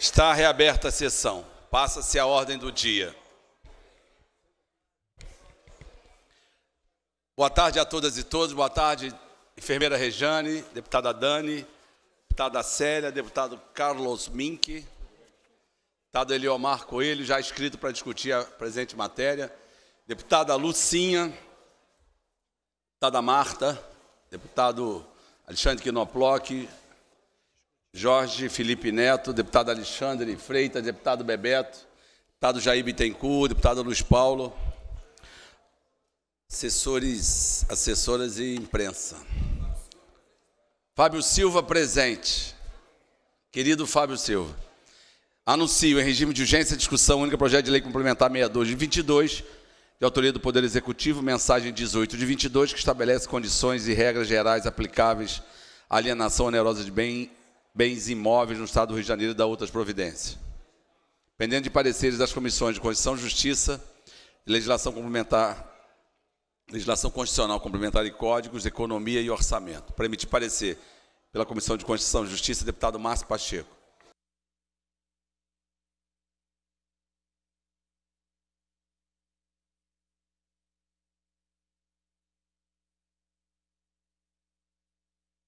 Está reaberta a sessão. Passa-se a ordem do dia. Boa tarde a todas e todos. Boa tarde, enfermeira Rejane, deputada Dani, deputada Célia, deputado Carlos Mink, deputado Eliomar Coelho, já inscrito para discutir a presente matéria, deputada Lucinha, deputada Marta, deputado Alexandre Knoplock. Jorge Felipe Neto, deputado Alexandre Freitas, deputado Bebeto, deputado Jair Bittencourt, deputado Luiz Paulo, assessores, assessoras e imprensa. Fábio Silva presente. Querido Fábio Silva, anuncio em regime de urgência discussão única projeto de lei complementar 62 de 22, de autoria do Poder Executivo, mensagem 18 de 22, que estabelece condições e regras gerais aplicáveis à alienação onerosa de bem bens imóveis no Estado do Rio de Janeiro e da outras providências. Pendendo de pareceres das comissões de Constituição, e Justiça, Legislação Complementar, Legislação Constitucional Complementar e Códigos, Economia e Orçamento. Para emitir parecer pela Comissão de Constituição e Justiça, deputado Márcio Pacheco.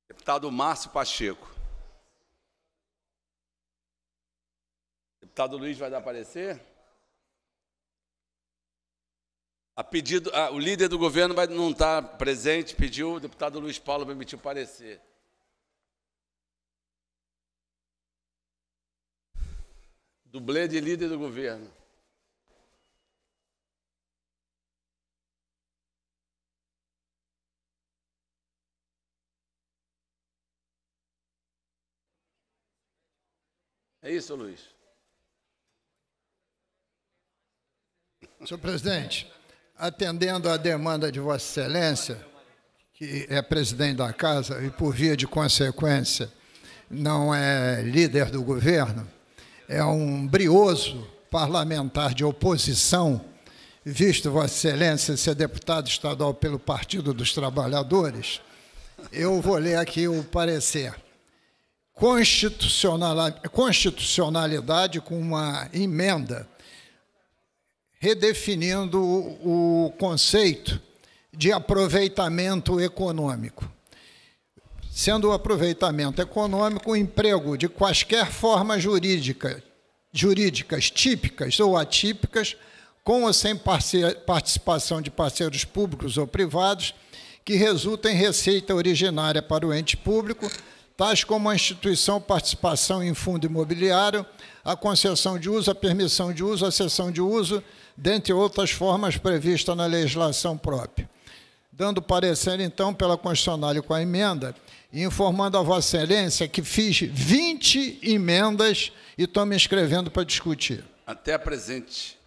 Deputado Márcio Pacheco. Deputado tá, Luiz vai dar aparecer? A pedido, o líder do governo vai não estar tá presente, pediu o deputado Luiz Paulo para emitir o parecer. Dublê de líder do governo. É isso, Luiz? Senhor presidente, atendendo à demanda de Vossa Excelência, que é presidente da casa e, por via de consequência, não é líder do governo, é um brioso parlamentar de oposição, visto Vossa Excelência ser deputado estadual pelo Partido dos Trabalhadores, eu vou ler aqui o parecer. Constitucionalidade com uma emenda redefinindo o conceito de aproveitamento econômico. Sendo o aproveitamento econômico o emprego de quaisquer formas jurídica, jurídicas típicas ou atípicas, com ou sem participação de parceiros públicos ou privados, que resulta em receita originária para o ente público tais como a instituição participação em fundo imobiliário, a concessão de uso, a permissão de uso, a cessão de uso, dentre outras formas previstas na legislação própria. Dando parecer, então, pela constitucional com a emenda, e informando a Vossa Excelência que fiz 20 emendas e estou me inscrevendo para discutir. Até a presente,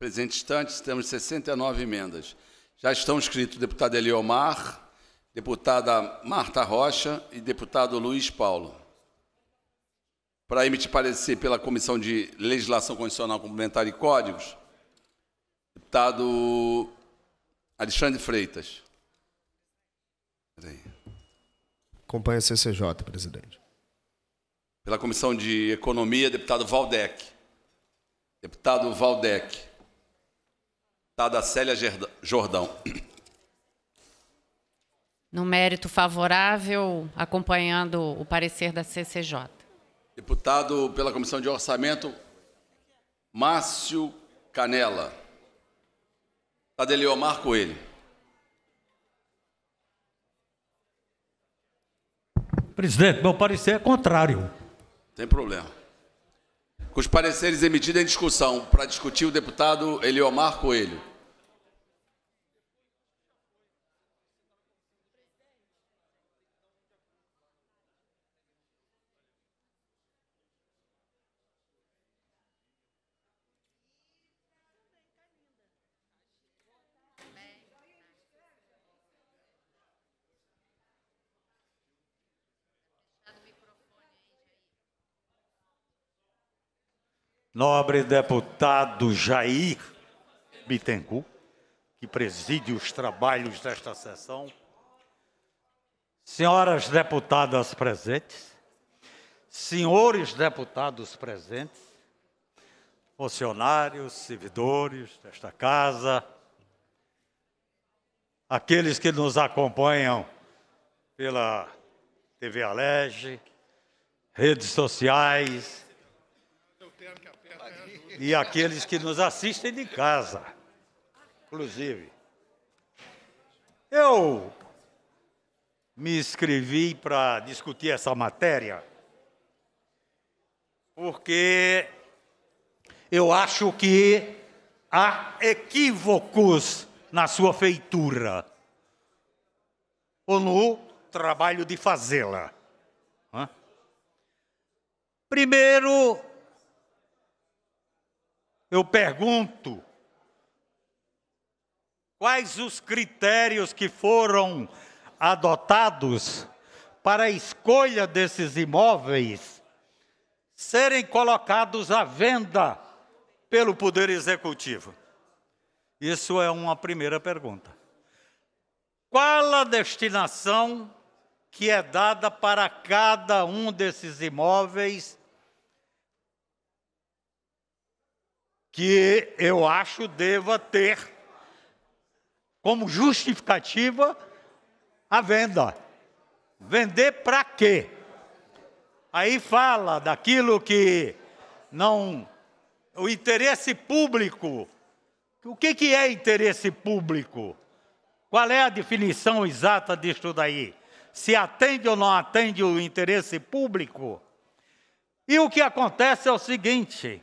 presente instante, temos 69 emendas. Já estão escritos o deputado Eliomar, deputada Marta Rocha e deputado Luiz Paulo. Para emitir parecer pela Comissão de Legislação Constitucional Complementar e Códigos, deputado Alexandre Freitas. Peraí. Acompanha a CCJ, presidente. Pela Comissão de Economia, deputado Valdec. Deputado Valdec. Deputada Célia Jordão no mérito favorável, acompanhando o parecer da CCJ. Deputado pela Comissão de Orçamento, Márcio Canela. Tadeleomar Coelho. Presidente, meu parecer é contrário. Tem problema. Com os pareceres emitidos em discussão, para discutir o deputado Eliomar Coelho. nobre deputado Jair Bittencourt, que preside os trabalhos desta sessão, senhoras deputadas presentes, senhores deputados presentes, funcionários, servidores desta casa, aqueles que nos acompanham pela TV Alege, redes sociais, e aqueles que nos assistem de casa, inclusive. Eu me inscrevi para discutir essa matéria porque eu acho que há equívocos na sua feitura ou no trabalho de fazê-la. Primeiro, eu pergunto: quais os critérios que foram adotados para a escolha desses imóveis serem colocados à venda pelo Poder Executivo? Isso é uma primeira pergunta. Qual a destinação que é dada para cada um desses imóveis que eu acho deva ter como justificativa a venda. Vender para quê? Aí fala daquilo que não. O interesse público. O que, que é interesse público? Qual é a definição exata disso daí? Se atende ou não atende o interesse público? E o que acontece é o seguinte: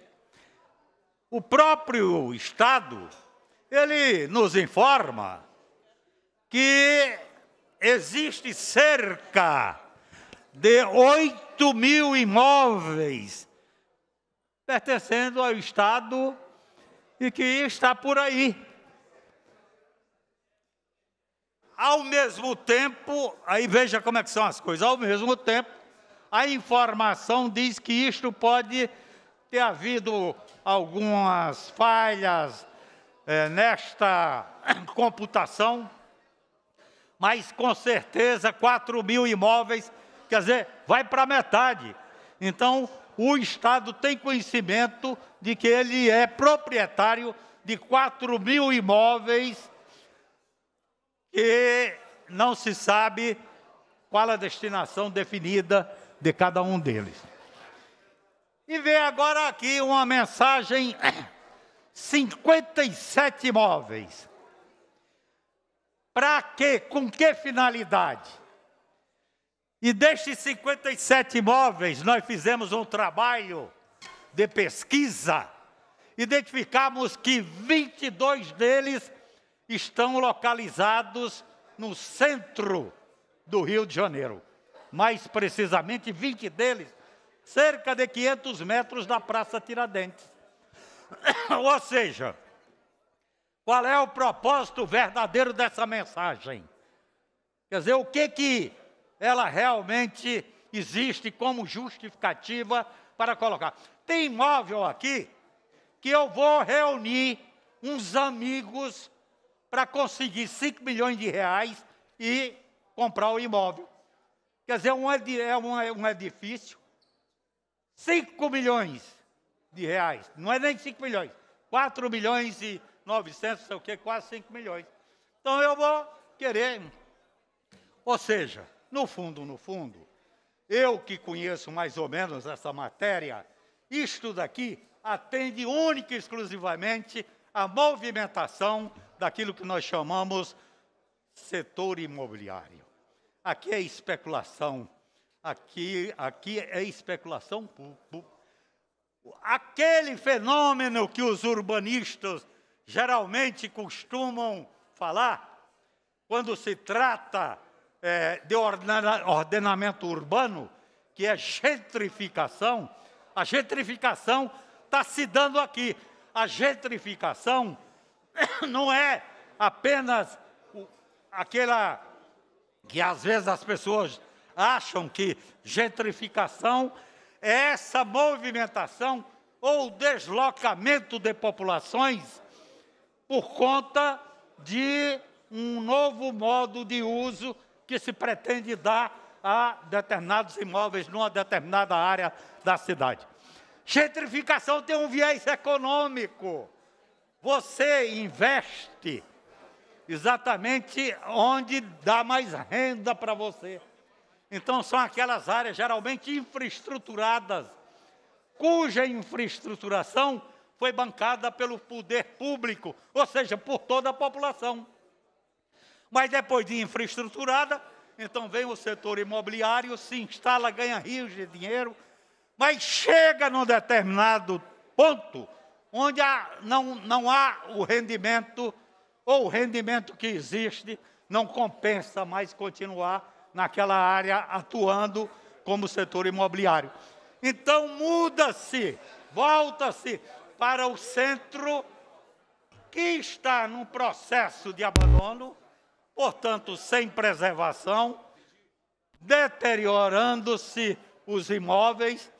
o próprio Estado, ele nos informa que existe cerca de 8 mil imóveis pertencendo ao Estado e que está por aí. Ao mesmo tempo, aí veja como é que são as coisas, ao mesmo tempo, a informação diz que isto pode ter havido algumas falhas é, nesta computação, mas com certeza 4 mil imóveis, quer dizer, vai para metade. Então, o Estado tem conhecimento de que ele é proprietário de 4 mil imóveis que não se sabe qual a destinação definida de cada um deles. E vem agora aqui uma mensagem: 57 imóveis. Para quê? Com que finalidade? E destes 57 imóveis, nós fizemos um trabalho de pesquisa, identificamos que 22 deles estão localizados no centro do Rio de Janeiro. Mais precisamente, 20 deles cerca de 500 metros da Praça Tiradentes. Ou seja, qual é o propósito verdadeiro dessa mensagem? Quer dizer, o que, que ela realmente existe como justificativa para colocar? Tem imóvel aqui que eu vou reunir uns amigos para conseguir 5 milhões de reais e comprar o imóvel. Quer dizer, um, é, é, é um edifício 5 milhões de reais. Não é nem 5 milhões. 4 milhões e 900, sei o quê, quase 5 milhões. Então eu vou querer. Ou seja, no fundo, no fundo, eu que conheço mais ou menos essa matéria, isto daqui atende única e exclusivamente à movimentação daquilo que nós chamamos setor imobiliário. Aqui é especulação Aqui, aqui é especulação Aquele fenômeno que os urbanistas geralmente costumam falar, quando se trata é, de ordenamento urbano, que é gentrificação, a gentrificação está se dando aqui. A gentrificação não é apenas aquela que às vezes as pessoas acham que gentrificação é essa movimentação ou deslocamento de populações por conta de um novo modo de uso que se pretende dar a determinados imóveis numa determinada área da cidade. Gentrificação tem um viés econômico. Você investe exatamente onde dá mais renda para você. Então, são aquelas áreas geralmente infraestruturadas, cuja infraestruturação foi bancada pelo poder público, ou seja, por toda a população. Mas depois de infraestruturada, então vem o setor imobiliário, se instala, ganha rios de dinheiro, mas chega num determinado ponto onde há, não, não há o rendimento, ou o rendimento que existe não compensa mais continuar naquela área atuando como setor imobiliário. Então muda-se, volta-se para o centro que está num processo de abandono, portanto, sem preservação, deteriorando-se os imóveis,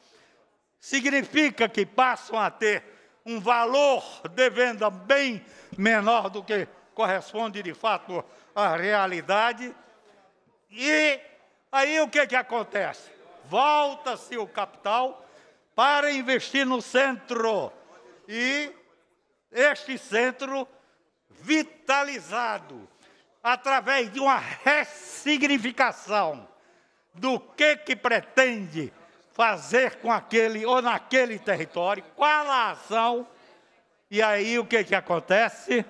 significa que passam a ter um valor de venda bem menor do que corresponde de fato à realidade. E aí o que, que acontece? Volta-se o capital para investir no centro. E este centro vitalizado através de uma ressignificação do que que pretende fazer com aquele ou naquele território, qual a ação, e aí o que que acontece?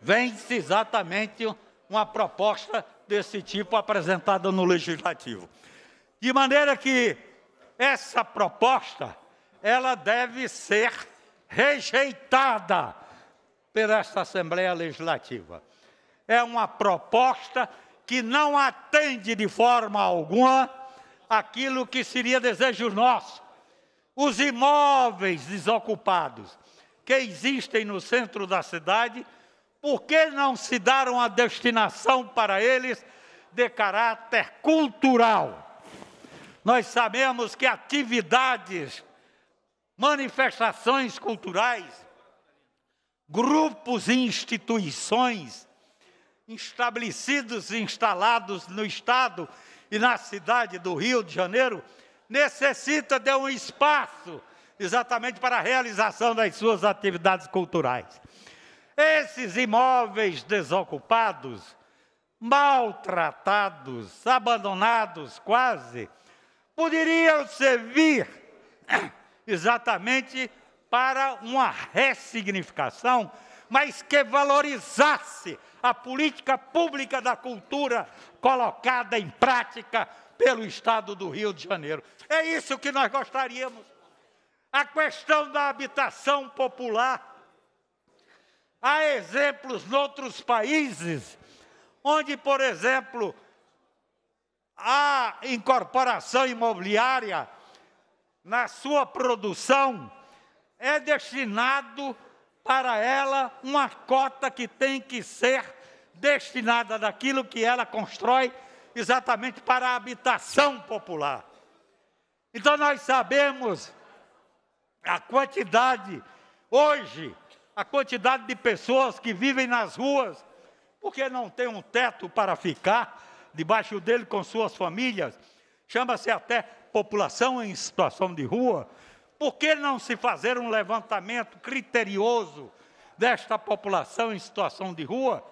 Vem-se exatamente uma proposta desse tipo apresentada no legislativo. De maneira que essa proposta ela deve ser rejeitada por esta Assembleia Legislativa. É uma proposta que não atende de forma alguma aquilo que seria desejo nosso. Os imóveis desocupados que existem no centro da cidade por que não se dar uma destinação para eles de caráter cultural? Nós sabemos que atividades, manifestações culturais, grupos e instituições estabelecidos e instalados no Estado e na cidade do Rio de Janeiro, necessita de um espaço exatamente para a realização das suas atividades culturais. Esses imóveis desocupados, maltratados, abandonados quase, poderiam servir exatamente para uma ressignificação, mas que valorizasse a política pública da cultura colocada em prática pelo Estado do Rio de Janeiro. É isso que nós gostaríamos. A questão da habitação popular Há exemplos noutros países, onde, por exemplo, a incorporação imobiliária, na sua produção, é destinado para ela uma cota que tem que ser destinada daquilo que ela constrói exatamente para a habitação popular. Então nós sabemos a quantidade hoje a quantidade de pessoas que vivem nas ruas porque não tem um teto para ficar debaixo dele com suas famílias, chama-se até população em situação de rua. Por que não se fazer um levantamento criterioso desta população em situação de rua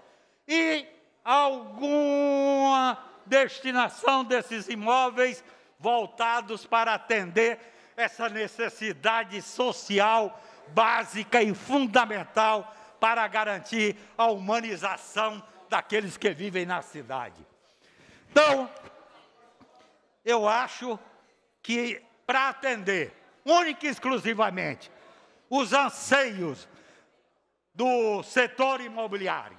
e alguma destinação desses imóveis voltados para atender essa necessidade social básica e fundamental para garantir a humanização daqueles que vivem na cidade. Então, eu acho que para atender única e exclusivamente os anseios do setor imobiliário,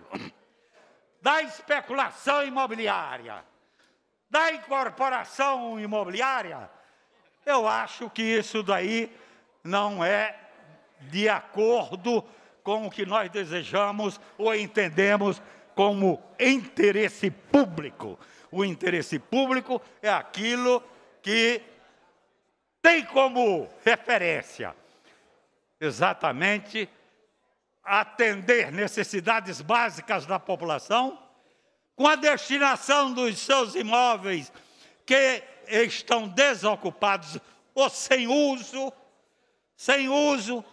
da especulação imobiliária, da incorporação imobiliária, eu acho que isso daí não é de acordo com o que nós desejamos ou entendemos como interesse público. O interesse público é aquilo que tem como referência exatamente atender necessidades básicas da população, com a destinação dos seus imóveis que estão desocupados ou sem uso, sem uso,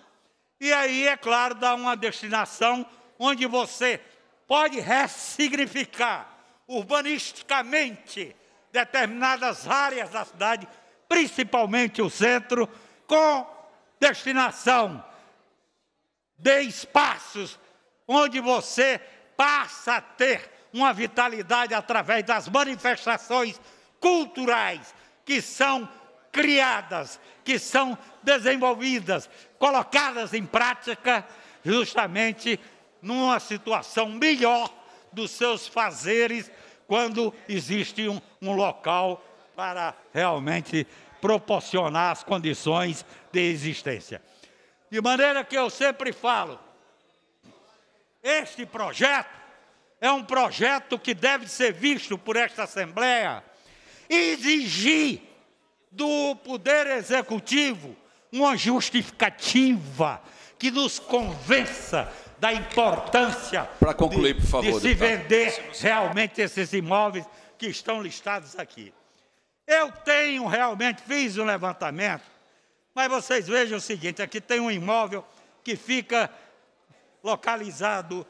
e aí, é claro, dá uma destinação onde você pode ressignificar urbanisticamente determinadas áreas da cidade, principalmente o centro, com destinação de espaços onde você passa a ter uma vitalidade através das manifestações culturais que são criadas, que são desenvolvidas, colocadas em prática justamente numa situação melhor dos seus fazeres quando existe um, um local para realmente proporcionar as condições de existência. De maneira que eu sempre falo, este projeto é um projeto que deve ser visto por esta Assembleia exigir do Poder Executivo uma justificativa que nos convença da importância Para concluir, de, por favor, de se deputado. vender realmente esses imóveis que estão listados aqui. Eu tenho realmente, fiz um levantamento, mas vocês vejam o seguinte, aqui tem um imóvel que fica localizado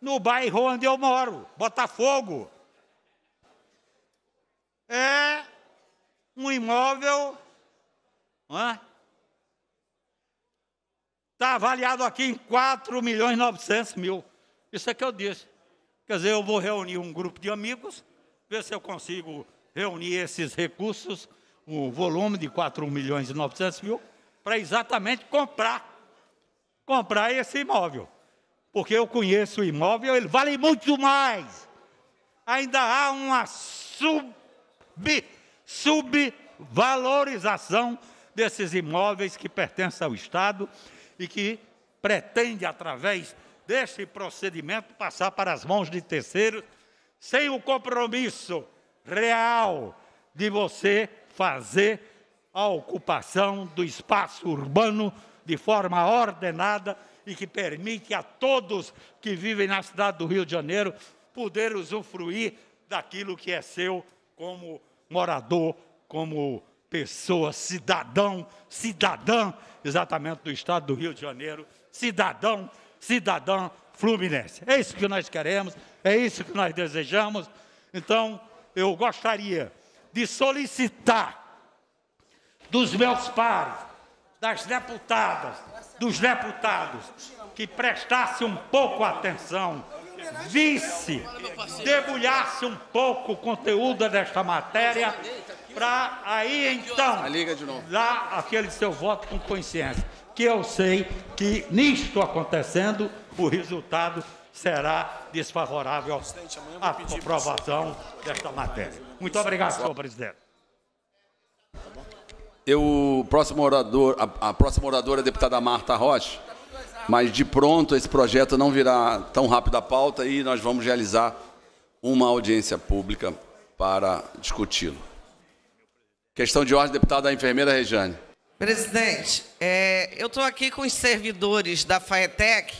no bairro onde eu moro, Botafogo. É um imóvel... Não é? Está avaliado aqui em 4 milhões e 900 mil. Isso é que eu disse. Quer dizer, eu vou reunir um grupo de amigos, ver se eu consigo reunir esses recursos, o volume de 4 milhões e 900 mil, para exatamente comprar, comprar esse imóvel. Porque eu conheço o imóvel, ele vale muito mais. Ainda há uma sub, subvalorização desses imóveis que pertencem ao Estado e que pretende, através deste procedimento, passar para as mãos de terceiros, sem o compromisso real de você fazer a ocupação do espaço urbano de forma ordenada e que permite a todos que vivem na cidade do Rio de Janeiro poder usufruir daquilo que é seu como morador, como pessoa, cidadão, cidadã, exatamente do estado do Rio de Janeiro, cidadão, cidadã fluminense. É isso que nós queremos, é isso que nós desejamos. Então, eu gostaria de solicitar dos meus pares, das deputadas, dos deputados, que prestasse um pouco atenção, visse, debulhasse um pouco o conteúdo desta matéria para aí então ah, dar aquele seu voto com consciência. Que eu sei que nisto acontecendo, o resultado será desfavorável à aprovação desta matéria. Muito obrigado, senhor presidente. Eu, próximo orador, a, a próxima oradora é a deputada Marta Rocha, mas de pronto esse projeto não virá tão rápido à pauta e nós vamos realizar uma audiência pública para discuti-lo. Questão de ordem, deputada enfermeira Regiane. Presidente, é, eu estou aqui com os servidores da FAETEC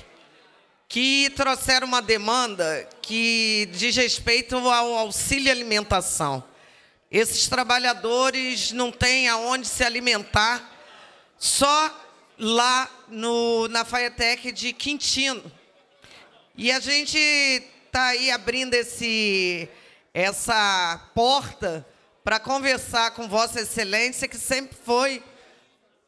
que trouxeram uma demanda que diz respeito ao auxílio alimentação. Esses trabalhadores não têm aonde se alimentar, só lá no, na FAETEC de Quintino. E a gente está aí abrindo esse, essa porta para conversar com Vossa Excelência, que sempre foi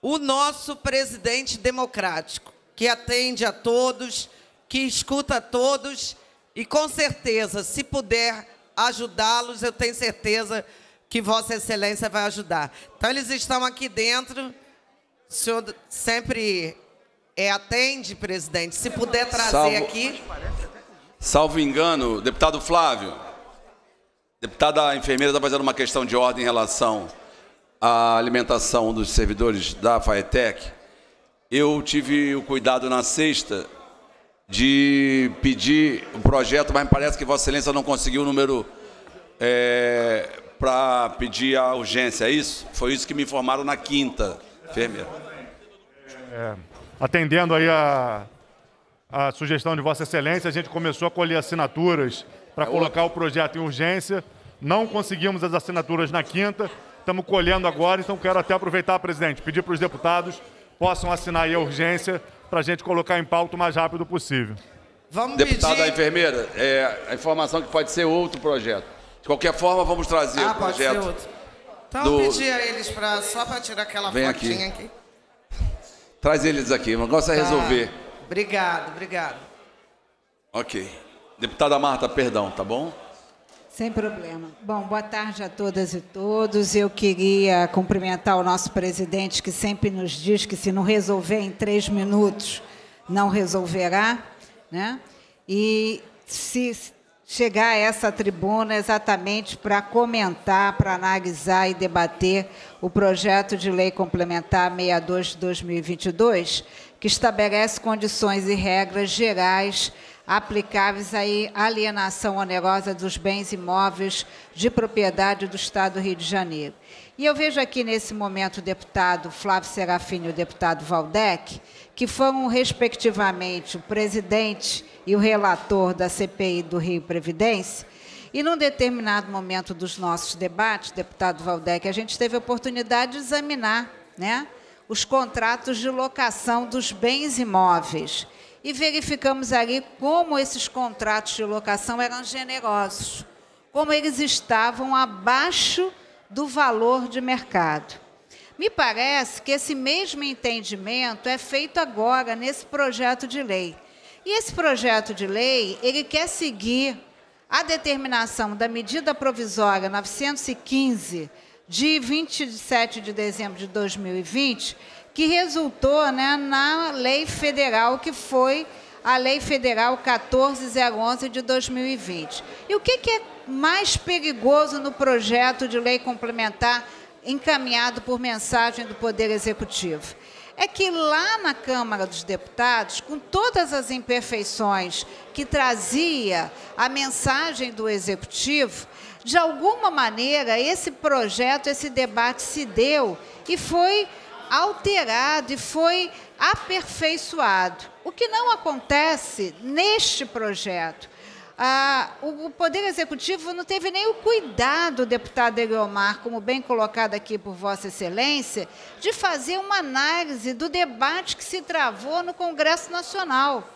o nosso presidente democrático, que atende a todos, que escuta a todos e, com certeza, se puder ajudá-los, eu tenho certeza que Vossa Excelência vai ajudar. Então, eles estão aqui dentro. O senhor sempre é, atende, presidente. Se puder trazer Salvo... aqui. Salvo engano, deputado Flávio. Deputada, a enfermeira está fazendo uma questão de ordem em relação à alimentação dos servidores da FAETEC. Eu tive o cuidado na sexta de pedir o projeto, mas me parece que Vossa Excelência não conseguiu o número é, para pedir a urgência, é isso? Foi isso que me informaram na quinta, enfermeira. É, atendendo aí a, a sugestão de Vossa Excelência, a gente começou a colher assinaturas para é colocar o projeto em urgência. Não conseguimos as assinaturas na quinta, estamos colhendo agora, então quero até aproveitar, presidente, pedir para os deputados possam assinar aí a urgência para a gente colocar em pauta o mais rápido possível. Vamos Deputada pedir... enfermeira, é, a informação que pode ser outro projeto. De qualquer forma, vamos trazer ah, o projeto. Pode ser outro. Então do... pedir a eles pra, só para tirar aquela fotinha aqui. aqui. Traz eles aqui, o negócio é tá. resolver. Obrigado, obrigado. Ok. Deputada Marta, perdão, tá bom? Sem problema. Bom, boa tarde a todas e todos. Eu queria cumprimentar o nosso presidente, que sempre nos diz que se não resolver em três minutos, não resolverá. Né? E se chegar a essa tribuna exatamente para comentar, para analisar e debater o projeto de lei complementar 62 de 2022, que estabelece condições e regras gerais aplicáveis à alienação onerosa dos bens imóveis de propriedade do Estado do Rio de Janeiro. E eu vejo aqui nesse momento o deputado Flávio Serafini e o deputado Valdec, que foram respectivamente o presidente e o relator da CPI do Rio Previdência, e num determinado momento dos nossos debates, deputado Valdec, a gente teve a oportunidade de examinar né, os contratos de locação dos bens imóveis e verificamos ali como esses contratos de locação eram generosos, como eles estavam abaixo do valor de mercado. Me parece que esse mesmo entendimento é feito agora nesse projeto de lei. E esse projeto de lei, ele quer seguir a determinação da medida provisória 915 de 27 de dezembro de 2020, que resultou né, na lei federal, que foi a Lei Federal 14011 de 2020. E o que, que é mais perigoso no projeto de lei complementar encaminhado por mensagem do Poder Executivo? é que lá na Câmara dos Deputados, com todas as imperfeições que trazia a mensagem do Executivo, de alguma maneira esse projeto, esse debate se deu e foi alterado e foi aperfeiçoado, o que não acontece neste projeto. Ah, o Poder Executivo não teve nem o cuidado, deputado Eliomar, como bem colocado aqui por Vossa Excelência, de fazer uma análise do debate que se travou no Congresso Nacional.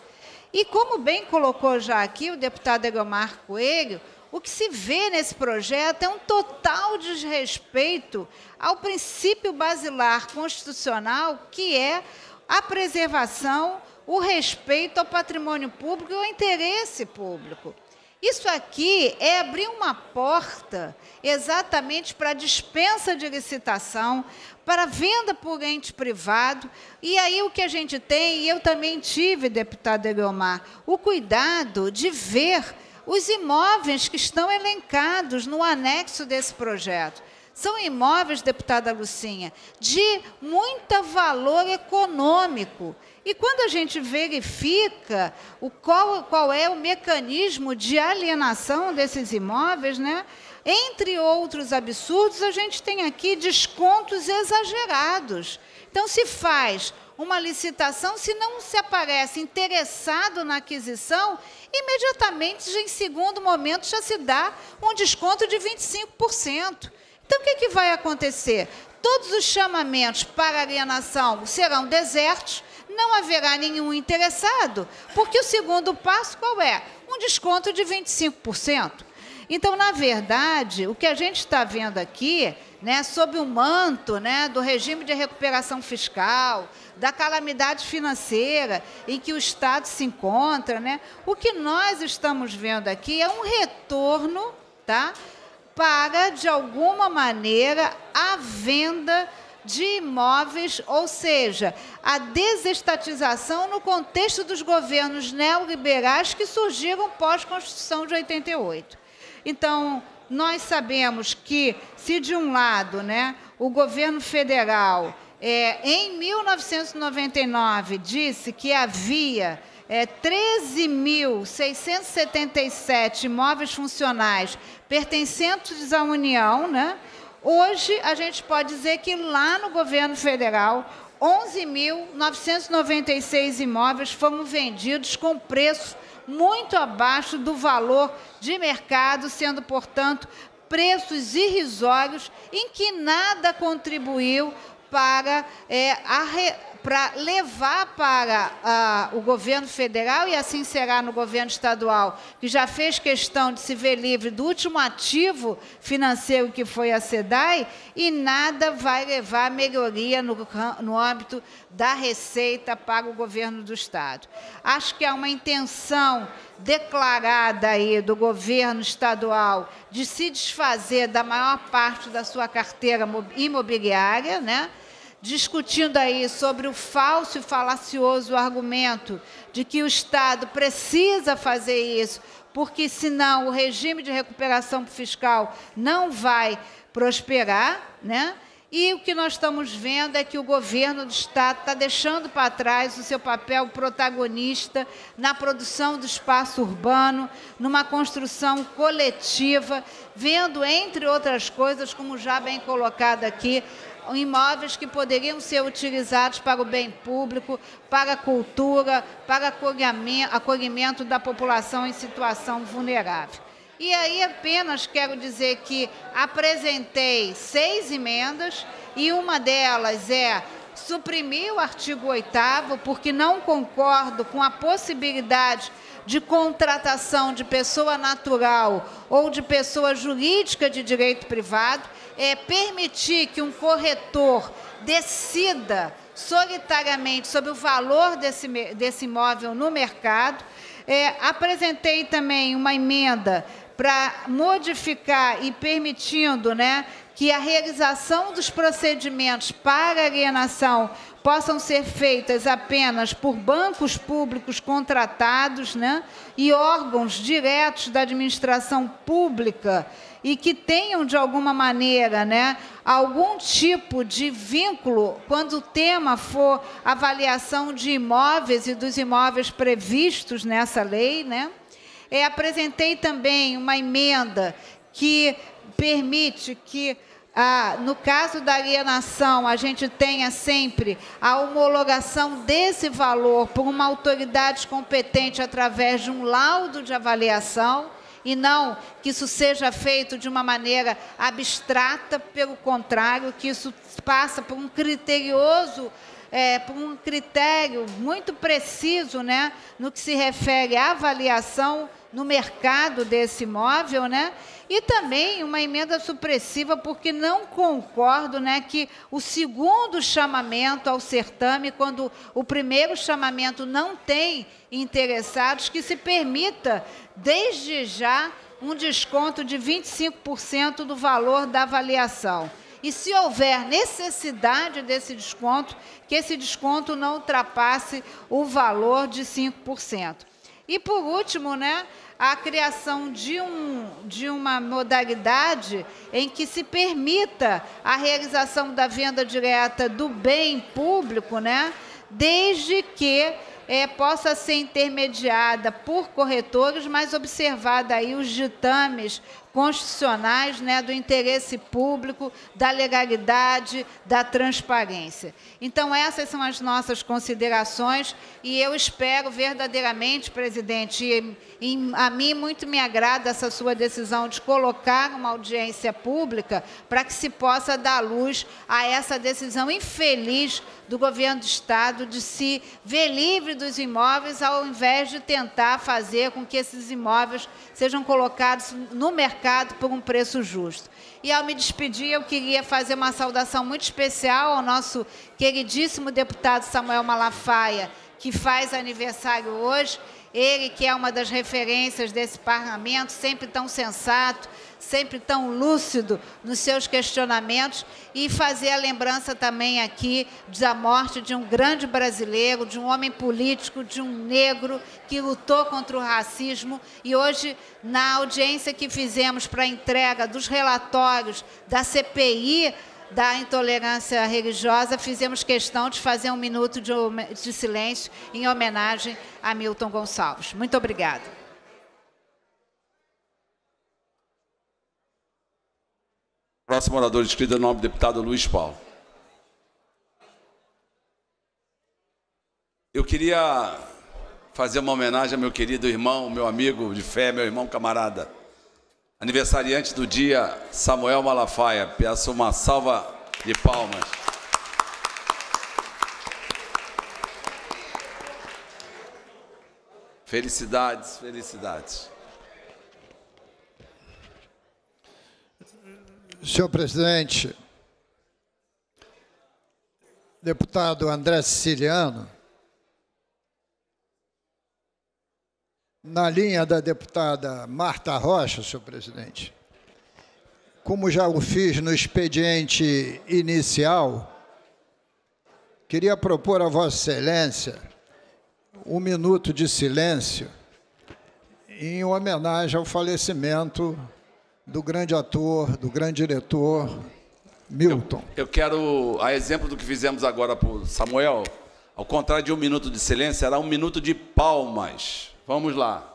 E como bem colocou já aqui o deputado Eliomar Coelho, o que se vê nesse projeto é um total desrespeito ao princípio basilar constitucional, que é a preservação, o respeito ao patrimônio público e ao interesse público. Isso aqui é abrir uma porta exatamente para dispensa de licitação, para venda por ente privado. E aí o que a gente tem, e eu também tive, deputado Eliomar, o cuidado de ver os imóveis que estão elencados no anexo desse projeto. São imóveis, deputada Lucinha, de muito valor econômico. E quando a gente verifica o qual, qual é o mecanismo de alienação desses imóveis, né? entre outros absurdos, a gente tem aqui descontos exagerados. Então, se faz uma licitação, se não se aparece interessado na aquisição, imediatamente, em segundo momento, já se dá um desconto de 25%. Então, o que, é que vai acontecer? Todos os chamamentos para alienação serão desertos, não haverá nenhum interessado, porque o segundo passo qual é? Um desconto de 25%. Então, na verdade, o que a gente está vendo aqui, né, sob o manto né, do regime de recuperação fiscal, da calamidade financeira em que o Estado se encontra, né? O que nós estamos vendo aqui é um retorno, tá? Para, de alguma maneira, a venda de imóveis, ou seja, a desestatização no contexto dos governos neoliberais que surgiram pós-Constituição de 88. Então, nós sabemos que, se de um lado né, o governo federal é, em 1999, disse que havia é, 13.677 imóveis funcionais pertencentes à União, né? Hoje, a gente pode dizer que lá no governo federal, 11.996 imóveis foram vendidos com preço muito abaixo do valor de mercado, sendo, portanto, preços irrisórios em que nada contribuiu para, é, para levar para ah, o governo federal, e assim será no governo estadual, que já fez questão de se ver livre do último ativo financeiro que foi a SEDAI, e nada vai levar a melhoria no, no âmbito da receita para o governo do Estado. Acho que há uma intenção declarada aí do governo estadual de se desfazer da maior parte da sua carteira imobiliária, né? discutindo aí sobre o falso e falacioso argumento de que o Estado precisa fazer isso, porque senão o regime de recuperação fiscal não vai prosperar, né? E o que nós estamos vendo é que o governo do Estado está deixando para trás o seu papel protagonista na produção do espaço urbano, numa construção coletiva, vendo, entre outras coisas, como já bem colocado aqui, imóveis que poderiam ser utilizados para o bem público, para a cultura, para acolhimento, acolhimento da população em situação vulnerável. E aí apenas quero dizer que apresentei seis emendas e uma delas é suprimir o artigo 8 porque não concordo com a possibilidade de contratação de pessoa natural ou de pessoa jurídica de direito privado é, permitir que um corretor decida solitariamente sobre o valor desse, desse imóvel no mercado. É, apresentei também uma emenda para modificar e permitindo né, que a realização dos procedimentos para alienação possam ser feitas apenas por bancos públicos contratados né, e órgãos diretos da administração pública e que tenham de alguma maneira, né, algum tipo de vínculo quando o tema for avaliação de imóveis e dos imóveis previstos nessa lei, né? É, apresentei também uma emenda que permite que ah, no caso da alienação, a gente tenha sempre a homologação desse valor por uma autoridade competente através de um laudo de avaliação e não que isso seja feito de uma maneira abstrata, pelo contrário, que isso passa por um criterioso é, por um critério muito preciso né, no que se refere à avaliação no mercado desse imóvel, né? E também uma emenda supressiva, porque não concordo né, que o segundo chamamento ao certame, quando o primeiro chamamento não tem interessados, que se permita, desde já, um desconto de 25% do valor da avaliação. E se houver necessidade desse desconto, que esse desconto não ultrapasse o valor de 5%. E por último, né, a criação de, um, de uma modalidade em que se permita a realização da venda direta do bem público, né? desde que é, possa ser intermediada por corretores, mas observada aí os ditames constitucionais né, do interesse público, da legalidade, da transparência. Então, essas são as nossas considerações e eu espero verdadeiramente, presidente, e, e a mim muito me agrada essa sua decisão de colocar uma audiência pública para que se possa dar luz a essa decisão infeliz do governo do Estado de se ver livre dos imóveis ao invés de tentar fazer com que esses imóveis sejam colocados no mercado mercado por um preço justo. E ao me despedir, eu queria fazer uma saudação muito especial ao nosso queridíssimo deputado Samuel Malafaia, que faz aniversário hoje. Ele que é uma das referências desse parlamento, sempre tão sensato, sempre tão lúcido nos seus questionamentos e fazer a lembrança também aqui da morte de um grande brasileiro, de um homem político, de um negro que lutou contra o racismo e hoje na audiência que fizemos para a entrega dos relatórios da CPI da intolerância religiosa, fizemos questão de fazer um minuto de, de silêncio em homenagem a Milton Gonçalves. Muito obrigada. Próximo orador inscrito é o nome do deputado Luiz Paulo. Eu queria fazer uma homenagem ao meu querido irmão, meu amigo de fé, meu irmão camarada, aniversariante do dia, Samuel Malafaia. Peço uma salva de palmas. Felicidades, felicidades. Senhor presidente, deputado André Siciliano, na linha da deputada Marta Rocha, senhor presidente, como já o fiz no expediente inicial, queria propor a Vossa Excelência um minuto de silêncio em homenagem ao falecimento do grande ator, do grande diretor Milton. Eu, eu quero, a exemplo do que fizemos agora para o Samuel, ao contrário de um minuto de silêncio, será um minuto de palmas. Vamos lá.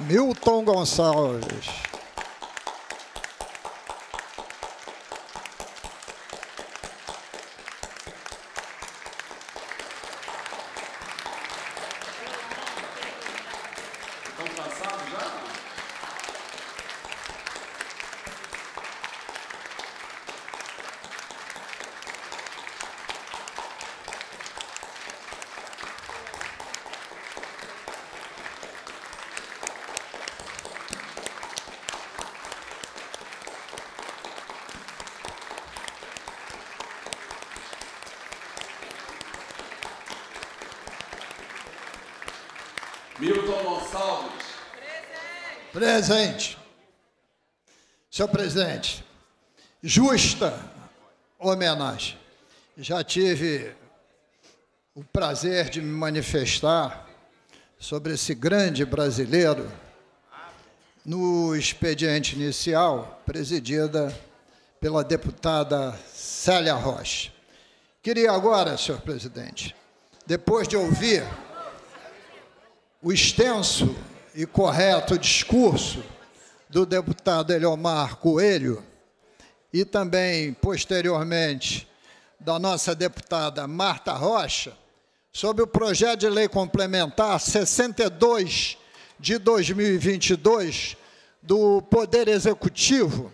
Milton Gonçalves. Presente. Senhor presidente, justa homenagem. Já tive o prazer de me manifestar sobre esse grande brasileiro no expediente inicial, presidida pela deputada Célia Rocha. Queria agora, senhor presidente, depois de ouvir o extenso e correto discurso do deputado Eliomar Coelho e também, posteriormente, da nossa deputada Marta Rocha, sobre o projeto de lei complementar 62 de 2022 do Poder Executivo,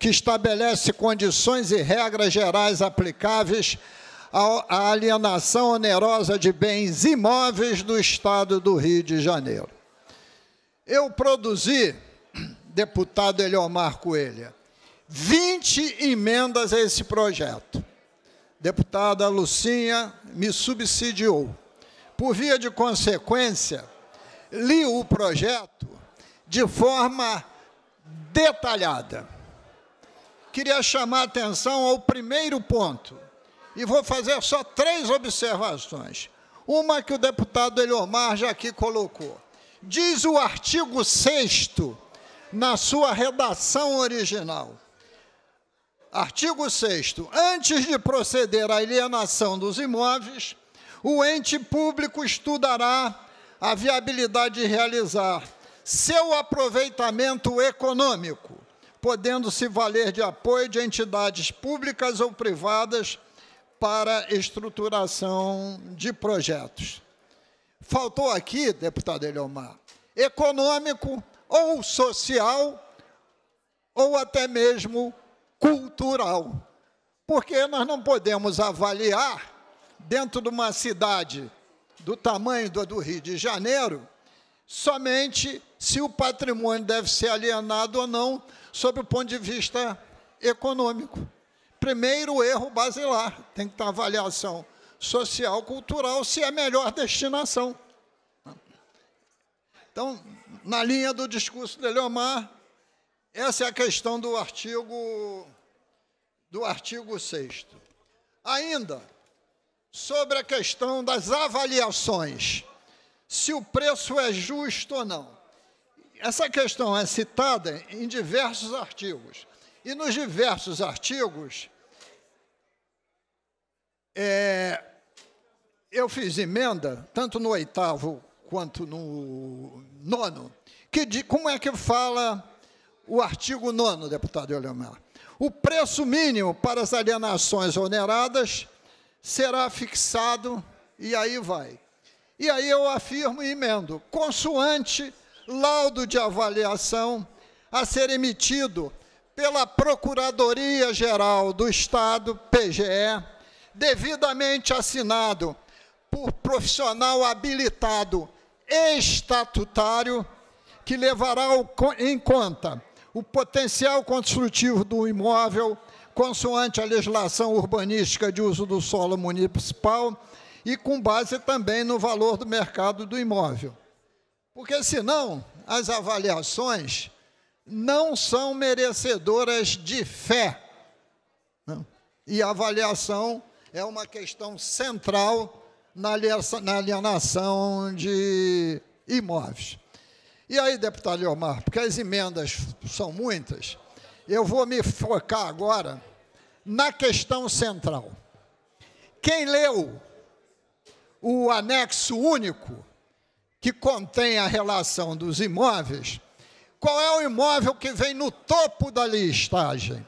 que estabelece condições e regras gerais aplicáveis à alienação onerosa de bens imóveis do Estado do Rio de Janeiro eu produzi, deputado Eliomar Coelho, 20 emendas a esse projeto. Deputada Lucinha me subsidiou. Por via de consequência, li o projeto de forma detalhada. Queria chamar a atenção ao primeiro ponto e vou fazer só três observações. Uma que o deputado Eliomar já aqui colocou. Diz o artigo 6 na sua redação original. Artigo 6 Antes de proceder à alienação dos imóveis, o ente público estudará a viabilidade de realizar seu aproveitamento econômico, podendo se valer de apoio de entidades públicas ou privadas para estruturação de projetos. Faltou aqui, deputado Eliomar, econômico ou social ou até mesmo cultural. Porque nós não podemos avaliar, dentro de uma cidade do tamanho do Rio de Janeiro, somente se o patrimônio deve ser alienado ou não, sob o ponto de vista econômico. Primeiro o erro basilar, tem que ter avaliação social, cultural, se é a melhor destinação. Então, na linha do discurso de Leomar, essa é a questão do artigo do artigo 6 Ainda sobre a questão das avaliações, se o preço é justo ou não. Essa questão é citada em diversos artigos. E nos diversos artigos, é, eu fiz emenda, tanto no oitavo quanto no nono, que de, como é que fala o artigo nono, deputado Eleomar? O preço mínimo para as alienações oneradas será fixado, e aí vai. E aí eu afirmo e emendo, consoante laudo de avaliação a ser emitido pela Procuradoria-Geral do Estado, PGE, devidamente assinado por profissional habilitado estatutário, que levará em conta o potencial construtivo do imóvel, consoante a legislação urbanística de uso do solo municipal e com base também no valor do mercado do imóvel. Porque, senão, as avaliações não são merecedoras de fé. E a avaliação é uma questão central na alienação de imóveis. E aí, deputado Leomar, porque as emendas são muitas, eu vou me focar agora na questão central. Quem leu o anexo único que contém a relação dos imóveis, qual é o imóvel que vem no topo da listagem?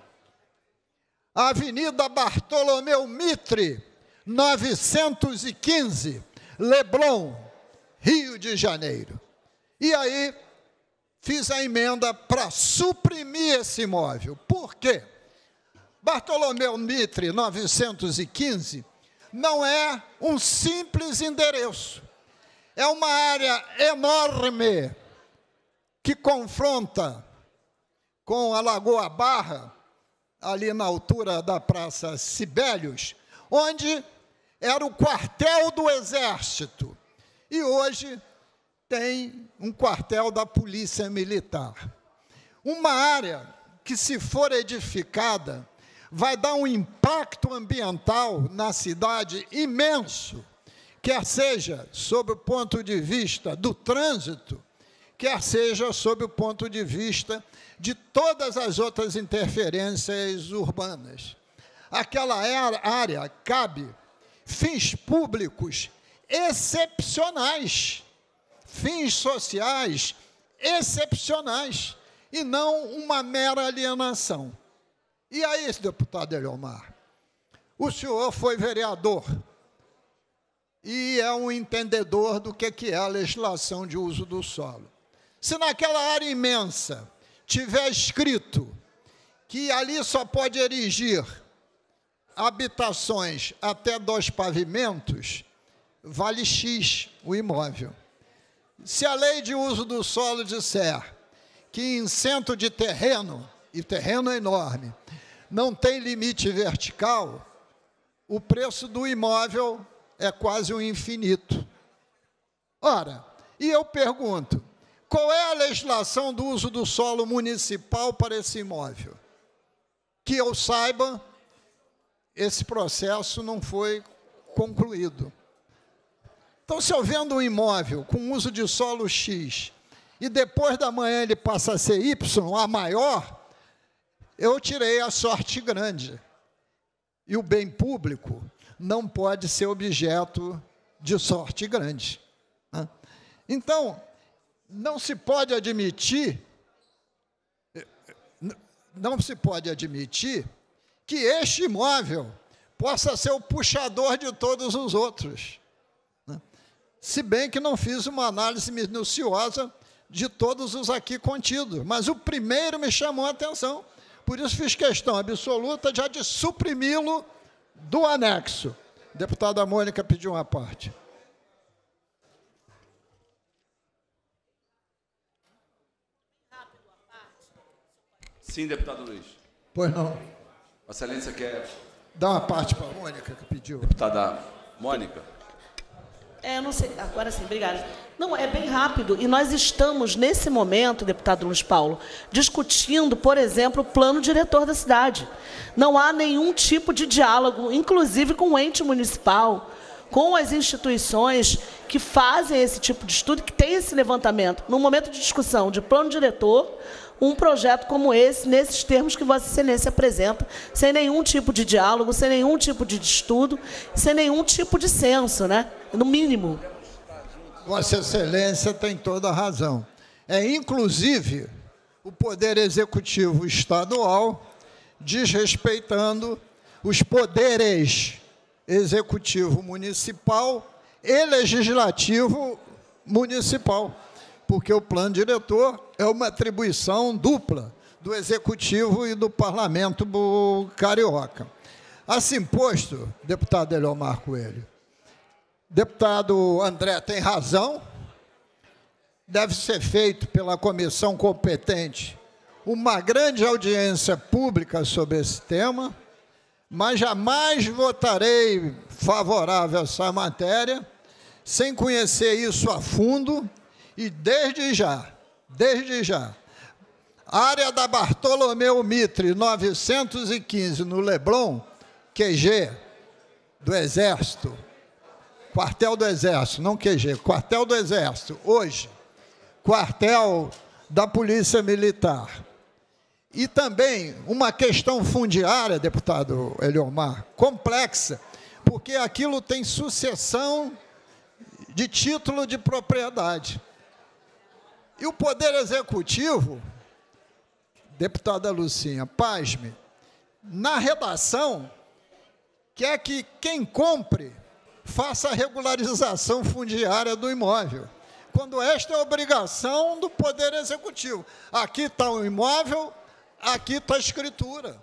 A Avenida Bartolomeu Mitre, 915, Leblon, Rio de Janeiro. E aí fiz a emenda para suprimir esse imóvel. Por quê? Bartolomeu Mitre, 915, não é um simples endereço. É uma área enorme que confronta com a Lagoa Barra, ali na altura da Praça Sibélios, onde era o quartel do Exército. E hoje tem um quartel da Polícia Militar. Uma área que, se for edificada, vai dar um impacto ambiental na cidade imenso, quer seja sob o ponto de vista do trânsito, quer seja sob o ponto de vista de todas as outras interferências urbanas aquela área cabe fins públicos excepcionais, fins sociais excepcionais, e não uma mera alienação. E aí, deputado Eliomar, o senhor foi vereador e é um entendedor do que é a legislação de uso do solo. Se naquela área imensa tiver escrito que ali só pode erigir habitações até dois pavimentos, vale X o imóvel. Se a lei de uso do solo disser que em centro de terreno, e terreno é enorme, não tem limite vertical, o preço do imóvel é quase um infinito. Ora, e eu pergunto, qual é a legislação do uso do solo municipal para esse imóvel? Que eu saiba, esse processo não foi concluído. Então, se eu vendo um imóvel com uso de solo X e depois da manhã ele passa a ser Y, a maior, eu tirei a sorte grande. E o bem público não pode ser objeto de sorte grande. Né? Então, não se pode admitir, eh, eh, não se pode admitir que este imóvel possa ser o puxador de todos os outros. Né? Se bem que não fiz uma análise minuciosa de todos os aqui contidos, mas o primeiro me chamou a atenção, por isso fiz questão absoluta já de suprimi-lo do anexo. deputada Mônica pediu uma parte. Sim, deputado Luiz. Pois não. Vossa Excelência quer. Dá uma parte para a Mônica que pediu. Deputada Mônica. É, não sei. Agora sim, obrigada. Não, é bem rápido. E nós estamos, nesse momento, deputado Luiz Paulo, discutindo, por exemplo, o plano diretor da cidade. Não há nenhum tipo de diálogo, inclusive com o ente municipal, com as instituições que fazem esse tipo de estudo, que tem esse levantamento. No momento de discussão de plano diretor, um projeto como esse, nesses termos que Vossa Excelência apresenta, sem nenhum tipo de diálogo, sem nenhum tipo de estudo, sem nenhum tipo de senso, né? no mínimo. Vossa Excelência tem toda a razão. É, inclusive, o Poder Executivo Estadual desrespeitando os poderes executivo municipal e legislativo municipal porque o plano diretor é uma atribuição dupla do Executivo e do Parlamento carioca. Assim posto, deputado Eliomar Coelho, deputado André tem razão, deve ser feito pela comissão competente uma grande audiência pública sobre esse tema, mas jamais votarei favorável a essa matéria sem conhecer isso a fundo e desde já, desde já, área da Bartolomeu Mitre, 915, no Leblon, QG do Exército, quartel do Exército, não QG, quartel do Exército, hoje, quartel da Polícia Militar. E também uma questão fundiária, deputado Eliomar, complexa, porque aquilo tem sucessão de título de propriedade. E o Poder Executivo, deputada Lucinha, pasme, na redação, quer que quem compre faça a regularização fundiária do imóvel, quando esta é a obrigação do Poder Executivo. Aqui está o imóvel, aqui está a escritura.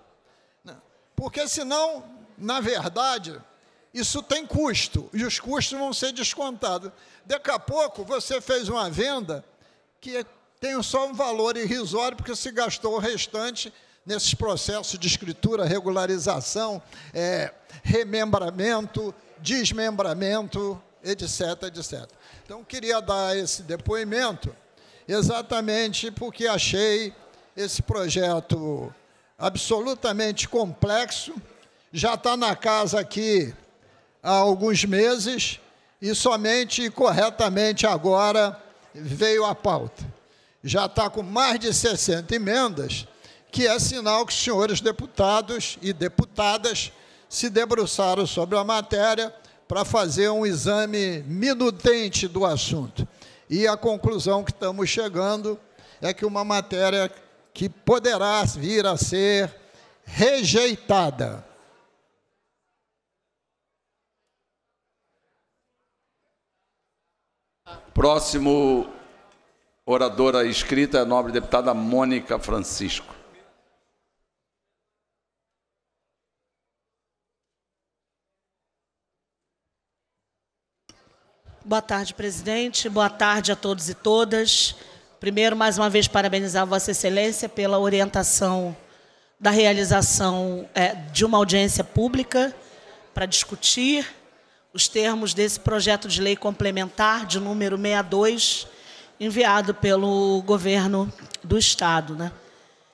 Porque, senão, na verdade, isso tem custo, e os custos vão ser descontados. Daqui a pouco, você fez uma venda que tem só um valor irrisório, porque se gastou o restante nesses processos de escritura, regularização, é, remembramento, desmembramento, etc, etc. Então, queria dar esse depoimento exatamente porque achei esse projeto absolutamente complexo, já está na casa aqui há alguns meses e somente corretamente agora veio a pauta. Já está com mais de 60 emendas, que é sinal que os senhores deputados e deputadas se debruçaram sobre a matéria para fazer um exame minutente do assunto. E a conclusão que estamos chegando é que uma matéria que poderá vir a ser rejeitada Próximo oradora inscrita é a nobre deputada Mônica Francisco. Boa tarde, presidente. Boa tarde a todos e todas. Primeiro, mais uma vez, parabenizar Vossa Excelência pela orientação da realização é, de uma audiência pública para discutir os termos desse projeto de lei complementar de número 62, enviado pelo governo do Estado. Né?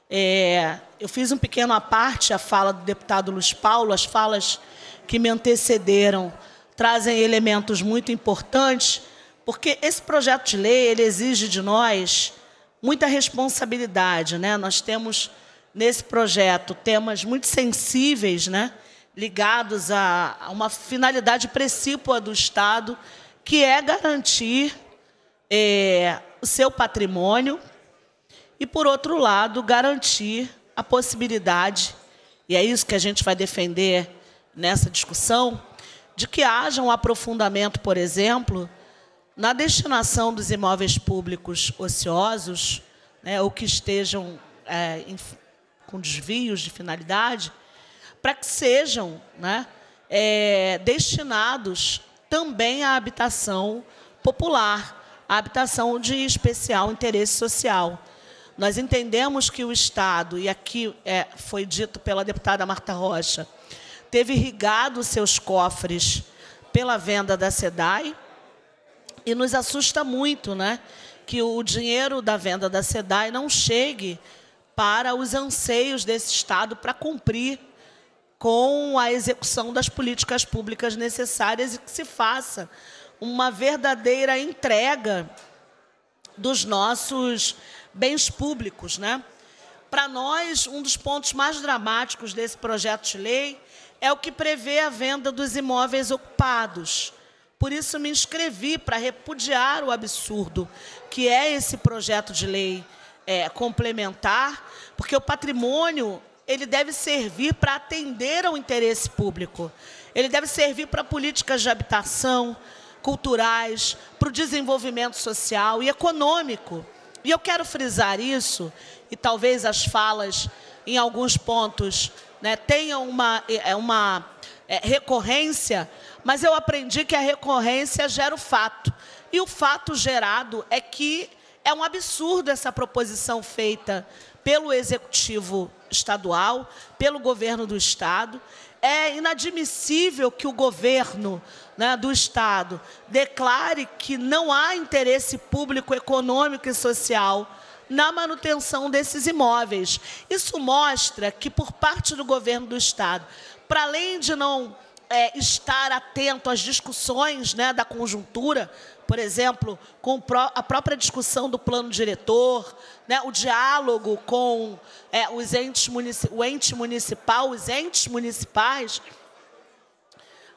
É, eu fiz um pequeno à parte a fala do deputado Luiz Paulo, as falas que me antecederam trazem elementos muito importantes, porque esse projeto de lei ele exige de nós muita responsabilidade. Né? Nós temos nesse projeto temas muito sensíveis, né? ligados a uma finalidade precípua do Estado, que é garantir é, o seu patrimônio e, por outro lado, garantir a possibilidade, e é isso que a gente vai defender nessa discussão, de que haja um aprofundamento, por exemplo, na destinação dos imóveis públicos ociosos, né, ou que estejam é, em, com desvios de finalidade, para que sejam né, é, destinados também à habitação popular, à habitação de especial interesse social. Nós entendemos que o Estado, e aqui é, foi dito pela deputada Marta Rocha, teve irrigado seus cofres pela venda da SEDAI, e nos assusta muito né, que o dinheiro da venda da SEDAI não chegue para os anseios desse Estado para cumprir com a execução das políticas públicas necessárias e que se faça uma verdadeira entrega dos nossos bens públicos, né? Para nós, um dos pontos mais dramáticos desse projeto de lei é o que prevê a venda dos imóveis ocupados. Por isso me inscrevi para repudiar o absurdo que é esse projeto de lei é, complementar, porque o patrimônio ele deve servir para atender ao interesse público. Ele deve servir para políticas de habitação, culturais, para o desenvolvimento social e econômico. E eu quero frisar isso, e talvez as falas, em alguns pontos, né, tenham uma, é, é uma é, recorrência, mas eu aprendi que a recorrência gera o fato. E o fato gerado é que é um absurdo essa proposição feita pelo executivo estadual, pelo governo do estado. É inadmissível que o governo né, do estado declare que não há interesse público, econômico e social na manutenção desses imóveis. Isso mostra que, por parte do governo do estado, para além de não é, estar atento às discussões né, da conjuntura por exemplo, com a própria discussão do plano diretor, né, o diálogo com é, os entes o ente municipal, os entes municipais,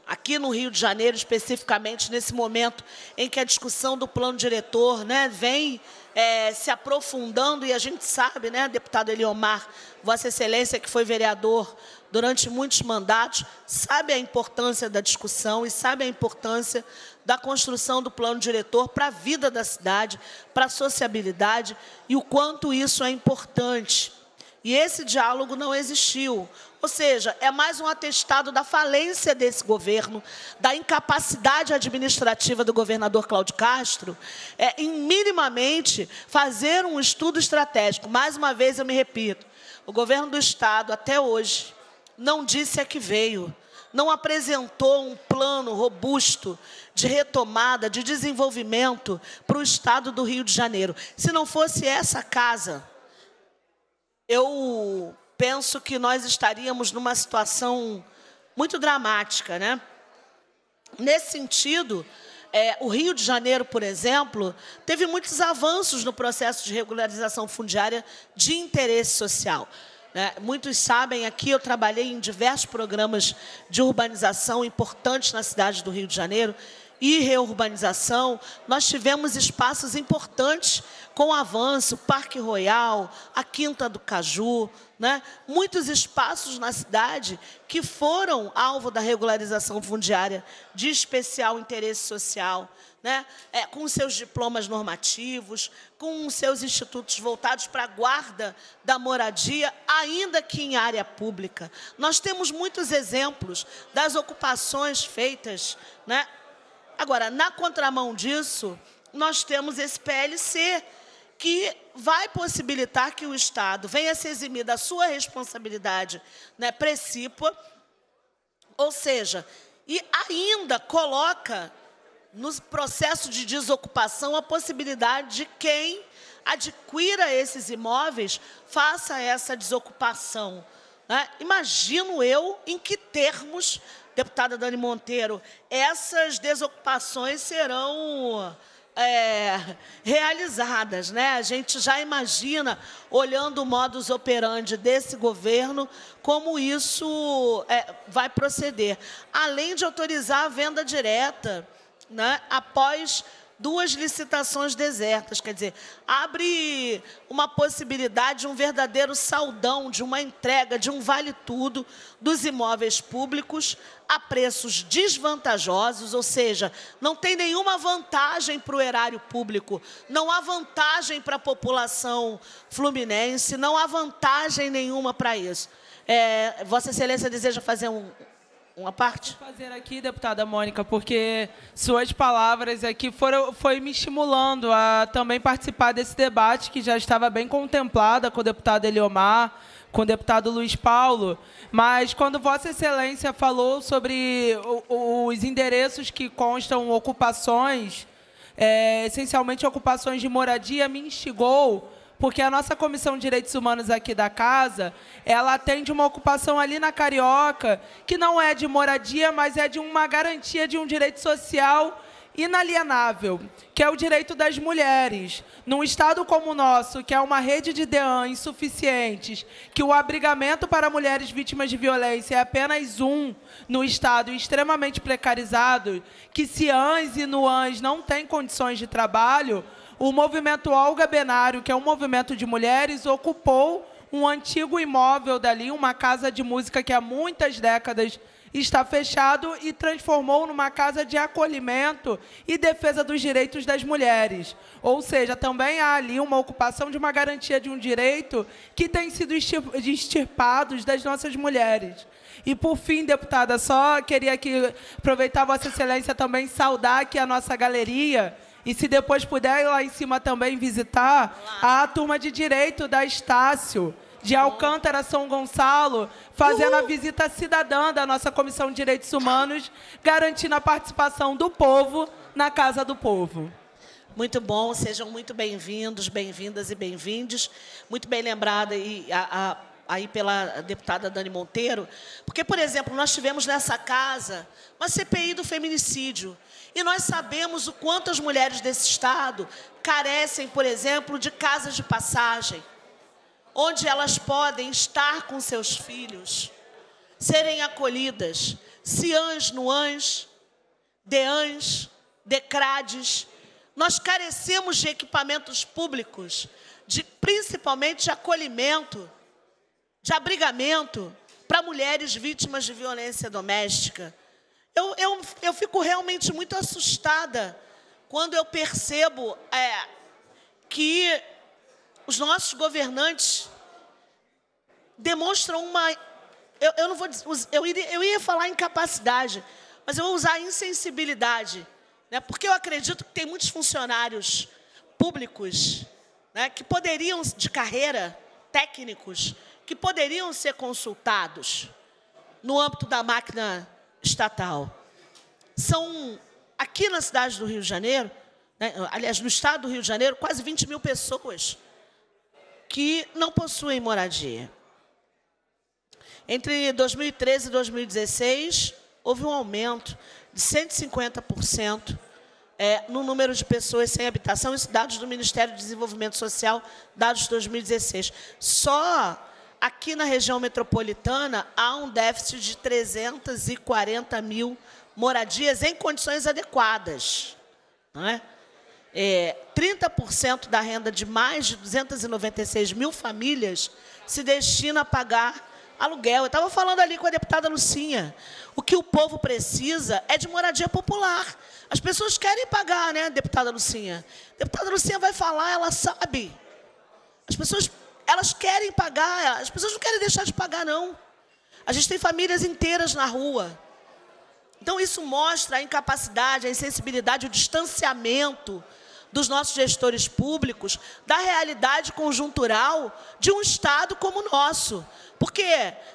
aqui no Rio de Janeiro, especificamente, nesse momento em que a discussão do plano diretor né, vem é, se aprofundando, e a gente sabe, né, deputado Eliomar, Vossa Excelência, que foi vereador durante muitos mandatos, sabe a importância da discussão e sabe a importância da construção do plano diretor para a vida da cidade, para a sociabilidade e o quanto isso é importante. E esse diálogo não existiu. Ou seja, é mais um atestado da falência desse governo, da incapacidade administrativa do governador Cláudio Castro, é, em minimamente fazer um estudo estratégico. Mais uma vez, eu me repito: o governo do Estado, até hoje, não disse a que veio, não apresentou um plano robusto de retomada, de desenvolvimento para o estado do Rio de Janeiro. Se não fosse essa casa, eu penso que nós estaríamos numa situação muito dramática, né? Nesse sentido, é, o Rio de Janeiro, por exemplo, teve muitos avanços no processo de regularização fundiária de interesse social. Né? Muitos sabem, aqui eu trabalhei em diversos programas de urbanização importantes na cidade do Rio de Janeiro, e reurbanização, nós tivemos espaços importantes com avanço, Parque Royal, a Quinta do Caju, né? muitos espaços na cidade que foram alvo da regularização fundiária de especial interesse social, né? É, com seus diplomas normativos, com seus institutos voltados para a guarda da moradia, ainda que em área pública. Nós temos muitos exemplos das ocupações feitas né, Agora, na contramão disso, nós temos esse PLC, que vai possibilitar que o Estado venha a se eximir da sua responsabilidade né, precípua, ou seja, e ainda coloca no processo de desocupação a possibilidade de quem adquira esses imóveis faça essa desocupação. Né? Imagino eu em que termos deputada Dani Monteiro, essas desocupações serão é, realizadas. Né? A gente já imagina, olhando o modus operandi desse governo, como isso é, vai proceder. Além de autorizar a venda direta né, após duas licitações desertas. Quer dizer, abre uma possibilidade, um verdadeiro saldão de uma entrega, de um vale-tudo dos imóveis públicos a preços desvantajosos, ou seja, não tem nenhuma vantagem para o erário público, não há vantagem para a população fluminense, não há vantagem nenhuma para isso. É, Vossa Excelência deseja fazer um, uma parte? Vou fazer aqui, deputada Mônica, porque suas palavras aqui foram foi me estimulando a também participar desse debate que já estava bem contemplada com o deputado Eliomar com o deputado Luiz Paulo, mas quando Vossa Excelência falou sobre os endereços que constam ocupações, é, essencialmente ocupações de moradia, me instigou porque a nossa comissão de direitos humanos aqui da casa, ela atende uma ocupação ali na Carioca, que não é de moradia, mas é de uma garantia de um direito social inalienável, que é o direito das mulheres, num Estado como o nosso, que é uma rede de DEAN insuficientes, que o abrigamento para mulheres vítimas de violência é apenas um no Estado extremamente precarizado, que se ANs e NUANs não têm condições de trabalho, o movimento Olga Benário, que é um movimento de mulheres, ocupou um antigo imóvel dali, uma casa de música que há muitas décadas está fechado e transformou numa casa de acolhimento e defesa dos direitos das mulheres. Ou seja, também há ali uma ocupação de uma garantia de um direito que tem sido extirpado das nossas mulheres. E por fim, deputada, só queria aqui aproveitar Vossa Excelência também saudar aqui a nossa galeria. E se depois puder ir lá em cima também visitar a turma de direito da Estácio de Alcântara São Gonçalo, fazendo Uhul. a visita cidadã da nossa Comissão de Direitos Humanos, garantindo a participação do povo na Casa do Povo. Muito bom, sejam muito bem-vindos, bem-vindas e bem-vindos. Muito bem lembrada a, a aí pela deputada Dani Monteiro, porque, por exemplo, nós tivemos nessa casa uma CPI do feminicídio. E nós sabemos o quanto as mulheres desse Estado carecem, por exemplo, de casas de passagem onde elas podem estar com seus filhos, serem acolhidas, Cians, Nuans, deãs, Decrades. Nós carecemos de equipamentos públicos, de, principalmente de acolhimento, de abrigamento para mulheres vítimas de violência doméstica. Eu, eu, eu fico realmente muito assustada quando eu percebo é, que os nossos governantes demonstram uma. Eu, eu não vou eu, iria, eu ia falar incapacidade, mas eu vou usar insensibilidade. Né? Porque eu acredito que tem muitos funcionários públicos né, que poderiam, de carreira, técnicos, que poderiam ser consultados no âmbito da máquina estatal. São, aqui na cidade do Rio de Janeiro, né, aliás, no estado do Rio de Janeiro, quase 20 mil pessoas que não possuem moradia. Entre 2013 e 2016, houve um aumento de 150% é, no número de pessoas sem habitação, isso dados do Ministério do Desenvolvimento Social, dados de 2016. Só aqui na região metropolitana há um déficit de 340 mil moradias em condições adequadas. Não é? É, 30% da renda de mais de 296 mil famílias se destina a pagar aluguel. Eu estava falando ali com a deputada Lucinha. O que o povo precisa é de moradia popular. As pessoas querem pagar, né, deputada Lucinha? deputada Lucinha vai falar, ela sabe. As pessoas, elas querem pagar, as pessoas não querem deixar de pagar, não. A gente tem famílias inteiras na rua. Então, isso mostra a incapacidade, a insensibilidade, o distanciamento dos nossos gestores públicos, da realidade conjuntural de um Estado como o nosso. Porque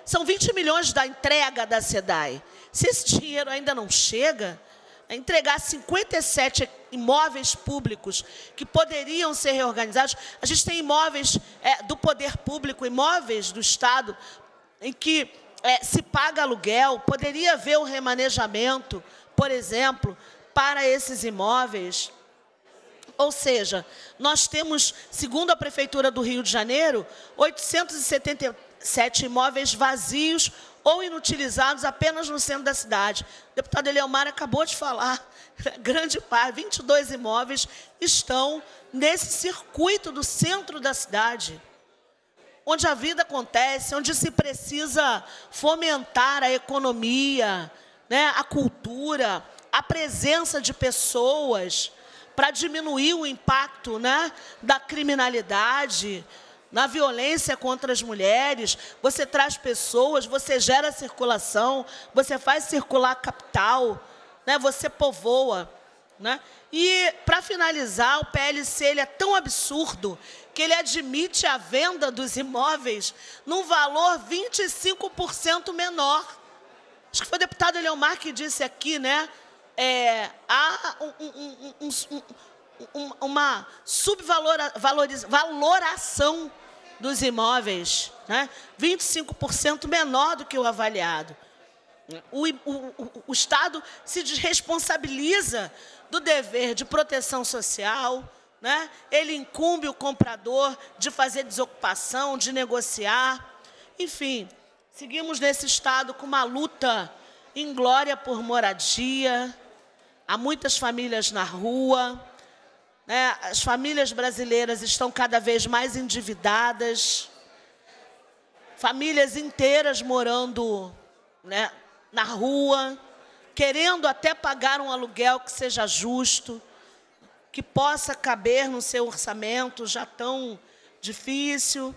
são 20 milhões da entrega da SEDAI. Se esse dinheiro ainda não chega, é entregar 57 imóveis públicos que poderiam ser reorganizados. A gente tem imóveis é, do poder público, imóveis do Estado, em que é, se paga aluguel, poderia haver um remanejamento, por exemplo, para esses imóveis. Ou seja, nós temos, segundo a Prefeitura do Rio de Janeiro, 877 imóveis vazios ou inutilizados apenas no centro da cidade. O deputado Eleomar acabou de falar, grande parte, 22 imóveis estão nesse circuito do centro da cidade, onde a vida acontece, onde se precisa fomentar a economia, né, a cultura, a presença de pessoas para diminuir o impacto né, da criminalidade, na violência contra as mulheres, você traz pessoas, você gera circulação, você faz circular capital, né, você povoa. Né? E, para finalizar, o PLC ele é tão absurdo que ele admite a venda dos imóveis num valor 25% menor. Acho que foi o deputado Leomar que disse aqui, né? é, há um, um, um, uma subvaloração dos imóveis, né? 25% menor do que o avaliado. O, o, o Estado se desresponsabiliza do dever de proteção social, né? ele incumbe o comprador de fazer desocupação, de negociar. Enfim, seguimos nesse Estado com uma luta inglória por moradia, Há muitas famílias na rua. Né? As famílias brasileiras estão cada vez mais endividadas. Famílias inteiras morando né, na rua, querendo até pagar um aluguel que seja justo, que possa caber no seu orçamento já tão difícil.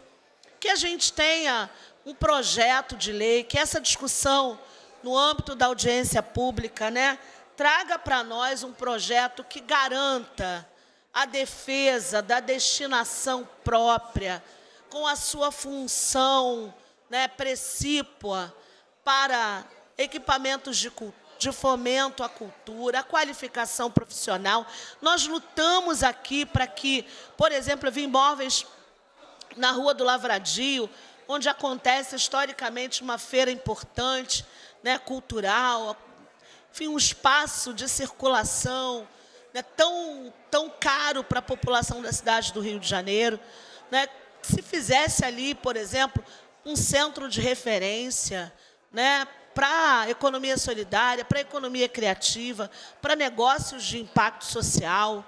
Que a gente tenha um projeto de lei, que essa discussão no âmbito da audiência pública, né? traga para nós um projeto que garanta a defesa da destinação própria, com a sua função né, precípua para equipamentos de, de fomento à cultura, a qualificação profissional. Nós lutamos aqui para que, por exemplo, eu vi imóveis na Rua do Lavradio, onde acontece historicamente uma feira importante, né, cultural, enfim, um espaço de circulação né, tão, tão caro para a população da cidade do Rio de Janeiro. Né, se fizesse ali, por exemplo, um centro de referência né, para a economia solidária, para a economia criativa, para negócios de impacto social.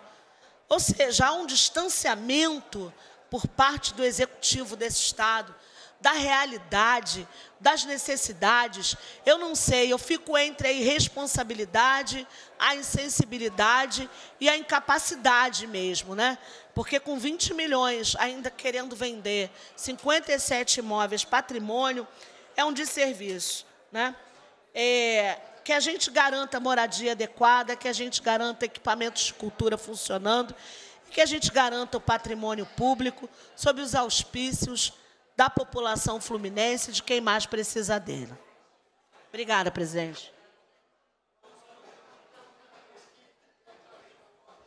Ou seja, há um distanciamento por parte do executivo desse Estado da realidade, das necessidades. Eu não sei, eu fico entre a irresponsabilidade, a insensibilidade e a incapacidade mesmo, né? Porque com 20 milhões ainda querendo vender 57 imóveis patrimônio, é um desserviço, né? É, que a gente garanta moradia adequada, que a gente garanta equipamentos de cultura funcionando, que a gente garanta o patrimônio público sob os auspícios da população fluminense, de quem mais precisa dele. Obrigada, presidente.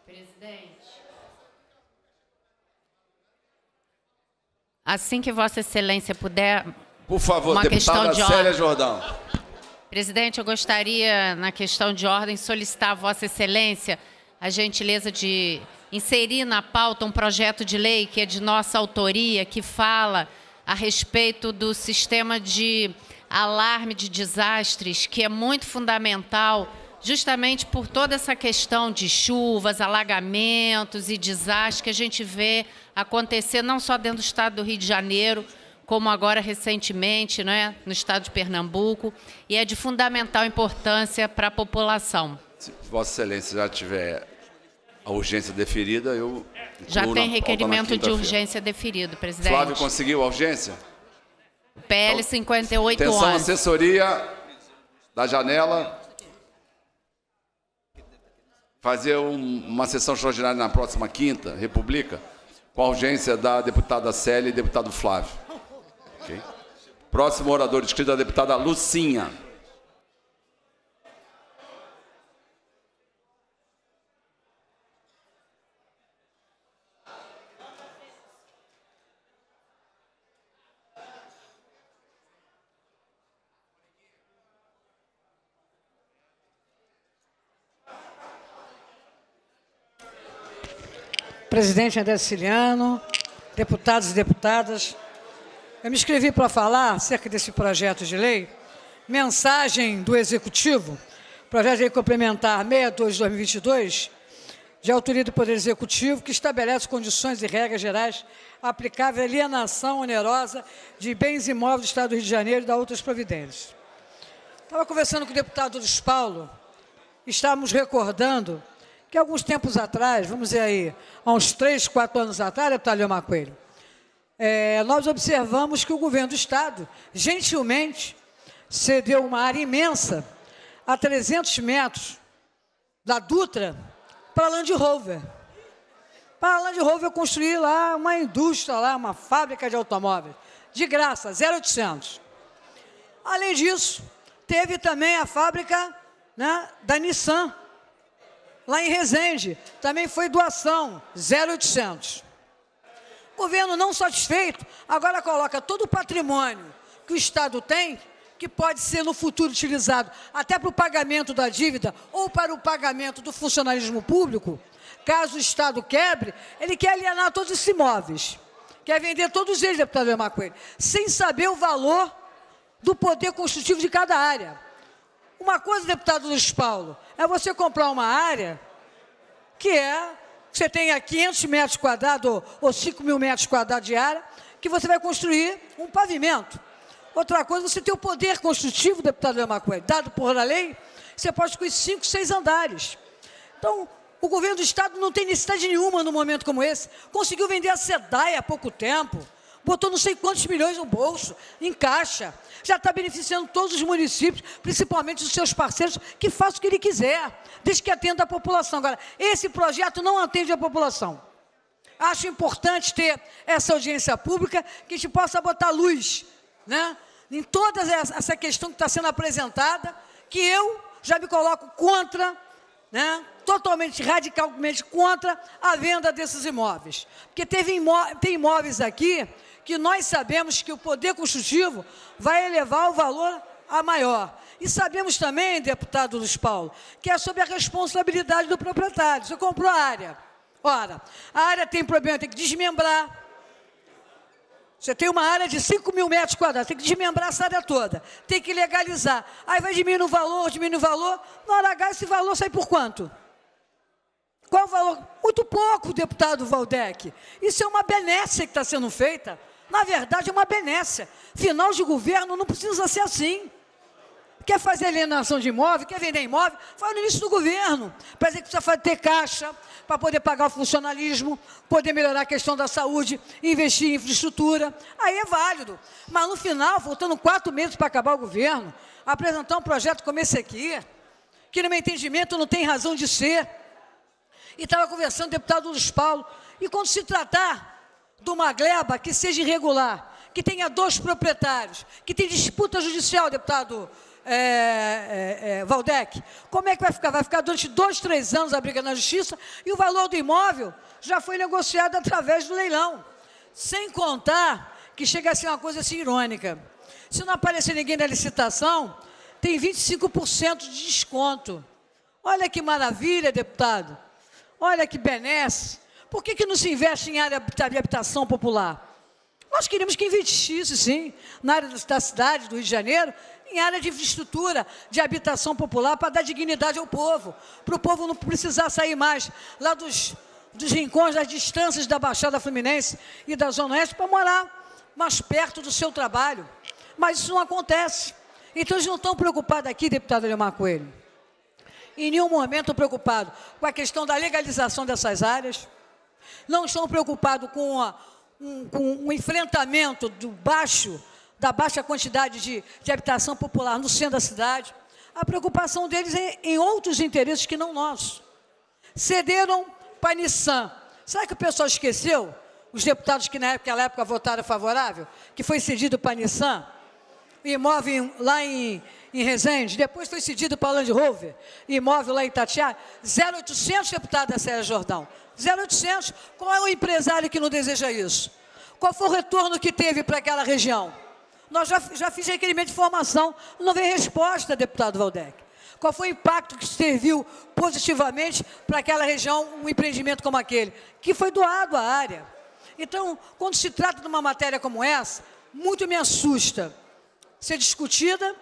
Presidente. Assim que Vossa Excelência puder. Por favor, uma deputada questão de Célia ordem. Jordão. Presidente, eu gostaria, na questão de ordem, solicitar a Vossa Excelência a gentileza de inserir na pauta um projeto de lei que é de nossa autoria, que fala a respeito do sistema de alarme de desastres, que é muito fundamental justamente por toda essa questão de chuvas, alagamentos e desastres que a gente vê acontecer não só dentro do estado do Rio de Janeiro, como agora recentemente, né, no estado de Pernambuco, e é de fundamental importância para a população. Se Vossa Excelência já tiver a urgência deferida, eu. Já tem requerimento de urgência deferido, presidente. Flávio conseguiu a urgência? PL 58 então, Atenção, assessoria da janela. Fazer um, uma sessão extraordinária na próxima quinta, República, com a urgência da deputada Célia e deputado Flávio. Okay? Próximo orador inscrito, a deputada Lucinha. presidente André Siciliano, deputados e deputadas. Eu me inscrevi para falar acerca desse projeto de lei, mensagem do Executivo, projeto de lei complementar 62 de 2022, de autoria do Poder Executivo, que estabelece condições e regras gerais aplicáveis à alienação onerosa de bens imóveis do Estado do Rio de Janeiro e da outras providências. Estava conversando com o deputado Luiz Paulo, estávamos recordando porque alguns tempos atrás, vamos dizer aí, há uns três, quatro anos atrás, deputado Leomar Coelho, é, nós observamos que o governo do Estado, gentilmente, cedeu uma área imensa a 300 metros da Dutra para a Land Rover. Para a Land Rover construir lá uma indústria, lá, uma fábrica de automóveis. De graça, 0,800. Além disso, teve também a fábrica né, da Nissan, lá em Resende, também foi doação, 0,800. O governo não satisfeito, agora coloca todo o patrimônio que o Estado tem, que pode ser no futuro utilizado até para o pagamento da dívida ou para o pagamento do funcionalismo público, caso o Estado quebre, ele quer alienar todos esses imóveis. Quer vender todos eles, deputado Elmar Coelho, sem saber o valor do poder construtivo de cada área. Uma coisa, deputado Luiz Paulo, é você comprar uma área que é, você tenha 500 metros quadrados ou 5 mil metros quadrados de área, que você vai construir um pavimento. Outra coisa, você tem o poder construtivo, deputado Leomar Coelho, dado por a lei, você pode construir cinco, seis andares. Então, o governo do Estado não tem necessidade nenhuma num momento como esse. Conseguiu vender a SEDAI há pouco tempo botou não sei quantos milhões no bolso, em caixa. Já está beneficiando todos os municípios, principalmente os seus parceiros, que façam o que ele quiser, desde que atenda a população. Agora, esse projeto não atende a população. Acho importante ter essa audiência pública, que a gente possa botar luz né, em toda essa questão que está sendo apresentada, que eu já me coloco contra né, totalmente, radicalmente contra a venda desses imóveis. Porque teve imó tem imóveis aqui que nós sabemos que o poder construtivo vai elevar o valor a maior. E sabemos também, deputado Luiz Paulo, que é sobre a responsabilidade do proprietário. Você comprou a área. Ora, a área tem problema, tem que desmembrar. Você tem uma área de 5 mil metros quadrados, tem que desmembrar essa área toda, tem que legalizar. Aí vai diminuir o valor, diminuir o valor. Na hora H, esse valor sai por quanto? Qual o valor? Muito pouco, deputado Valdec. Isso é uma benécia que está sendo feita na verdade, é uma benesse. Final de governo não precisa ser assim. Quer fazer alienação de imóvel, quer vender imóvel, faz no início do governo. Para dizer que precisa ter caixa, para poder pagar o funcionalismo, poder melhorar a questão da saúde, investir em infraestrutura. Aí é válido. Mas no final, faltando quatro meses para acabar o governo, apresentar um projeto como esse aqui, que no meu entendimento não tem razão de ser. E estava conversando com o deputado Luiz Paulo. E quando se tratar de uma gleba que seja irregular, que tenha dois proprietários, que tenha disputa judicial, deputado é, é, é, Valdec, como é que vai ficar? Vai ficar durante dois, três anos a briga na justiça e o valor do imóvel já foi negociado através do leilão. Sem contar que chega a ser uma coisa assim irônica. Se não aparecer ninguém na licitação, tem 25% de desconto. Olha que maravilha, deputado. Olha que benesse. Por que, que não se investe em área de habitação popular? Nós queríamos que investisse, sim, na área da cidade do Rio de Janeiro, em área de infraestrutura, de habitação popular, para dar dignidade ao povo, para o povo não precisar sair mais lá dos, dos rincões, das distâncias da Baixada Fluminense e da Zona Oeste, para morar mais perto do seu trabalho. Mas isso não acontece. Então, eles não estão preocupados aqui, deputado Leomar Coelho, em nenhum momento preocupado com a questão da legalização dessas áreas, não estão preocupados com, uma, um, com um enfrentamento do baixo, da baixa quantidade de, de habitação popular no centro da cidade. A preocupação deles é em outros interesses que não nossos. Cederam para a Nissan. Será que o pessoal esqueceu? Os deputados que naquela época votaram favorável, que foi cedido para a Nissan, imóvel lá em, em Resende, depois foi cedido para a Land Rover, imóvel lá em Itatiaia, 0,800 deputados da Série Jordão. 0,800. Qual é o empresário que não deseja isso? Qual foi o retorno que teve para aquela região? Nós já, já fiz requerimento de formação, não vem resposta, deputado Valdec. Qual foi o impacto que serviu positivamente para aquela região um empreendimento como aquele? Que foi doado à área. Então, quando se trata de uma matéria como essa, muito me assusta ser discutida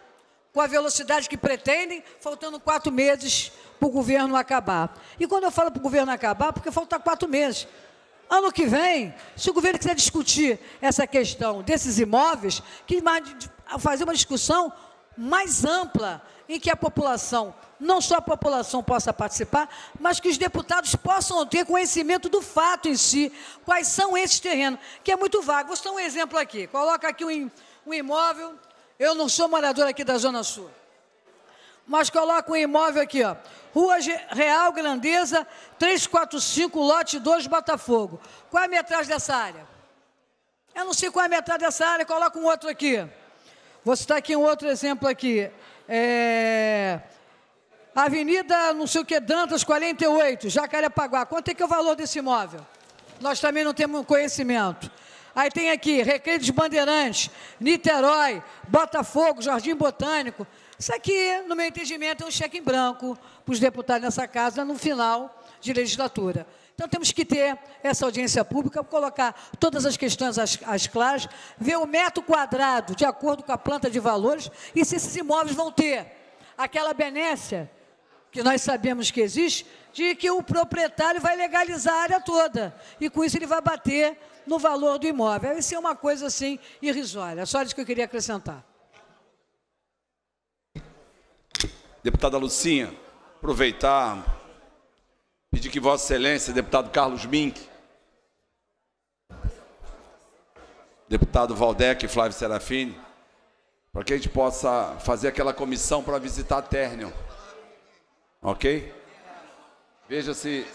com a velocidade que pretendem, faltando quatro meses para o governo acabar. E quando eu falo para o governo acabar, porque falta quatro meses. Ano que vem, se o governo quiser discutir essa questão desses imóveis, que fazer uma discussão mais ampla, em que a população, não só a população possa participar, mas que os deputados possam ter conhecimento do fato em si, quais são esses terrenos, que é muito vago. Vou citar um exemplo aqui. Coloca aqui um, um imóvel, eu não sou morador aqui da Zona Sul, mas coloca um imóvel aqui, ó, Rua Real Grandeza, 345, lote 2, Botafogo. Qual é a metragem dessa área? Eu não sei qual é a metragem dessa área, coloca um outro aqui. Vou citar aqui um outro exemplo aqui. É... Avenida não sei o que, Dantas, 48, Jacarepaguá. Quanto é que é o valor desse imóvel? Nós também não temos conhecimento. Aí tem aqui, Recreio dos Bandeirantes, Niterói, Botafogo, Jardim Botânico, isso aqui, no meu entendimento, é um cheque em branco para os deputados nessa casa no final de legislatura. Então, temos que ter essa audiência pública, colocar todas as questões às, às, claras, ver o metro quadrado de acordo com a planta de valores e se esses imóveis vão ter aquela benécia que nós sabemos que existe, de que o proprietário vai legalizar a área toda e, com isso, ele vai bater no valor do imóvel. Isso é uma coisa, assim, irrisória. Só isso que eu queria acrescentar. deputada Lucinha, aproveitar, pedir que Vossa Excelência, deputado Carlos Mink, deputado Valdec e Flávio Serafini, para que a gente possa fazer aquela comissão para visitar Ternion. Ok? Veja se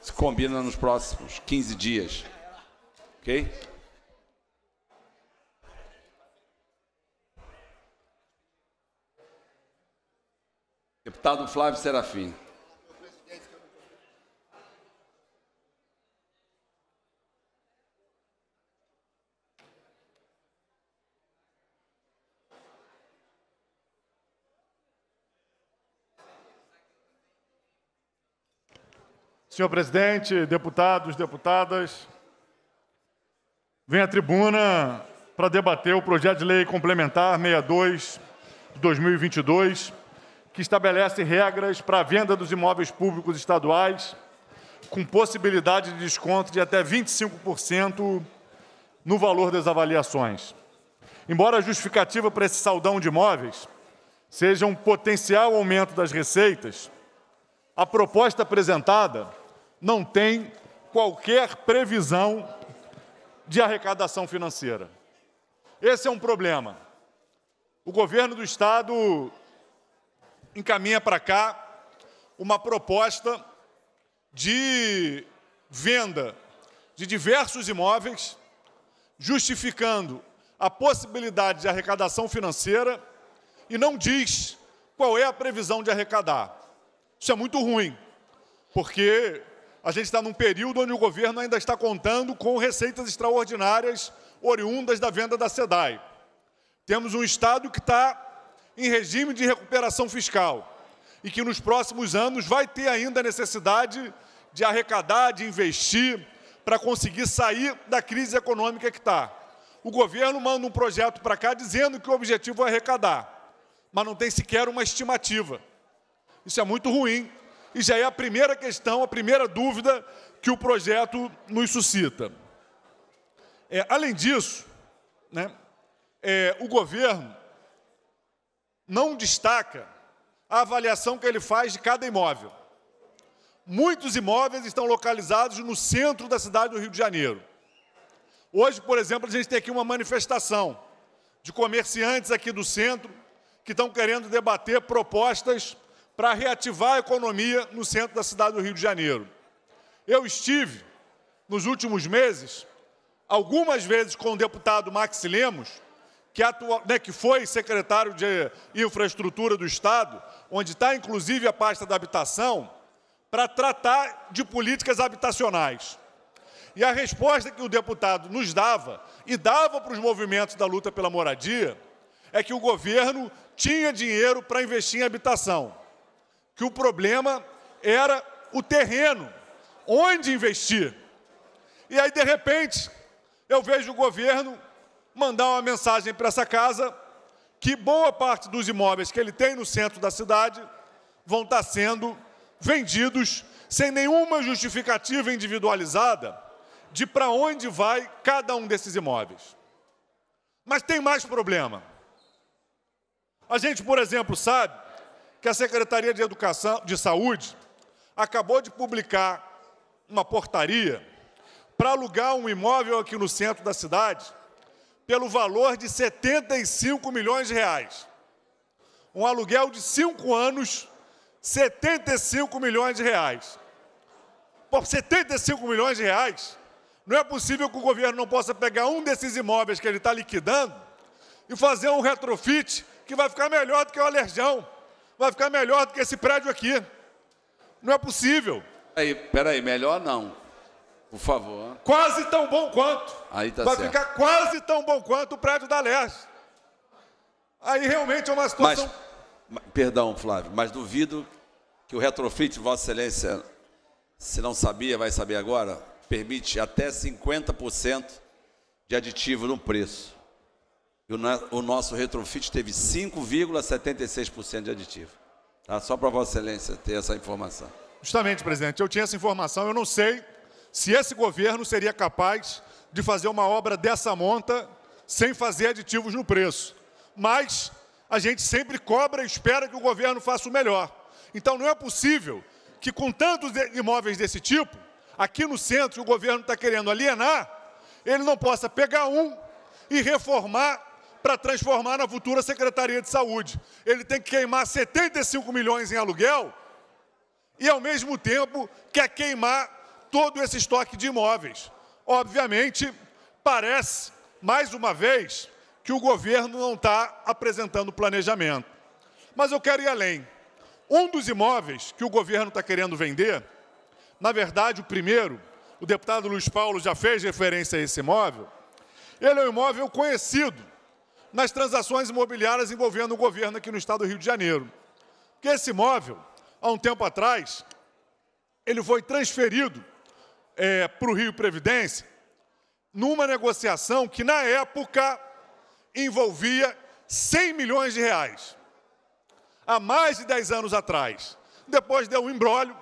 se combina nos próximos 15 dias. Ok? Deputado Flávio Serafim. Senhor presidente, deputados, deputadas, vem à tribuna para debater o projeto de lei complementar 62 de 2022 que estabelece regras para a venda dos imóveis públicos estaduais, com possibilidade de desconto de até 25% no valor das avaliações. Embora a justificativa para esse saldão de imóveis seja um potencial aumento das receitas, a proposta apresentada não tem qualquer previsão de arrecadação financeira. Esse é um problema. O governo do Estado encaminha para cá uma proposta de venda de diversos imóveis, justificando a possibilidade de arrecadação financeira e não diz qual é a previsão de arrecadar. Isso é muito ruim, porque a gente está num período onde o governo ainda está contando com receitas extraordinárias oriundas da venda da SEDAI. Temos um Estado que está em regime de recuperação fiscal e que nos próximos anos vai ter ainda a necessidade de arrecadar, de investir para conseguir sair da crise econômica que está. O governo manda um projeto para cá dizendo que o objetivo é arrecadar, mas não tem sequer uma estimativa. Isso é muito ruim e já é a primeira questão, a primeira dúvida que o projeto nos suscita. É, além disso, né, é, o governo não destaca a avaliação que ele faz de cada imóvel. Muitos imóveis estão localizados no centro da cidade do Rio de Janeiro. Hoje, por exemplo, a gente tem aqui uma manifestação de comerciantes aqui do centro que estão querendo debater propostas para reativar a economia no centro da cidade do Rio de Janeiro. Eu estive, nos últimos meses, algumas vezes com o deputado Max Lemos, que, atual, né, que foi secretário de Infraestrutura do Estado, onde está inclusive a pasta da habitação, para tratar de políticas habitacionais. E a resposta que o deputado nos dava, e dava para os movimentos da luta pela moradia, é que o governo tinha dinheiro para investir em habitação, que o problema era o terreno, onde investir. E aí, de repente, eu vejo o governo mandar uma mensagem para essa casa que boa parte dos imóveis que ele tem no centro da cidade vão estar sendo vendidos sem nenhuma justificativa individualizada de para onde vai cada um desses imóveis. Mas tem mais problema. A gente, por exemplo, sabe que a Secretaria de Educação de Saúde acabou de publicar uma portaria para alugar um imóvel aqui no centro da cidade pelo valor de 75 milhões de reais. Um aluguel de cinco anos, 75 milhões de reais. Por 75 milhões de reais, não é possível que o governo não possa pegar um desses imóveis que ele está liquidando e fazer um retrofit que vai ficar melhor do que o Alerjão, vai ficar melhor do que esse prédio aqui. Não é possível. Peraí, peraí melhor não. Por favor. Quase tão bom quanto. Aí tá Vai certo. ficar quase tão bom quanto o prédio da Leste. Aí realmente é uma situação. Mas, perdão, Flávio, mas duvido que o retrofit, Vossa Excelência, se não sabia, vai saber agora, permite até 50% de aditivo no preço. E o nosso retrofit teve 5,76% de aditivo. Tá? Só para Vossa Excelência ter essa informação. Justamente, presidente. Eu tinha essa informação, eu não sei se esse governo seria capaz de fazer uma obra dessa monta sem fazer aditivos no preço. Mas a gente sempre cobra e espera que o governo faça o melhor. Então não é possível que com tantos imóveis desse tipo, aqui no centro o governo está querendo alienar, ele não possa pegar um e reformar para transformar na futura Secretaria de Saúde. Ele tem que queimar 75 milhões em aluguel e, ao mesmo tempo, quer queimar todo esse estoque de imóveis. Obviamente, parece, mais uma vez, que o governo não está apresentando planejamento. Mas eu quero ir além. Um dos imóveis que o governo está querendo vender, na verdade, o primeiro, o deputado Luiz Paulo já fez referência a esse imóvel, ele é um imóvel conhecido nas transações imobiliárias envolvendo o governo aqui no estado do Rio de Janeiro. Porque esse imóvel, há um tempo atrás, ele foi transferido é, para o Rio Previdência, numa negociação que, na época, envolvia 100 milhões de reais. Há mais de 10 anos atrás. Depois deu um embrólio.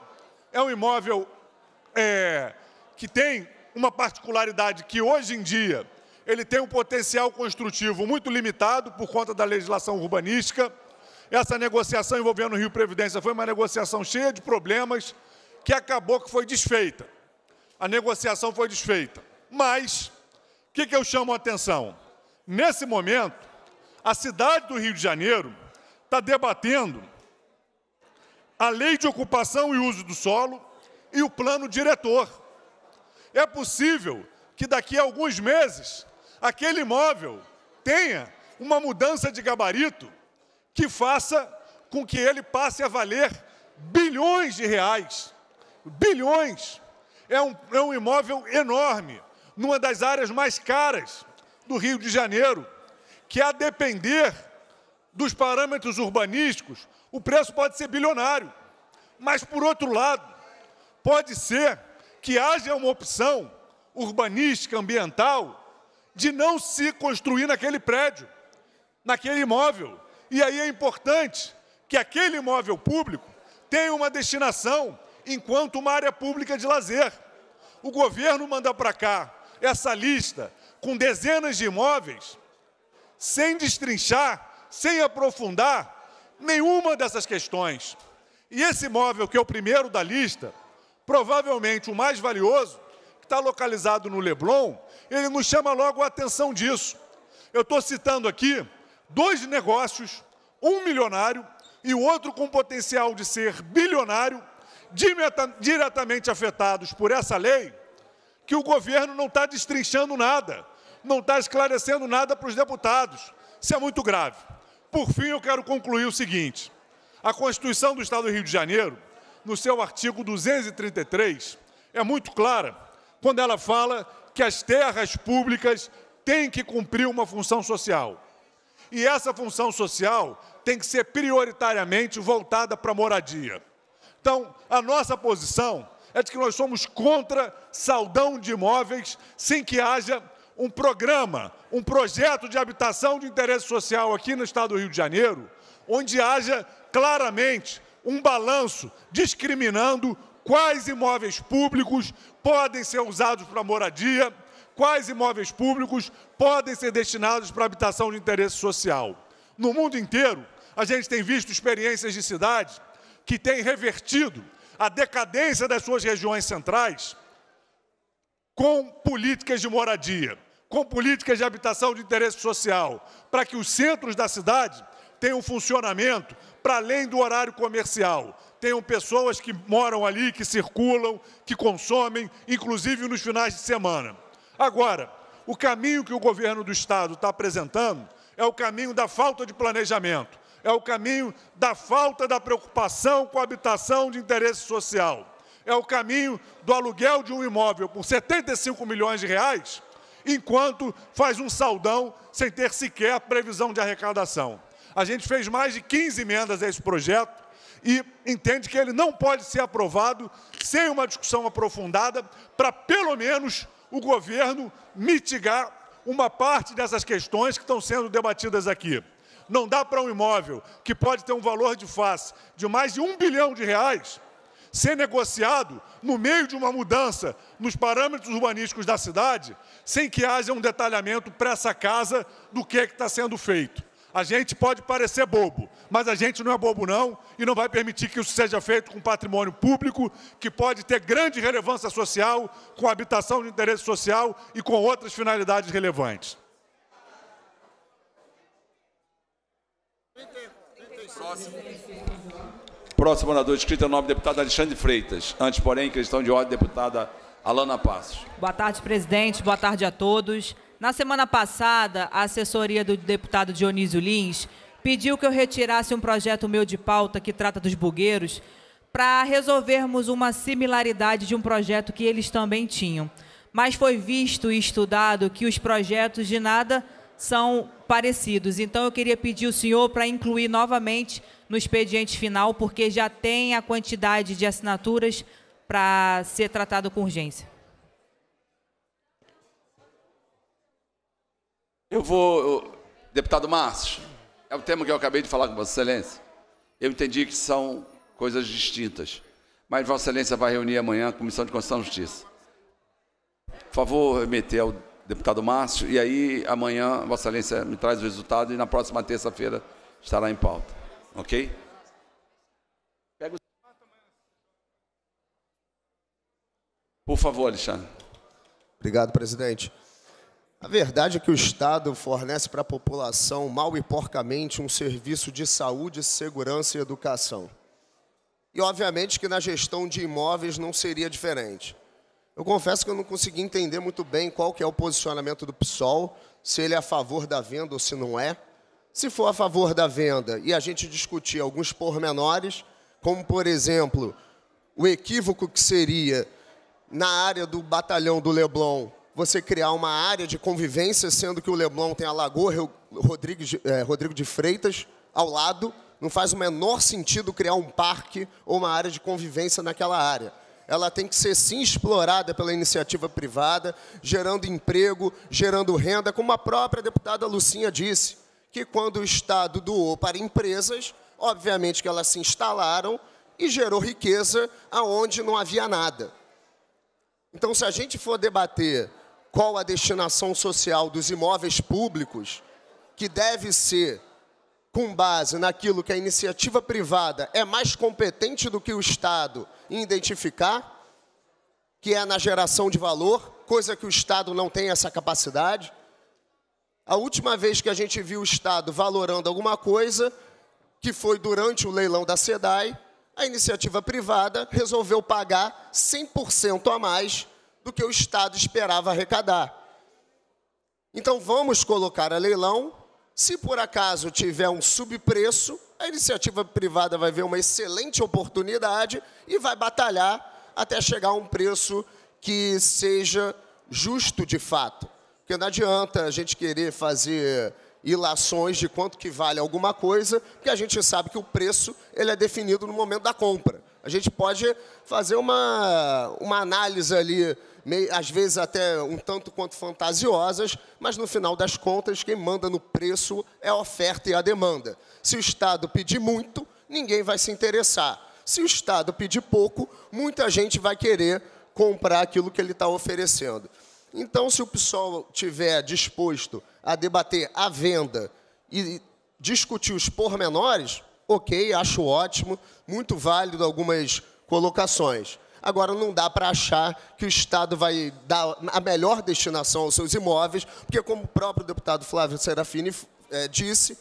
É um imóvel é, que tem uma particularidade que, hoje em dia, ele tem um potencial construtivo muito limitado por conta da legislação urbanística. Essa negociação envolvendo o Rio Previdência foi uma negociação cheia de problemas que acabou que foi desfeita a negociação foi desfeita. Mas, o que, que eu chamo a atenção? Nesse momento, a cidade do Rio de Janeiro está debatendo a lei de ocupação e uso do solo e o plano diretor. É possível que daqui a alguns meses aquele imóvel tenha uma mudança de gabarito que faça com que ele passe a valer bilhões de reais. Bilhões! É um, é um imóvel enorme, numa das áreas mais caras do Rio de Janeiro, que a depender dos parâmetros urbanísticos, o preço pode ser bilionário. Mas, por outro lado, pode ser que haja uma opção urbanística, ambiental, de não se construir naquele prédio, naquele imóvel. E aí é importante que aquele imóvel público tenha uma destinação enquanto uma área pública de lazer. O governo manda para cá essa lista com dezenas de imóveis, sem destrinchar, sem aprofundar nenhuma dessas questões. E esse imóvel, que é o primeiro da lista, provavelmente o mais valioso, que está localizado no Leblon, ele nos chama logo a atenção disso. Eu estou citando aqui dois negócios, um milionário e o outro com potencial de ser bilionário, diretamente afetados por essa lei, que o governo não está destrinchando nada, não está esclarecendo nada para os deputados. Isso é muito grave. Por fim, eu quero concluir o seguinte: a Constituição do Estado do Rio de Janeiro, no seu artigo 233, é muito clara quando ela fala que as terras públicas têm que cumprir uma função social. E essa função social tem que ser prioritariamente voltada para a moradia. Então, a nossa posição é de que nós somos contra saldão de imóveis sem que haja um programa, um projeto de habitação de interesse social aqui no estado do Rio de Janeiro, onde haja claramente um balanço discriminando quais imóveis públicos podem ser usados para moradia, quais imóveis públicos podem ser destinados para habitação de interesse social. No mundo inteiro, a gente tem visto experiências de cidades que tem revertido a decadência das suas regiões centrais com políticas de moradia, com políticas de habitação de interesse social, para que os centros da cidade tenham funcionamento para além do horário comercial. Tenham pessoas que moram ali, que circulam, que consomem, inclusive nos finais de semana. Agora, o caminho que o governo do Estado está apresentando é o caminho da falta de planejamento é o caminho da falta da preocupação com a habitação de interesse social. É o caminho do aluguel de um imóvel por 75 milhões de reais, enquanto faz um saldão sem ter sequer previsão de arrecadação. A gente fez mais de 15 emendas a esse projeto e entende que ele não pode ser aprovado sem uma discussão aprofundada para, pelo menos, o governo mitigar uma parte dessas questões que estão sendo debatidas aqui não dá para um imóvel que pode ter um valor de face de mais de um bilhão de reais ser negociado no meio de uma mudança nos parâmetros urbanísticos da cidade, sem que haja um detalhamento para essa casa do que é está sendo feito. A gente pode parecer bobo, mas a gente não é bobo não e não vai permitir que isso seja feito com patrimônio público, que pode ter grande relevância social, com habitação de interesse social e com outras finalidades relevantes. Próximo. Próximo orador escrito é nome do deputado Alexandre Freitas. Antes, porém, questão de ordem, deputada Alana Passos. Boa tarde, presidente. Boa tarde a todos. Na semana passada, a assessoria do deputado Dionísio Lins pediu que eu retirasse um projeto meu de pauta que trata dos bugueiros para resolvermos uma similaridade de um projeto que eles também tinham. Mas foi visto e estudado que os projetos de nada são parecidos. Então, eu queria pedir o senhor para incluir novamente no expediente final, porque já tem a quantidade de assinaturas para ser tratado com urgência. Eu vou, eu, deputado Márcio, é o tema que eu acabei de falar com Vossa Excelência. Eu entendi que são coisas distintas, mas Vossa Excelência vai reunir amanhã a Comissão de Constituição e Justiça. Por favor, meter ao deputado Márcio, e aí amanhã Vossa Excelência me traz o resultado e na próxima terça-feira estará em pauta. Ok? Pega Por favor, Alexandre. Obrigado, presidente. A verdade é que o Estado fornece para a população, mal e porcamente, um serviço de saúde, segurança e educação. E, obviamente, que na gestão de imóveis não seria diferente. Eu confesso que eu não consegui entender muito bem qual que é o posicionamento do PSOL, se ele é a favor da venda ou se não é. Se for a favor da venda e a gente discutir alguns pormenores, como por exemplo, o equívoco que seria na área do batalhão do Leblon você criar uma área de convivência, sendo que o Leblon tem a Lagoa Rodrigo de, é, Rodrigo de Freitas ao lado, não faz o menor sentido criar um parque ou uma área de convivência naquela área ela tem que ser sim explorada pela iniciativa privada, gerando emprego, gerando renda, como a própria deputada Lucinha disse, que quando o Estado doou para empresas, obviamente que elas se instalaram e gerou riqueza aonde não havia nada. Então, se a gente for debater qual a destinação social dos imóveis públicos, que deve ser com base naquilo que a iniciativa privada é mais competente do que o Estado identificar, que é na geração de valor, coisa que o Estado não tem essa capacidade. A última vez que a gente viu o Estado valorando alguma coisa, que foi durante o leilão da SEDAI, a iniciativa privada resolveu pagar 100% a mais do que o Estado esperava arrecadar. Então, vamos colocar a leilão se por acaso tiver um subpreço, a iniciativa privada vai ver uma excelente oportunidade e vai batalhar até chegar a um preço que seja justo de fato. Porque não adianta a gente querer fazer ilações de quanto que vale alguma coisa, porque a gente sabe que o preço ele é definido no momento da compra. A gente pode fazer uma, uma análise ali, meio, às vezes até um tanto quanto fantasiosas, mas no final das contas, quem manda no preço é a oferta e a demanda. Se o Estado pedir muito, ninguém vai se interessar. Se o Estado pedir pouco, muita gente vai querer comprar aquilo que ele está oferecendo. Então, se o PSOL tiver disposto a debater a venda e discutir os pormenores, ok, acho ótimo, muito válido algumas colocações. Agora, não dá para achar que o Estado vai dar a melhor destinação aos seus imóveis, porque, como o próprio deputado Flávio Serafini é, disse,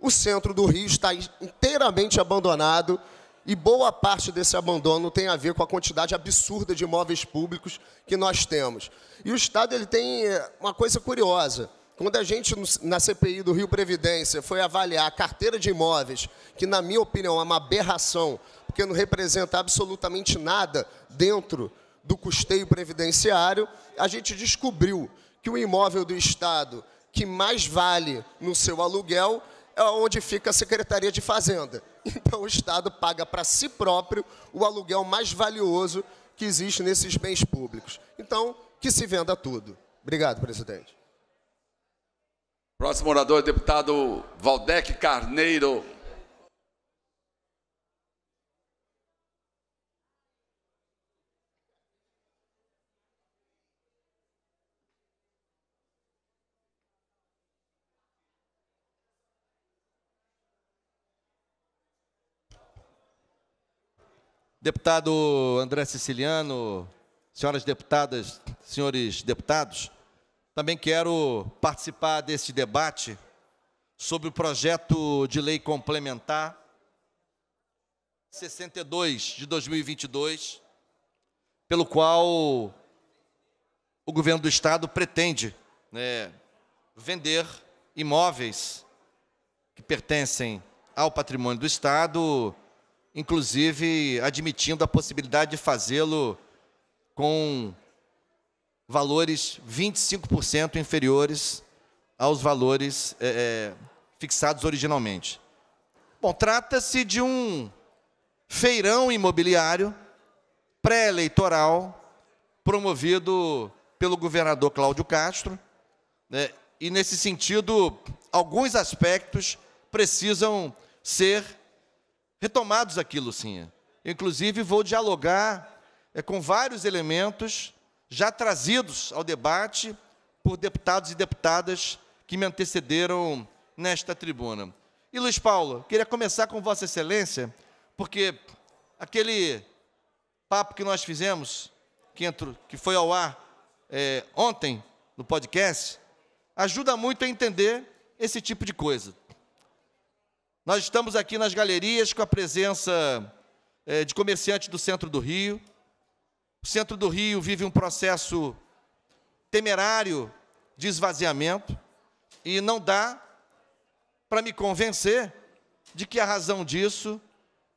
o centro do Rio está inteiramente abandonado e boa parte desse abandono tem a ver com a quantidade absurda de imóveis públicos que nós temos. E o Estado ele tem eh, uma coisa curiosa. Quando a gente, na CPI do Rio Previdência, foi avaliar a carteira de imóveis, que, na minha opinião, é uma aberração, porque não representa absolutamente nada dentro do custeio previdenciário, a gente descobriu que o imóvel do Estado que mais vale no seu aluguel é onde fica a Secretaria de Fazenda. Então, o Estado paga para si próprio o aluguel mais valioso que existe nesses bens públicos. Então, que se venda tudo. Obrigado, presidente. Próximo orador, é deputado Valdec Carneiro. Deputado André Siciliano, senhoras deputadas, senhores deputados, também quero participar deste debate sobre o projeto de lei complementar 62 de 2022, pelo qual o governo do estado pretende né, vender imóveis que pertencem ao patrimônio do estado, inclusive admitindo a possibilidade de fazê-lo com valores 25% inferiores aos valores é, é, fixados originalmente. Bom, trata-se de um feirão imobiliário pré-eleitoral promovido pelo governador Cláudio Castro, né, e nesse sentido, alguns aspectos precisam ser retomados aqui, Lucinha. Inclusive, vou dialogar é, com vários elementos já trazidos ao debate por deputados e deputadas que me antecederam nesta tribuna. E Luiz Paulo, queria começar com Vossa Excelência, porque aquele papo que nós fizemos, que, entrou, que foi ao ar é, ontem no podcast, ajuda muito a entender esse tipo de coisa. Nós estamos aqui nas galerias com a presença é, de comerciantes do centro do Rio, o centro do Rio vive um processo temerário de esvaziamento e não dá para me convencer de que a razão disso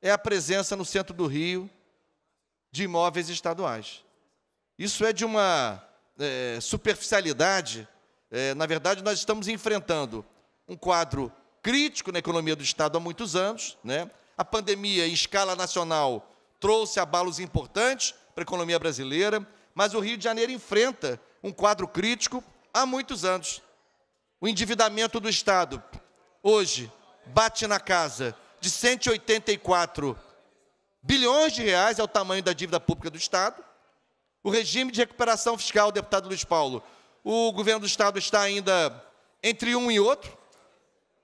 é a presença no centro do Rio de imóveis estaduais. Isso é de uma é, superficialidade. É, na verdade, nós estamos enfrentando um quadro crítico na economia do Estado há muitos anos. Né? A pandemia, em escala nacional, trouxe abalos importantes, para a economia brasileira, mas o Rio de Janeiro enfrenta um quadro crítico há muitos anos. O endividamento do Estado hoje bate na casa de 184 bilhões de reais, é o tamanho da dívida pública do Estado. O regime de recuperação fiscal, deputado Luiz Paulo, o governo do Estado está ainda entre um e outro,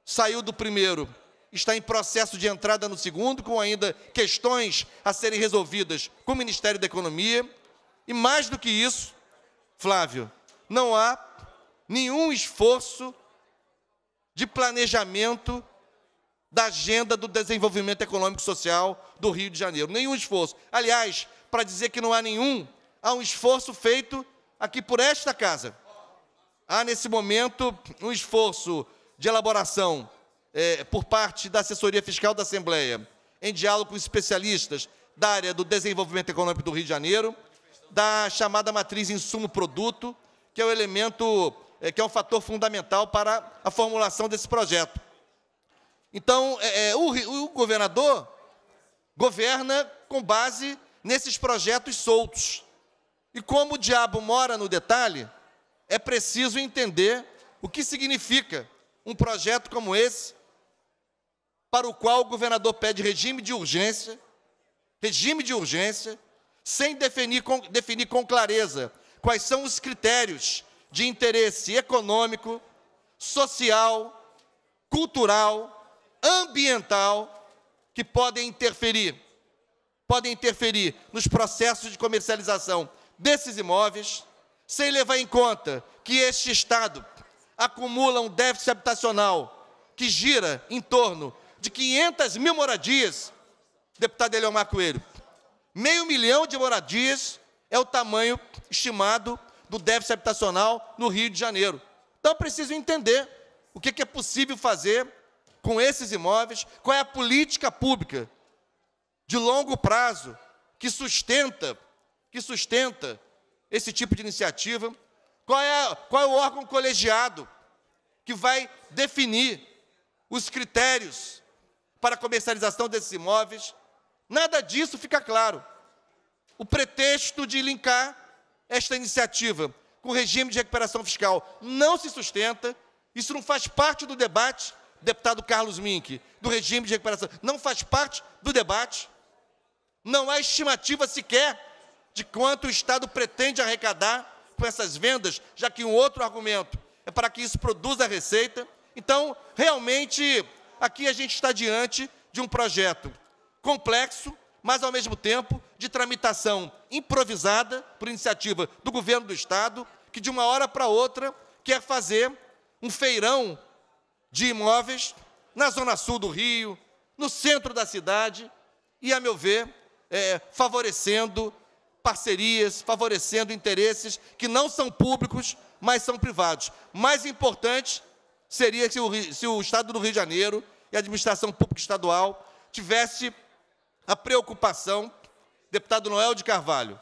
saiu do primeiro está em processo de entrada no segundo, com ainda questões a serem resolvidas com o Ministério da Economia. E mais do que isso, Flávio, não há nenhum esforço de planejamento da agenda do desenvolvimento econômico e social do Rio de Janeiro. Nenhum esforço. Aliás, para dizer que não há nenhum, há um esforço feito aqui por esta casa. Há, nesse momento, um esforço de elaboração é, por parte da assessoria fiscal da Assembleia, em diálogo com especialistas da área do desenvolvimento econômico do Rio de Janeiro, da chamada matriz insumo-produto, que é o elemento, é, que é um fator fundamental para a formulação desse projeto. Então, é, é o, o governador governa com base nesses projetos soltos. E como o diabo mora no detalhe, é preciso entender o que significa um projeto como esse para o qual o governador pede regime de urgência, regime de urgência, sem definir com, definir com clareza quais são os critérios de interesse econômico, social, cultural, ambiental que podem interferir, podem interferir nos processos de comercialização desses imóveis, sem levar em conta que este estado acumula um déficit habitacional que gira em torno de 500 mil moradias, deputado Eliomar Coelho. Meio milhão de moradias é o tamanho estimado do déficit habitacional no Rio de Janeiro. Então, preciso entender o que é possível fazer com esses imóveis, qual é a política pública de longo prazo que sustenta, que sustenta esse tipo de iniciativa, qual é, qual é o órgão colegiado que vai definir os critérios para a comercialização desses imóveis. Nada disso fica claro. O pretexto de linkar esta iniciativa com o regime de recuperação fiscal não se sustenta, isso não faz parte do debate, deputado Carlos Mink, do regime de recuperação, não faz parte do debate. Não há estimativa sequer de quanto o Estado pretende arrecadar com essas vendas, já que um outro argumento é para que isso produza receita. Então, realmente, aqui a gente está diante de um projeto complexo, mas ao mesmo tempo de tramitação improvisada por iniciativa do governo do Estado, que de uma hora para outra quer fazer um feirão de imóveis na zona sul do Rio, no centro da cidade, e, a meu ver, é, favorecendo parcerias, favorecendo interesses que não são públicos, mas são privados. Mais importante seria se o, se o Estado do Rio de Janeiro e a administração pública estadual tivesse a preocupação, deputado Noel de Carvalho,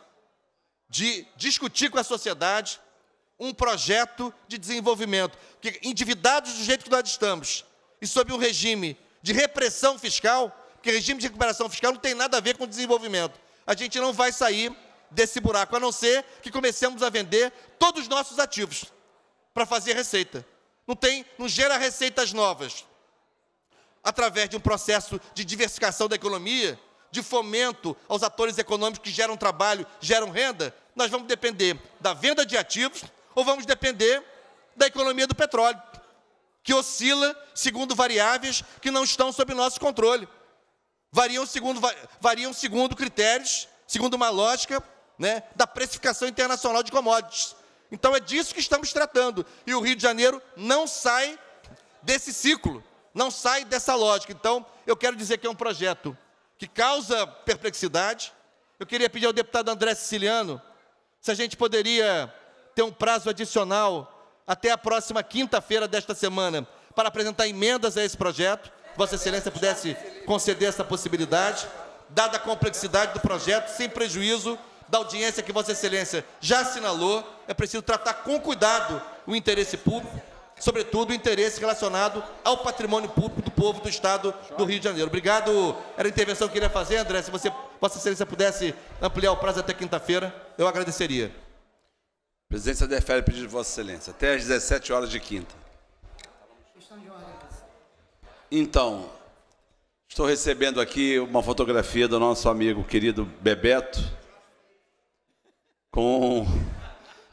de discutir com a sociedade um projeto de desenvolvimento, porque endividados do jeito que nós estamos e sob um regime de repressão fiscal, porque regime de recuperação fiscal não tem nada a ver com desenvolvimento. A gente não vai sair desse buraco, a não ser que comecemos a vender todos os nossos ativos para fazer receita não tem, não gera receitas novas. Através de um processo de diversificação da economia, de fomento aos atores econômicos que geram trabalho, geram renda, nós vamos depender da venda de ativos ou vamos depender da economia do petróleo, que oscila segundo variáveis que não estão sob nosso controle. Variam segundo, variam segundo critérios, segundo uma lógica né, da precificação internacional de commodities. Então é disso que estamos tratando. E o Rio de Janeiro não sai desse ciclo, não sai dessa lógica. Então, eu quero dizer que é um projeto que causa perplexidade. Eu queria pedir ao deputado André Siciliano se a gente poderia ter um prazo adicional até a próxima quinta-feira desta semana para apresentar emendas a esse projeto. Vossa Excelência pudesse conceder essa possibilidade, dada a complexidade do projeto, sem prejuízo da audiência que Vossa Excelência já assinalou, é preciso tratar com cuidado o interesse público, sobretudo o interesse relacionado ao patrimônio público do povo do Estado do Rio de Janeiro. Obrigado. Era a intervenção que eu queria fazer, André. Se você, Vossa Excelência pudesse ampliar o prazo até quinta-feira, eu agradeceria. A presidência defere o pedido de Vossa Excelência. Até às 17 horas de quinta. Então, estou recebendo aqui uma fotografia do nosso amigo querido Bebeto com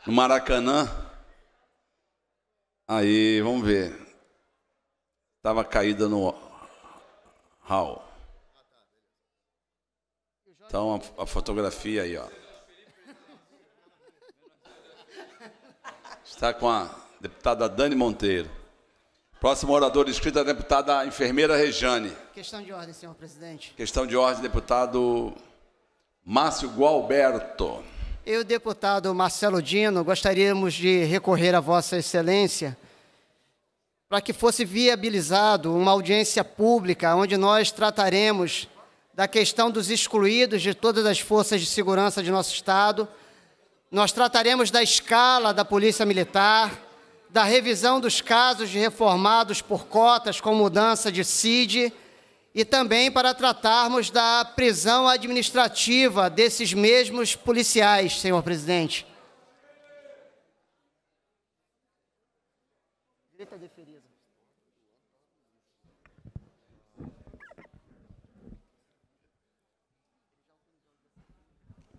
no Maracanã. Aí, vamos ver. Estava caída no hall. Então a, a fotografia aí, ó. Está com a deputada Dani Monteiro. Próximo orador inscrito é a deputada enfermeira Rejane. Questão de ordem, senhor presidente. Questão de ordem, deputado Márcio Gualberto. Eu, deputado Marcelo Dino, gostaríamos de recorrer a Vossa Excelência para que fosse viabilizado uma audiência pública onde nós trataremos da questão dos excluídos de todas as forças de segurança de nosso Estado. Nós trataremos da escala da Polícia Militar, da revisão dos casos de reformados por cotas com mudança de CID e também para tratarmos da prisão administrativa desses mesmos policiais, senhor presidente.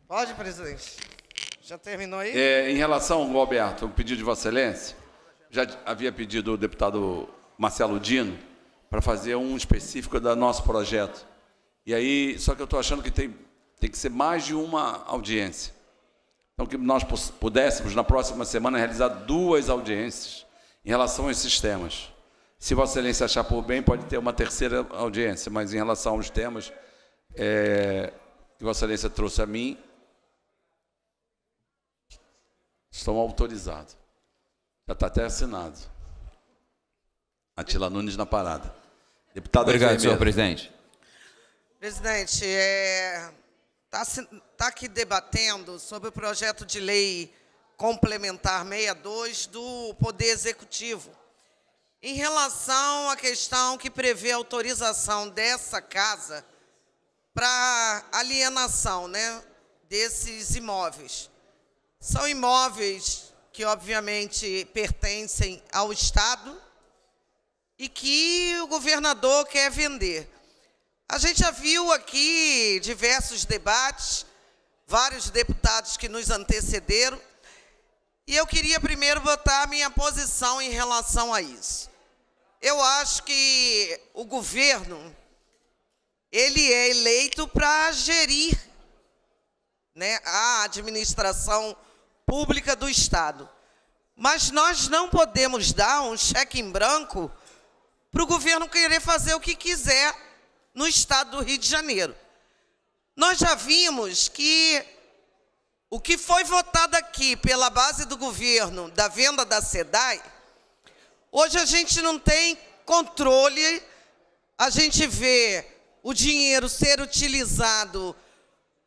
Pode, presidente. Já terminou aí? É, em relação, ao Alberto, o pedido de Vossa Excelência, já havia pedido o deputado Marcelo Dino para fazer um específico do nosso projeto. E aí, só que eu estou achando que tem, tem que ser mais de uma audiência. Então, que nós pudéssemos, na próxima semana, realizar duas audiências em relação a esses temas. Se Vossa Excelência achar por bem, pode ter uma terceira audiência, mas em relação aos temas é, que Vossa Excelência trouxe a mim, estão autorizados. Já está até assinado. Atila Nunes na parada. Deputado Obrigado, senhor presidente. Presidente, está é, tá, tá aqui debatendo sobre o projeto de lei complementar 62 do Poder Executivo. Em relação à questão que prevê a autorização dessa casa para alienação né, desses imóveis. São imóveis que, obviamente, pertencem ao Estado, e que o governador quer vender. A gente já viu aqui diversos debates, vários deputados que nos antecederam, e eu queria primeiro botar a minha posição em relação a isso. Eu acho que o governo ele é eleito para gerir né, a administração pública do Estado. Mas nós não podemos dar um cheque em branco para o governo querer fazer o que quiser no estado do Rio de Janeiro. Nós já vimos que o que foi votado aqui pela base do governo da venda da SEDAI, hoje a gente não tem controle, a gente vê o dinheiro ser utilizado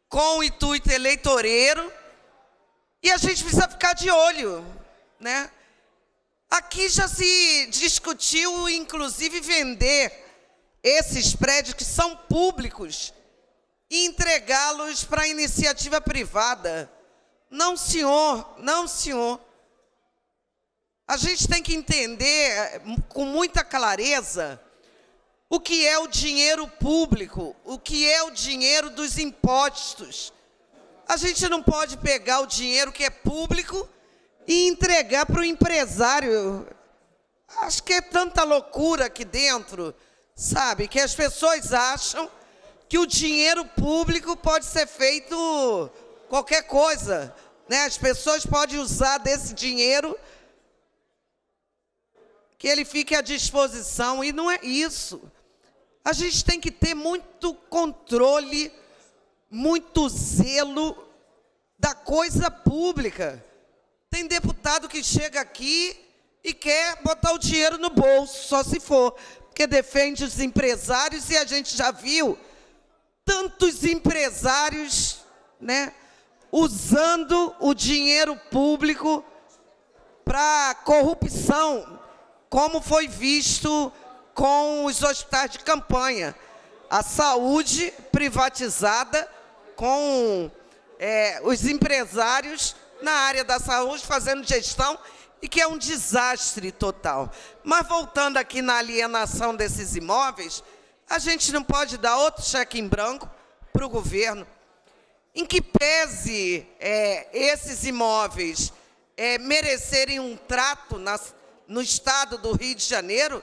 com o intuito eleitoreiro e a gente precisa ficar de olho, né? Aqui já se discutiu, inclusive, vender esses prédios que são públicos e entregá-los para iniciativa privada. Não, senhor, não, senhor. A gente tem que entender eh, com muita clareza o que é o dinheiro público, o que é o dinheiro dos impostos. A gente não pode pegar o dinheiro que é público e entregar para o empresário. Acho que é tanta loucura aqui dentro, sabe? Que as pessoas acham que o dinheiro público pode ser feito qualquer coisa. Né? As pessoas podem usar desse dinheiro que ele fique à disposição, e não é isso. A gente tem que ter muito controle, muito zelo da coisa pública. Tem deputado que chega aqui e quer botar o dinheiro no bolso, só se for, porque defende os empresários e a gente já viu tantos empresários, né, usando o dinheiro público para corrupção, como foi visto com os hospitais de campanha. A saúde privatizada com é, os empresários na área da saúde fazendo gestão e que é um desastre total. Mas voltando aqui na alienação desses imóveis, a gente não pode dar outro cheque em branco para o governo. Em que pese é, esses imóveis é, merecerem um trato na, no estado do Rio de Janeiro,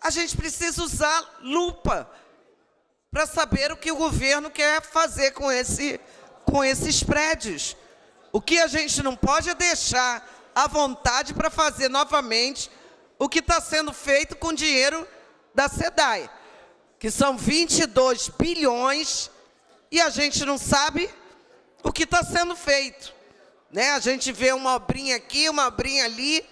a gente precisa usar lupa para saber o que o governo quer fazer com, esse, com esses prédios. O que a gente não pode é deixar à vontade para fazer novamente o que está sendo feito com dinheiro da SEDAI, que são 22 bilhões e a gente não sabe o que está sendo feito. Né? A gente vê uma obrinha aqui, uma obrinha ali,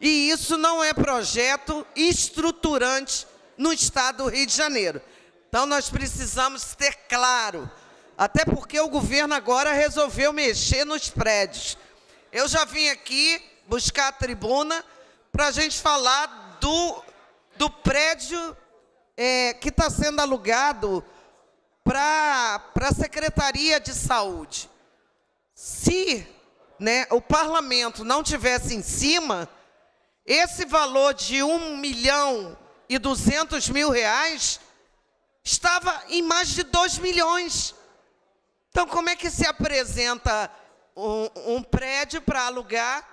e isso não é projeto estruturante no Estado do Rio de Janeiro. Então, nós precisamos ter claro até porque o governo agora resolveu mexer nos prédios. Eu já vim aqui buscar a tribuna para a gente falar do, do prédio é, que está sendo alugado para a Secretaria de Saúde. Se né, o parlamento não tivesse em cima, esse valor de 1 milhão e 200 mil reais estava em mais de 2 milhões. Então, como é que se apresenta um, um prédio para alugar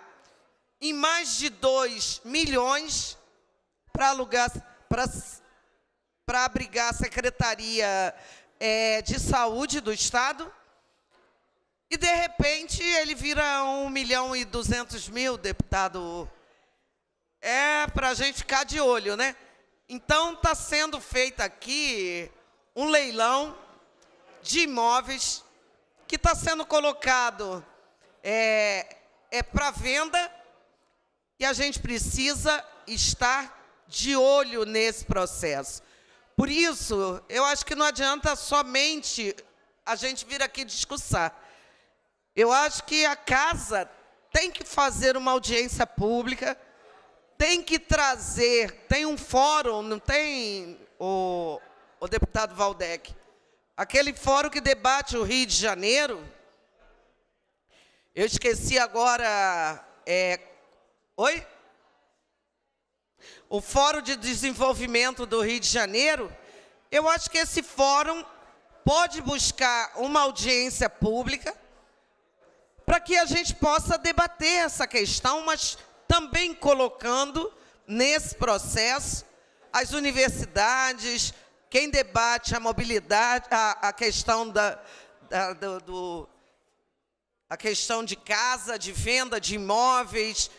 em mais de 2 milhões para alugar, para, para abrigar a Secretaria é, de Saúde do Estado? E, de repente, ele vira 1 um milhão e 200 mil, deputado. É para a gente ficar de olho, né? Então, está sendo feito aqui um leilão de imóveis que está sendo colocado é, é para venda e a gente precisa estar de olho nesse processo. Por isso, eu acho que não adianta somente a gente vir aqui discussar. Eu acho que a casa tem que fazer uma audiência pública, tem que trazer, tem um fórum, não tem o, o deputado Valdec? Aquele fórum que debate o Rio de Janeiro. Eu esqueci agora. É, oi? O Fórum de Desenvolvimento do Rio de Janeiro. Eu acho que esse fórum pode buscar uma audiência pública para que a gente possa debater essa questão, mas também colocando nesse processo as universidades, quem debate a mobilidade, a, a questão da, da do, do, a questão de casa, de venda de imóveis,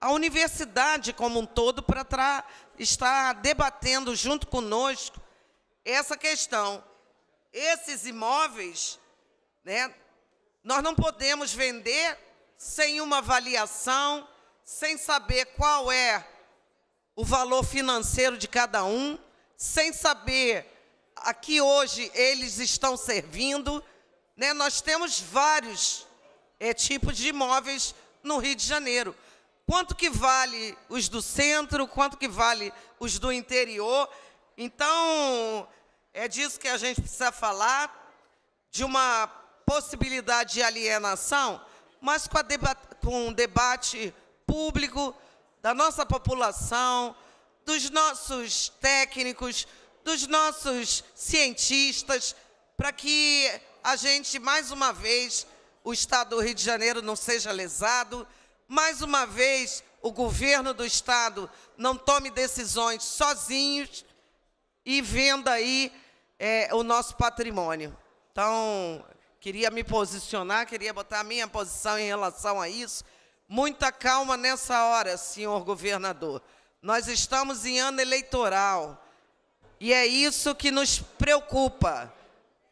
a universidade como um todo para está debatendo junto conosco essa questão. Esses imóveis, né, nós não podemos vender sem uma avaliação, sem saber qual é o valor financeiro de cada um, sem saber a que hoje eles estão servindo. Né? Nós temos vários é, tipos de imóveis no Rio de Janeiro. Quanto que vale os do centro, quanto que vale os do interior. Então, é disso que a gente precisa falar, de uma possibilidade de alienação, mas com, deba com um debate público da nossa população, dos nossos técnicos, dos nossos cientistas, para que a gente, mais uma vez, o Estado do Rio de Janeiro não seja lesado, mais uma vez, o governo do Estado não tome decisões sozinhos e venda aí é, o nosso patrimônio. Então, queria me posicionar, queria botar a minha posição em relação a isso. Muita calma nessa hora, senhor governador. Nós estamos em ano eleitoral e é isso que nos preocupa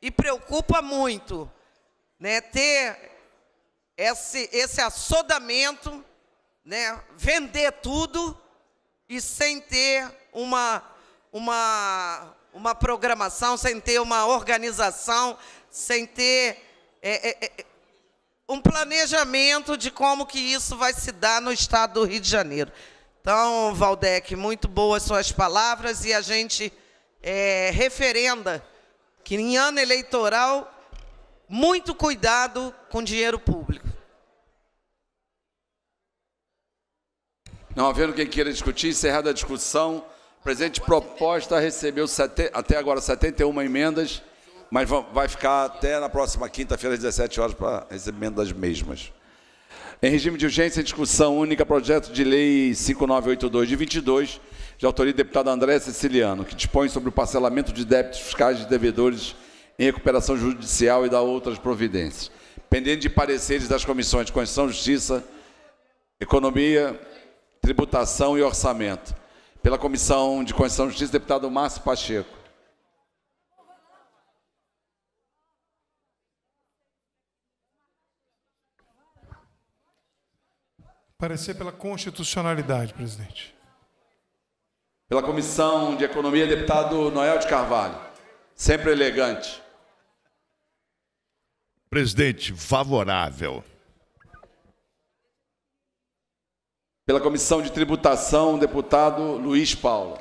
e preocupa muito, né? Ter esse, esse assodamento, né? Vender tudo e sem ter uma, uma, uma programação, sem ter uma organização, sem ter é, é, é um planejamento de como que isso vai se dar no estado do Rio de Janeiro. Então, Valdec, muito boas suas palavras e a gente é, referenda que em ano eleitoral, muito cuidado com dinheiro público. Não havendo quem queira discutir, encerrada a discussão, Presidente, proposta recebeu sete, até agora 71 emendas, mas vai ficar até na próxima quinta-feira, às 17 horas, para recebimento das mesmas. Em regime de urgência, discussão única, projeto de lei 5982 de 22, de autoria do deputado André Siciliano, que dispõe sobre o parcelamento de débitos fiscais de devedores em recuperação judicial e da outras providências. Pendente de pareceres das comissões de Constituição, Justiça, Economia, Tributação e Orçamento. Pela Comissão de Constituição e Justiça, deputado Márcio Pacheco. Parecer pela constitucionalidade, presidente. Pela Comissão de Economia, deputado Noel de Carvalho. Sempre elegante. Presidente, favorável. Pela Comissão de Tributação, deputado Luiz Paulo.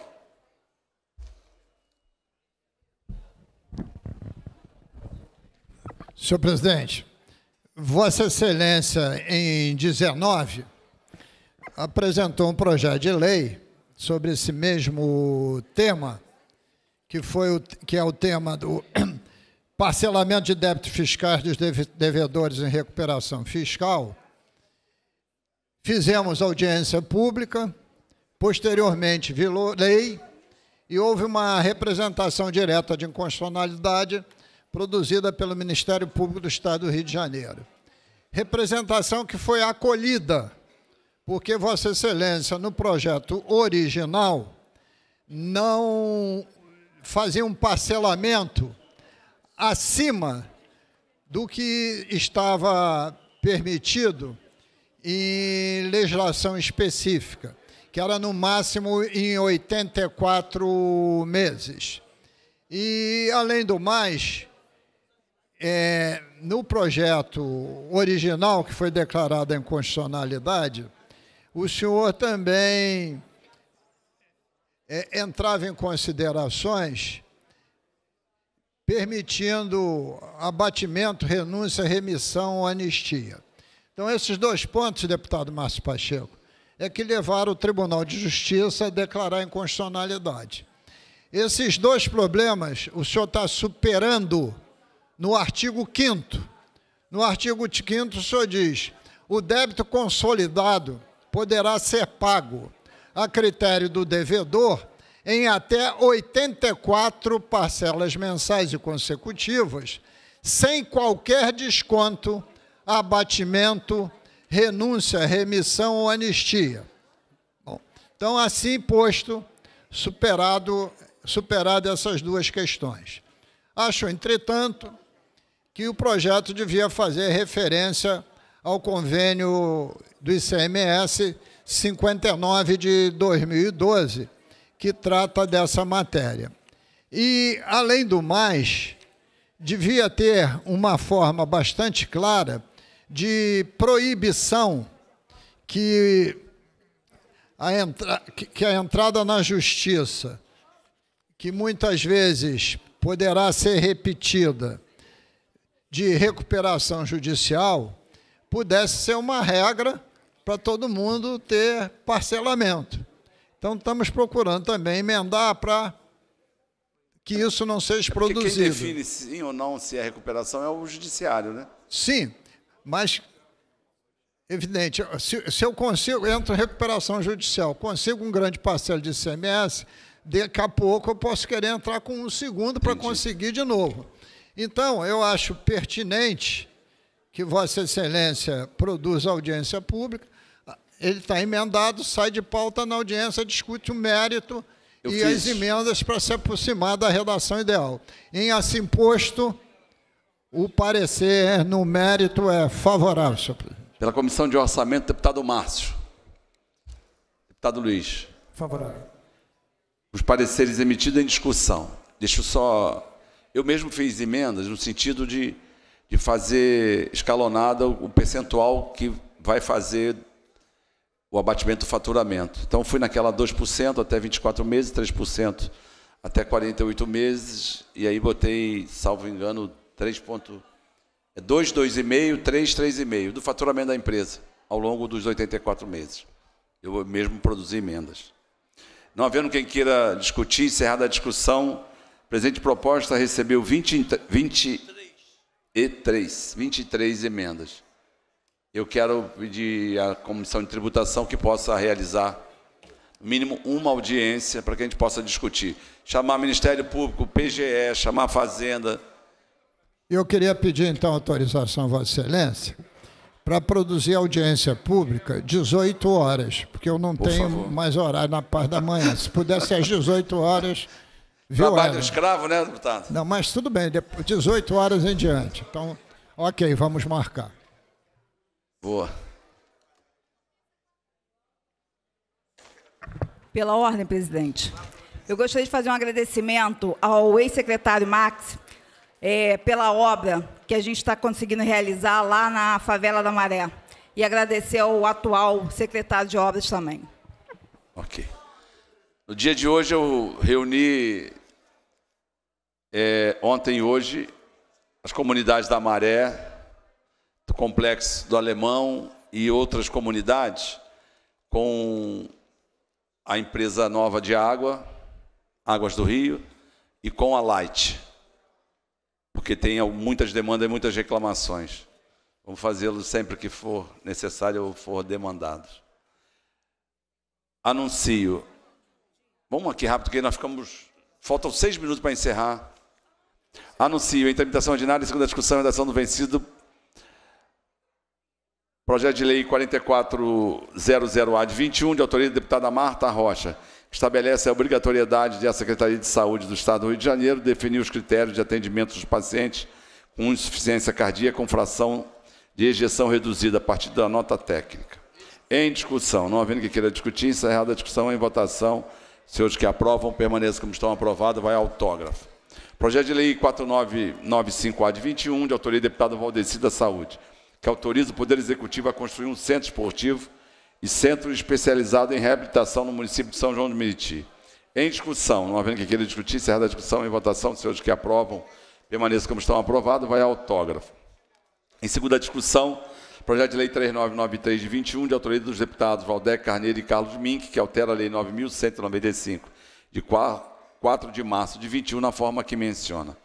Senhor presidente, Vossa Excelência, em 19, apresentou um projeto de lei sobre esse mesmo tema, que, foi o, que é o tema do parcelamento de débitos fiscais dos devedores em recuperação fiscal. Fizemos audiência pública, posteriormente virou lei e houve uma representação direta de inconstitucionalidade produzida pelo Ministério Público do Estado do Rio de Janeiro. Representação que foi acolhida porque Vossa Excelência, no projeto original, não fazia um parcelamento acima do que estava permitido em legislação específica, que era no máximo em 84 meses. E, além do mais, é, no projeto original, que foi declarado em constitucionalidade, o senhor também é, entrava em considerações permitindo abatimento, renúncia, remissão ou anistia. Então, esses dois pontos, deputado Márcio Pacheco, é que levaram o Tribunal de Justiça a declarar inconstitucionalidade. Esses dois problemas o senhor está superando no artigo 5 No artigo 5 o senhor diz, o débito consolidado poderá ser pago, a critério do devedor, em até 84 parcelas mensais e consecutivas, sem qualquer desconto, abatimento, renúncia, remissão ou anistia. Bom, então, assim posto, superado, superado essas duas questões. Acho, entretanto, que o projeto devia fazer referência ao convênio do ICMS 59 de 2012, que trata dessa matéria. E, além do mais, devia ter uma forma bastante clara de proibição que a, entra, que a entrada na justiça, que muitas vezes poderá ser repetida, de recuperação judicial, pudesse ser uma regra para todo mundo ter parcelamento. Então, estamos procurando também emendar para que isso não seja é produzido. Quem define sim ou não se é recuperação é o judiciário, né? Sim, mas evidente, se, se eu consigo, entro em recuperação judicial, consigo um grande parcelo de ICMS, daqui a pouco eu posso querer entrar com um segundo para conseguir de novo. Então, eu acho pertinente que Vossa Excelência produz audiência pública, ele está emendado, sai de pauta na audiência, discute o mérito eu e fiz. as emendas para se aproximar da redação ideal. Em assim posto, o parecer no mérito é favorável, senhor presidente. Pela Comissão de Orçamento, deputado Márcio. Deputado Luiz. Favorável. Os pareceres emitidos em discussão. Deixa eu só. Eu mesmo fiz emendas no sentido de de fazer escalonada o percentual que vai fazer o abatimento do faturamento. Então, fui naquela 2% até 24 meses, 3% até 48 meses, e aí botei, salvo engano, 3 ponto, 2, 2,5, 3, 3,5 do faturamento da empresa ao longo dos 84 meses. Eu mesmo produzi emendas. Não havendo quem queira discutir, encerrada a discussão, o presente proposta recebeu 20, 20 e três, 23 emendas. Eu quero pedir à Comissão de Tributação que possa realizar, no mínimo, uma audiência para que a gente possa discutir. Chamar Ministério Público, PGE, chamar Fazenda. Eu queria pedir, então, autorização, Vossa Excelência, para produzir audiência pública 18 horas, porque eu não Por tenho favor. mais horário na parte da manhã. Se pudesse às 18 horas, Viu, Trabalho Ana? escravo, né, deputado? Não, mas tudo bem, 18 horas em diante. Então, ok, vamos marcar. Boa. Pela ordem, presidente. Eu gostaria de fazer um agradecimento ao ex-secretário Max é, pela obra que a gente está conseguindo realizar lá na favela da Maré. E agradecer ao atual secretário de obras também. Ok. No dia de hoje eu reuni é, ontem e hoje, as comunidades da Maré, do Complexo do Alemão e outras comunidades, com a empresa nova de água, Águas do Rio, e com a Light, porque tem muitas demandas e muitas reclamações. Vamos fazê-lo sempre que for necessário ou for demandado. Anuncio. Vamos aqui rápido, porque nós ficamos. Faltam seis minutos para encerrar Anuncio, a tramitação ordinária, em segunda discussão, redação do vencido, projeto de lei 4400-A de 21, de autoria da deputada Marta Rocha, que estabelece a obrigatoriedade de a Secretaria de Saúde do Estado do Rio de Janeiro definir os critérios de atendimento dos pacientes com insuficiência cardíaca com fração de ejeção reduzida a partir da nota técnica. Em discussão, não havendo que queira discutir, encerrada a discussão em votação. Senhores que aprovam, permaneçam como estão aprovados, vai autógrafo. Projeto de Lei 4995-A de 21, de autoria do deputado Valdeci da Saúde, que autoriza o Poder Executivo a construir um centro esportivo e centro especializado em reabilitação no município de São João de Meriti. Em discussão, não havendo que queira discutir, encerrada a discussão em votação, os senhores que aprovam, permaneçam como estão aprovados, vai ao autógrafo. Em segunda discussão, projeto de lei 3993 de 21, de autoria dos deputados Valdec Carneiro e Carlos Mink, que altera a lei 9195 de 4 4 de março de 21, na forma que menciona.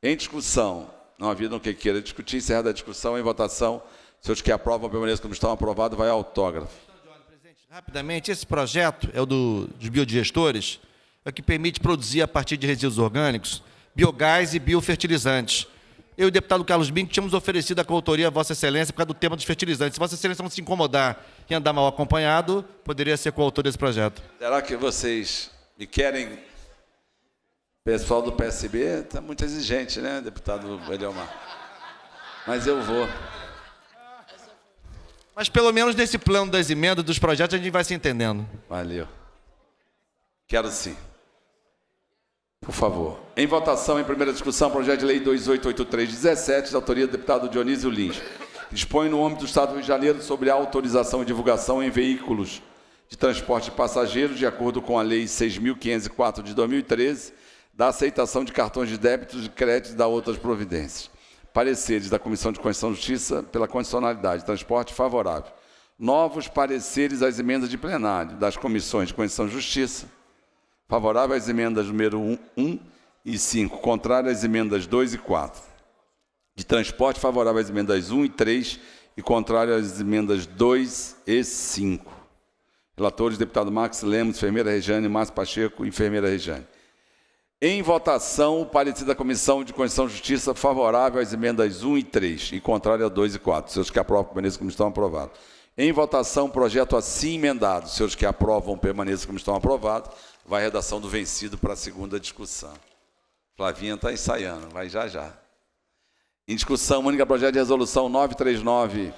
Em discussão, não havendo quem queira discutir, encerrada a discussão, em votação, se os que aprovam permaneçam como estão, aprovado, vai autógrafo. Rapidamente, esse projeto é o do, dos biodigestores, é o que permite produzir a partir de resíduos orgânicos biogás e biofertilizantes. Eu e o deputado Carlos Bink tínhamos oferecido a coautoria a Vossa Excelência por causa do tema dos fertilizantes. Se Vossa Excelência não se incomodar e andar mal acompanhado, poderia ser coautor desse projeto. Será que vocês me querem pessoal do PSB está muito exigente, né, deputado Eliomar? Mas eu vou. Mas pelo menos nesse plano das emendas, dos projetos, a gente vai se entendendo. Valeu. Quero sim. Por favor. Em votação, em primeira discussão, projeto de lei 2883/17, da autoria do deputado Dionísio Lins. Dispõe no âmbito do Estado do Rio de Janeiro sobre a autorização e divulgação em veículos de transporte de passageiros, de acordo com a Lei 6.504 de 2013, da aceitação de cartões de débitos e crédito e da outras providências. Pareceres da Comissão de Constituição e Justiça pela condicionalidade, transporte favorável. Novos pareceres às emendas de plenário das comissões de Constituição e Justiça, favorável às emendas número 1, 1 e 5, contrário às emendas 2 e 4. De transporte, favorável às emendas 1 e 3 e contrário às emendas 2 e 5. Relatores, deputado Max Lemos, enfermeira Rejane, Márcio Pacheco, enfermeira Rejane. Em votação, o parecer da Comissão de Constituição e Justiça favorável às emendas 1 e 3 e contrário a 2 e 4. Seus que aprovam, permaneçam como estão aprovados. Em votação, projeto assim emendado. Seus que aprovam, permaneçam como estão aprovados. Vai a redação do vencido para a segunda discussão. Flavinha está ensaiando, vai já já. Em discussão, única projeto de resolução 939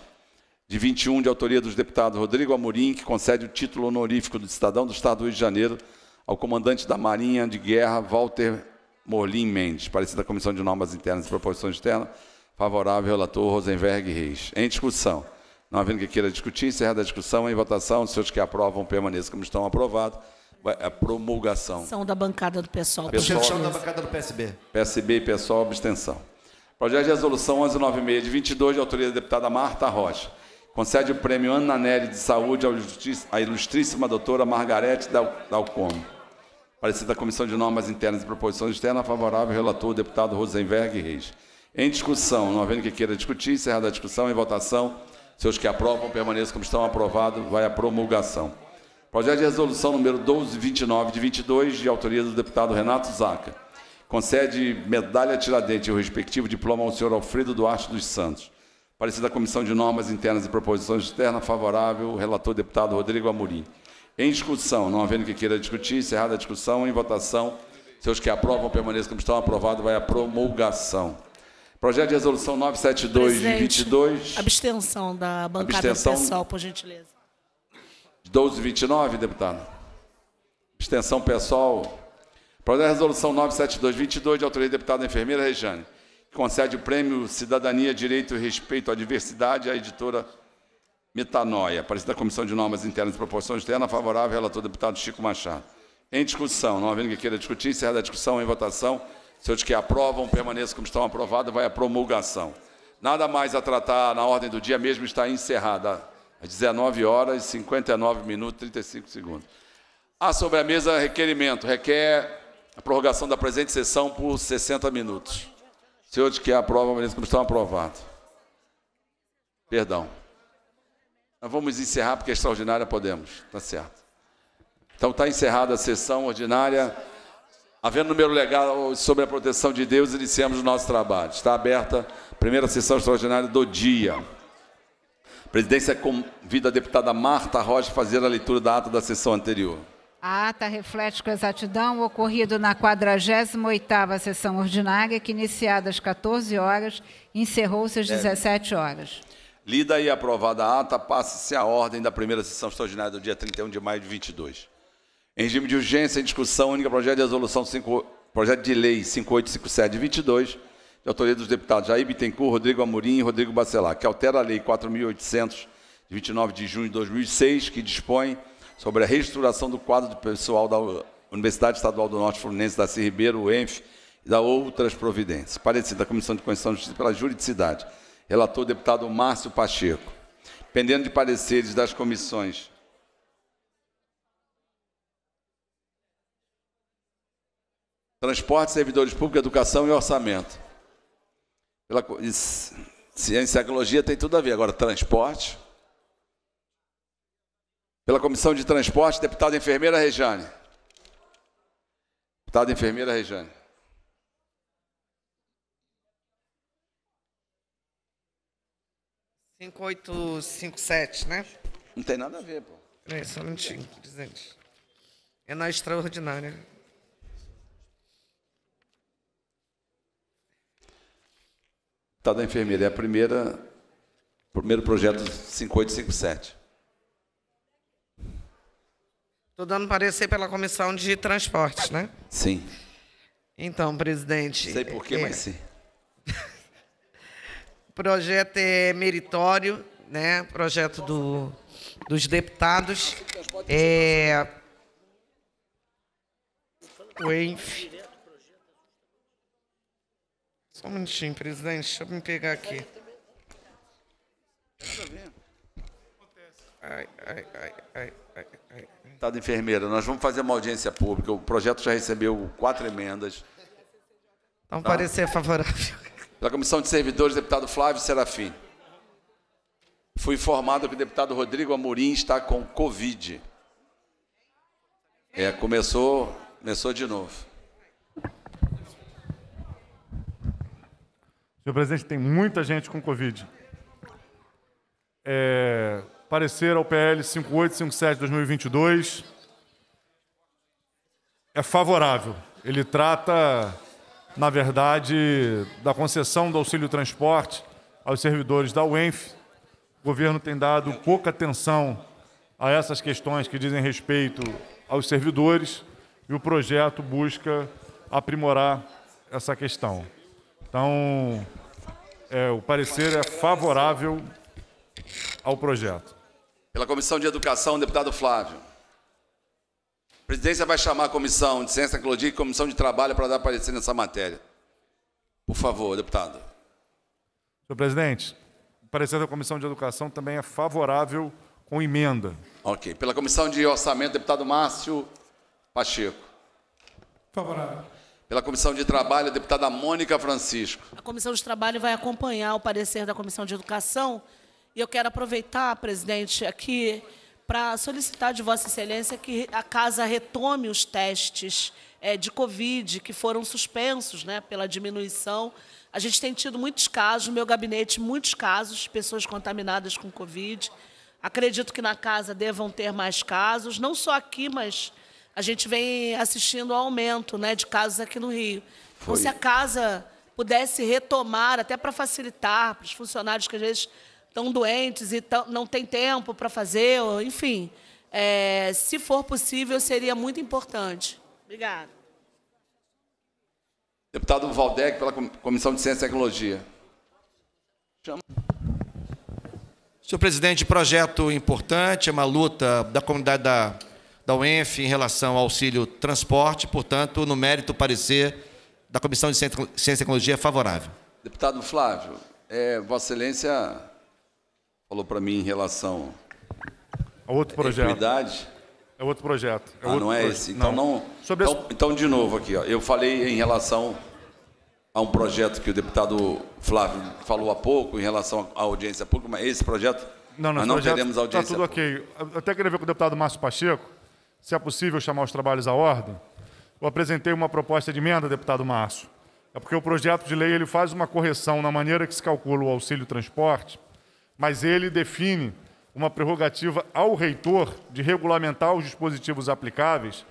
de 21, de autoria dos deputados Rodrigo Amorim, que concede o título honorífico de cidadão do Estado do Rio de Janeiro ao comandante da Marinha de Guerra, Walter Molim Mendes, parecer da Comissão de Normas Internas e Proposições Externas, favorável ao relator Rosenberg Reis. Em discussão. Não havendo que queira discutir, encerra a discussão, em votação, os senhores que aprovam permaneçam como estão aprovados. A é, promulgação. São da bancada do pessoal. Abstenção da bancada do PSB. PSB e pessoal, abstenção. Projeto de resolução 1196 de 22, de autoria da deputada Marta Rocha concede o prêmio Ana Nelly de Saúde à ilustríssima doutora Margarete Dalcomo. Parecer da Comissão de Normas Internas e Proposições Externas, favorável relator, deputado Rosenberg Reis. Em discussão, não havendo que queira discutir, encerrada a discussão em votação. Se os que aprovam, permaneçam como estão aprovados, vai à promulgação. Projeto de resolução número 1229 de 22, de autoria do deputado Renato Zaca. Concede medalha Tiradentes e o respectivo diploma ao senhor Alfredo Duarte dos Santos Parecer da Comissão de Normas Internas e Proposições Externas, favorável, o relator deputado Rodrigo Amorim. Em discussão, não havendo que queira discutir, encerrada a discussão, em votação, Seus que aprovam permaneçam como estão, aprovado vai a promulgação. Projeto de resolução 972 Presidente, de 22. Abstenção da bancada abstenção, pessoal, por gentileza. 1229, deputado. Abstenção pessoal. Projeto de resolução 972 22 de autoria deputada enfermeira Rejane concede o prêmio Cidadania, Direito e Respeito à Diversidade à editora Metanoia, parecida da Comissão de Normas Internas e Proporção Externa, favorável ao relator deputado Chico Machado. Em discussão, não havendo que queira discutir, encerrada a discussão em votação. Senhores que aprovam, permaneçam como estão aprovados, vai à promulgação. Nada mais a tratar na ordem do dia mesmo está encerrada, às 19 horas e 59 minutos e 35 segundos. Há sobre a mesa requerimento, requer a prorrogação da presente sessão por 60 minutos. Senhores hoje quer a prova, mas como estão aprovado. Perdão. Nós vamos encerrar porque é extraordinária podemos. está certo. Então está encerrada a sessão ordinária. Havendo número legal sobre a proteção de Deus, iniciamos o nosso trabalho. Está aberta a primeira sessão extraordinária do dia. A presidência convida a deputada Marta Rocha a fazer a leitura da ata da sessão anterior. A ata reflete com exatidão o ocorrido na 48ª sessão ordinária, que iniciada às 14 horas, encerrou-se às 17 é. horas. Lida e aprovada a ata, passa-se a ordem da primeira sessão extraordinária do dia 31 de maio de 22. Em regime de urgência, em discussão única, projeto de resolução 5, projeto de lei 5857 de 22, de autoria dos deputados Jair Bittencourt, Rodrigo Amorim e Rodrigo Bacelar, que altera a lei 4800 de 29 de junho de 2006, que dispõe sobre a reestruturação do quadro de pessoal da Universidade Estadual do Norte Fluminense, da C. Ribeiro, UENF, e da outras providências. Parecer da Comissão de Constituição e Justiça pela juridicidade. Relator, deputado Márcio Pacheco. Pendendo de pareceres das comissões Transporte, Servidores Públicos, Educação e Orçamento. Pela, ciência e tecnologia tem tudo a ver. Agora, transporte, pela Comissão de Transporte, deputada enfermeira Rejane. Deputada enfermeira Rejane. Cinco, oito, cinco, sete, né? Não tem nada a ver, pô. É, só um minutinho, presidente. É na extraordinária. Né? Tá da enfermeira, é a primeira, primeiro projeto 5857. Estou dando parecer pela Comissão de Transportes, né? Sim. Então, presidente. Sei por quê, é, mas sim. O projeto é meritório, né? Projeto do, dos deputados. É, o ENF. Só um minutinho, presidente. Deixa eu me pegar aqui. Ai, ai, ai, ai, ai. Deputada enfermeira, nós vamos fazer uma audiência pública. O projeto já recebeu quatro emendas. Não tá? parecer favorável. Da Comissão de Servidores, deputado Flávio Serafim. Fui informado que o deputado Rodrigo Amorim está com Covid. É, começou, começou de novo. Senhor presidente, tem muita gente com Covid. É, parecer ao PL 5857-2022 é favorável. Ele trata, na verdade, da concessão do auxílio transporte aos servidores da UENF. O governo tem dado pouca atenção a essas questões que dizem respeito aos servidores e o projeto busca aprimorar essa questão. Então, é, o parecer é favorável ao projeto pela Comissão de Educação, deputado Flávio. A presidência vai chamar a Comissão de Ciência, Tecnologia e Comissão de Trabalho para dar parecer nessa matéria. Por favor, deputado. Senhor presidente, o parecer da Comissão de Educação também é favorável com emenda. Ok. Pela Comissão de Orçamento, deputado Márcio Pacheco. Favorável. Pela Comissão de Trabalho, deputada Mônica Francisco. A Comissão de Trabalho vai acompanhar o parecer da Comissão de Educação e eu quero aproveitar, presidente, aqui para solicitar de Vossa Excelência que a casa retome os testes é, de Covid que foram suspensos né, pela diminuição. A gente tem tido muitos casos, no meu gabinete, muitos casos, de pessoas contaminadas com Covid. Acredito que na casa devam ter mais casos, não só aqui, mas a gente vem assistindo ao aumento né, de casos aqui no Rio. Então, Foi. Então, se a casa pudesse retomar, até para facilitar para os funcionários que às vezes estão doentes e tão, não tem tempo para fazer, enfim. É, se for possível, seria muito importante. Obrigado. Deputado Valdec, pela Comissão de Ciência e Tecnologia. Chama. Senhor presidente, projeto importante, é uma luta da comunidade da, da UENF em relação ao auxílio transporte, portanto, no mérito parecer da Comissão de Ciência e Tecnologia é favorável. Deputado Flávio, é, Vossa Excelência falou para mim em relação a é outro projeto. Equidade. É outro projeto. É ah, outro não é esse. Então não. não... Sobre então, esse... então de novo aqui, ó. Eu falei em relação a um projeto que o deputado Flávio falou há pouco em relação à audiência pública, mas esse projeto não, nós não teremos tá audiência. Está tudo ok. Eu até queria ver com o deputado Márcio Pacheco, se é possível chamar os trabalhos à ordem. Eu apresentei uma proposta de emenda, deputado Márcio. É porque o projeto de lei ele faz uma correção na maneira que se calcula o auxílio transporte mas ele define uma prerrogativa ao reitor de regulamentar os dispositivos aplicáveis,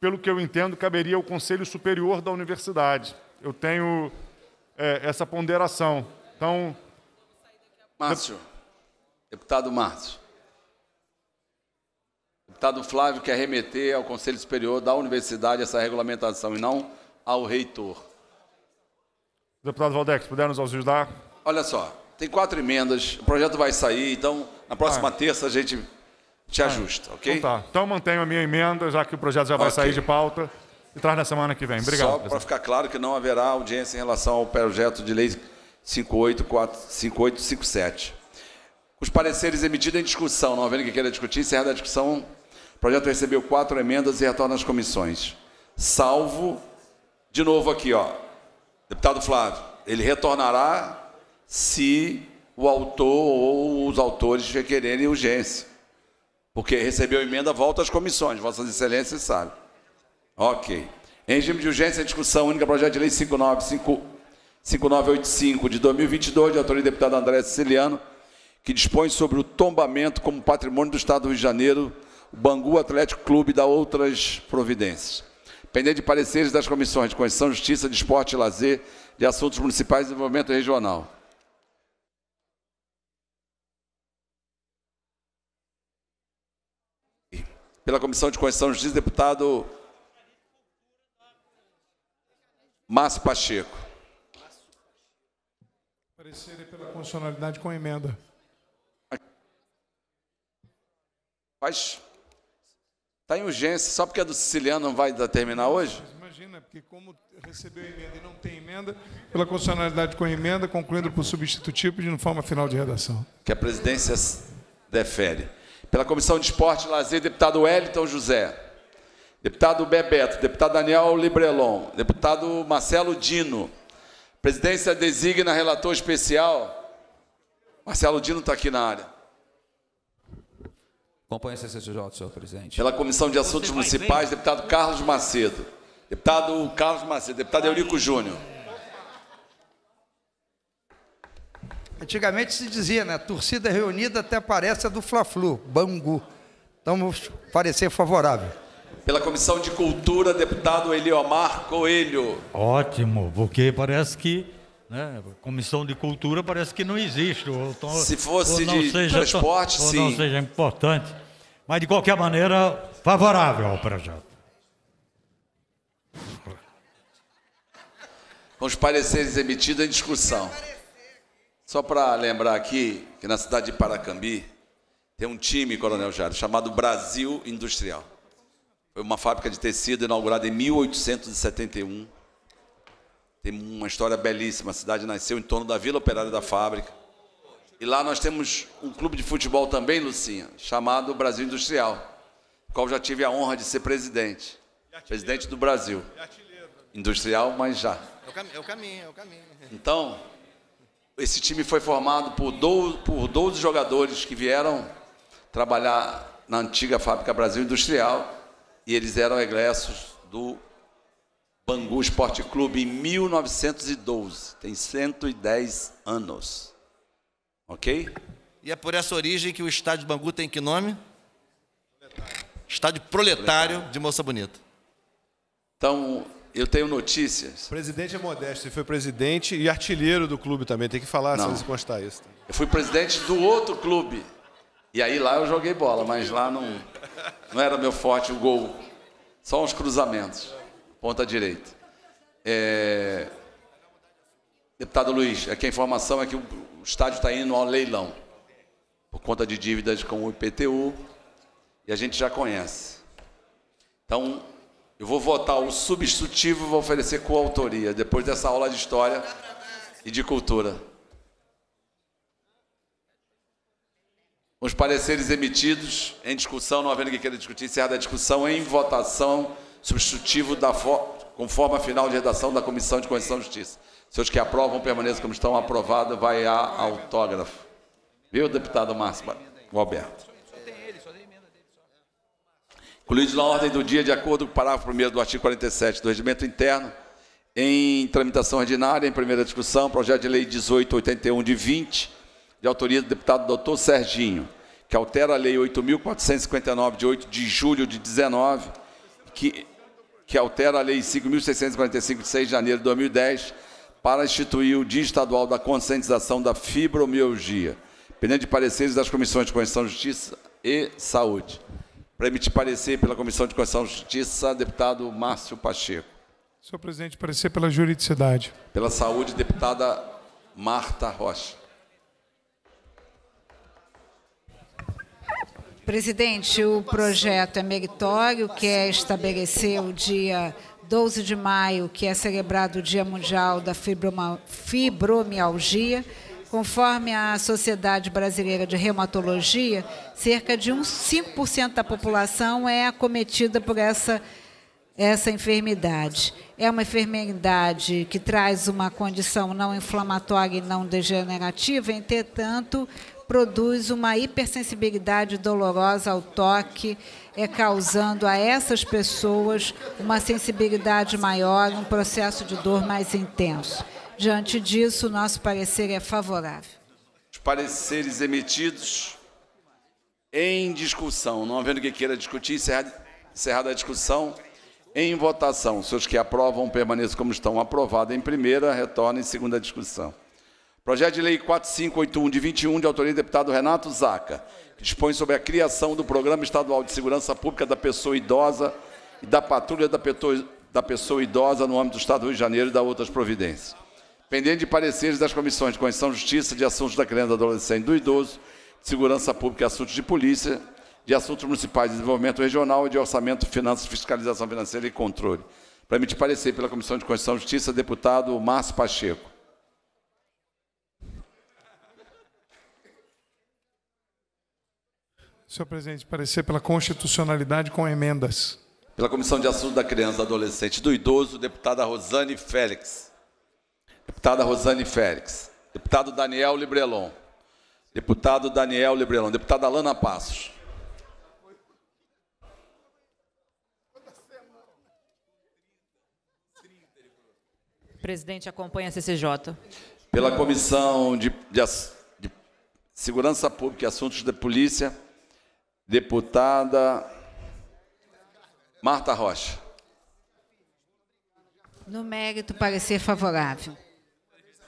pelo que eu entendo, caberia ao Conselho Superior da Universidade. Eu tenho é, essa ponderação. Então. Márcio. Deputado Márcio. Deputado Flávio quer remeter ao Conselho Superior da Universidade essa regulamentação e não ao reitor. Deputado Valdex, puder nos ajudar? Olha só, tem quatro emendas, o projeto vai sair, então na próxima ah. terça a gente te ah. ajusta, ok? Então, tá. então eu mantenho a minha emenda, já que o projeto já vai okay. sair de pauta, e traz na semana que vem. Obrigado. Só para ficar claro que não haverá audiência em relação ao projeto de lei 5857. Os pareceres emitidos em discussão, não havendo que queira discutir, encerrada a discussão, o projeto recebeu quatro emendas e retorna às comissões. Salvo, de novo aqui, ó, deputado Flávio, ele retornará se o autor ou os autores requererem urgência. Porque recebeu emenda, volta às comissões, Vossas Excelências sabem. Ok. Em regime de urgência, discussão única, projeto de lei 5985 de 2022, de autoria do deputado André Siciliano, que dispõe sobre o tombamento como patrimônio do Estado do Rio de Janeiro, o Bangu Atlético Clube e da outras providências. Pendente de pareceres das comissões de Constituição, Justiça, de Esporte e Lazer, de Assuntos Municipais e Desenvolvimento Regional. pela Comissão de Constituição e Justiça, deputado Márcio Pacheco. Parecer pela constitucionalidade com emenda. Faz. Está em urgência, só porque é do siciliano não vai terminar hoje? Imagina, porque como recebeu emenda e não tem emenda, pela constitucionalidade com emenda, concluindo por substitutivo, de forma final de redação. Que a presidência defere. Pela Comissão de Esporte e Lazer, deputado Wellington José. Deputado Bebeto, deputado Daniel Librelon, deputado Marcelo Dino. Presidência designa relator especial. Marcelo Dino está aqui na área. Acompanhe a CCJ, senhor presidente. Pela Comissão de Assuntos Municipais, deputado Carlos Macedo. Deputado Carlos Macedo, deputado Eurico Júnior. Antigamente se dizia, né? Torcida reunida até parece a do Fla-Flu, Bangu. Então, parecer favorável. Pela Comissão de Cultura, deputado Eliomar Coelho. Ótimo, porque parece que né? Comissão de Cultura parece que não existe. Ou, se fosse de seja, transporte, ou sim. Ou não seja importante. Mas, de qualquer maneira, favorável ao projeto. Com os pareceres emitidos em discussão. Só para lembrar aqui que na cidade de Paracambi tem um time, Coronel Jário, chamado Brasil Industrial. Foi uma fábrica de tecido inaugurada em 1871. Tem uma história belíssima. A cidade nasceu em torno da Vila Operária da Fábrica. E lá nós temos um clube de futebol também, Lucinha, chamado Brasil Industrial, qual já tive a honra de ser presidente. Presidente do Brasil. Né? Industrial, mas já. É, é o caminho, é o caminho. Então, esse time foi formado por 12, por 12 jogadores que vieram trabalhar na antiga Fábrica Brasil Industrial e eles eram egressos do Bangu Esporte Clube em 1912. Tem 110 anos. Ok? E é por essa origem que o estádio Bangu tem que nome? Proletário. Estádio Proletário, Proletário. de Moça Bonita. Então, eu tenho notícias. O presidente é modesto, ele foi presidente e artilheiro do clube também. Tem que falar, se se constar isso. Eu fui presidente do outro clube. E aí lá eu joguei bola, mas lá não, não era meu forte o gol. Só uns cruzamentos. Ponta direita. É... Deputado Luiz, aqui é a informação é que o estádio está indo ao leilão. Por conta de dívidas com o IPTU. E a gente já conhece. Então, eu vou votar o substitutivo e vou oferecer coautoria, depois dessa aula de história e de cultura. Os pareceres emitidos em discussão, não havendo que queira discutir, encerrada a discussão, em votação, substitutivo da com forma final de redação da Comissão de Constituição e Justiça. Se os que aprovam permaneçam como estão, aprovado, vai a autógrafo. Viu, deputado Márcio Roberto? Incluídos na ordem do dia, de acordo com o parágrafo 1 do artigo 47 do Regimento Interno, em tramitação ordinária, em primeira discussão, projeto de lei 1881 de 20, de autoria do deputado doutor Serginho, que altera a lei 8.459 de 8 de julho de 19, que, que altera a lei 5.645 de 6 de janeiro de 2010, para instituir o Dia Estadual da Conscientização da Fibromialgia, pendente de pareceres das comissões de Constituição, Justiça e Saúde. Para emitir parecer pela Comissão de Constituição e Justiça, deputado Márcio Pacheco. Senhor presidente, parecer pela juridicidade. Pela saúde, deputada Marta Rocha. Presidente, o projeto é meritório, quer é estabelecer o dia 12 de maio, que é celebrado o Dia Mundial da Fibromialgia Conforme a Sociedade Brasileira de Reumatologia, cerca de uns 5% da população é acometida por essa, essa enfermidade. É uma enfermidade que traz uma condição não inflamatória e não degenerativa, entretanto, produz uma hipersensibilidade dolorosa ao toque, é causando a essas pessoas uma sensibilidade maior, um processo de dor mais intenso. Diante disso, nosso parecer é favorável. Os pareceres emitidos em discussão, não havendo que queira discutir, encerrada a discussão, em votação. Se os que aprovam permaneçam como estão. Aprovado em primeira, retorna em segunda discussão. Projeto de Lei 4581, de 21, de autoria do deputado Renato Zaca, que dispõe sobre a criação do Programa Estadual de Segurança Pública da Pessoa Idosa e da Patrulha da Pessoa Idosa no âmbito do Estado do Rio de Janeiro e da outras providências pendente de pareceres das comissões de Constituição, e Justiça, de Assuntos da Criança, do Adolescente e do Idoso, de Segurança Pública e Assuntos de Polícia, de Assuntos Municipais de Desenvolvimento Regional e de Orçamento, Finanças, Fiscalização Financeira e Controle. Para emitir parecer pela Comissão de Constituição e Justiça, deputado Márcio Pacheco. Senhor presidente, parecer pela constitucionalidade com emendas. Pela Comissão de Assuntos da Criança, do Adolescente e do Idoso, deputada Rosane Félix. Deputada Rosane Félix. Deputado Daniel Librelon. Deputado Daniel Librelon. Deputada Alana Passos. Presidente, acompanha a CCJ. Pela Comissão de, de, de Segurança Pública e Assuntos da Polícia, deputada Marta Rocha. No mérito, parecer favorável.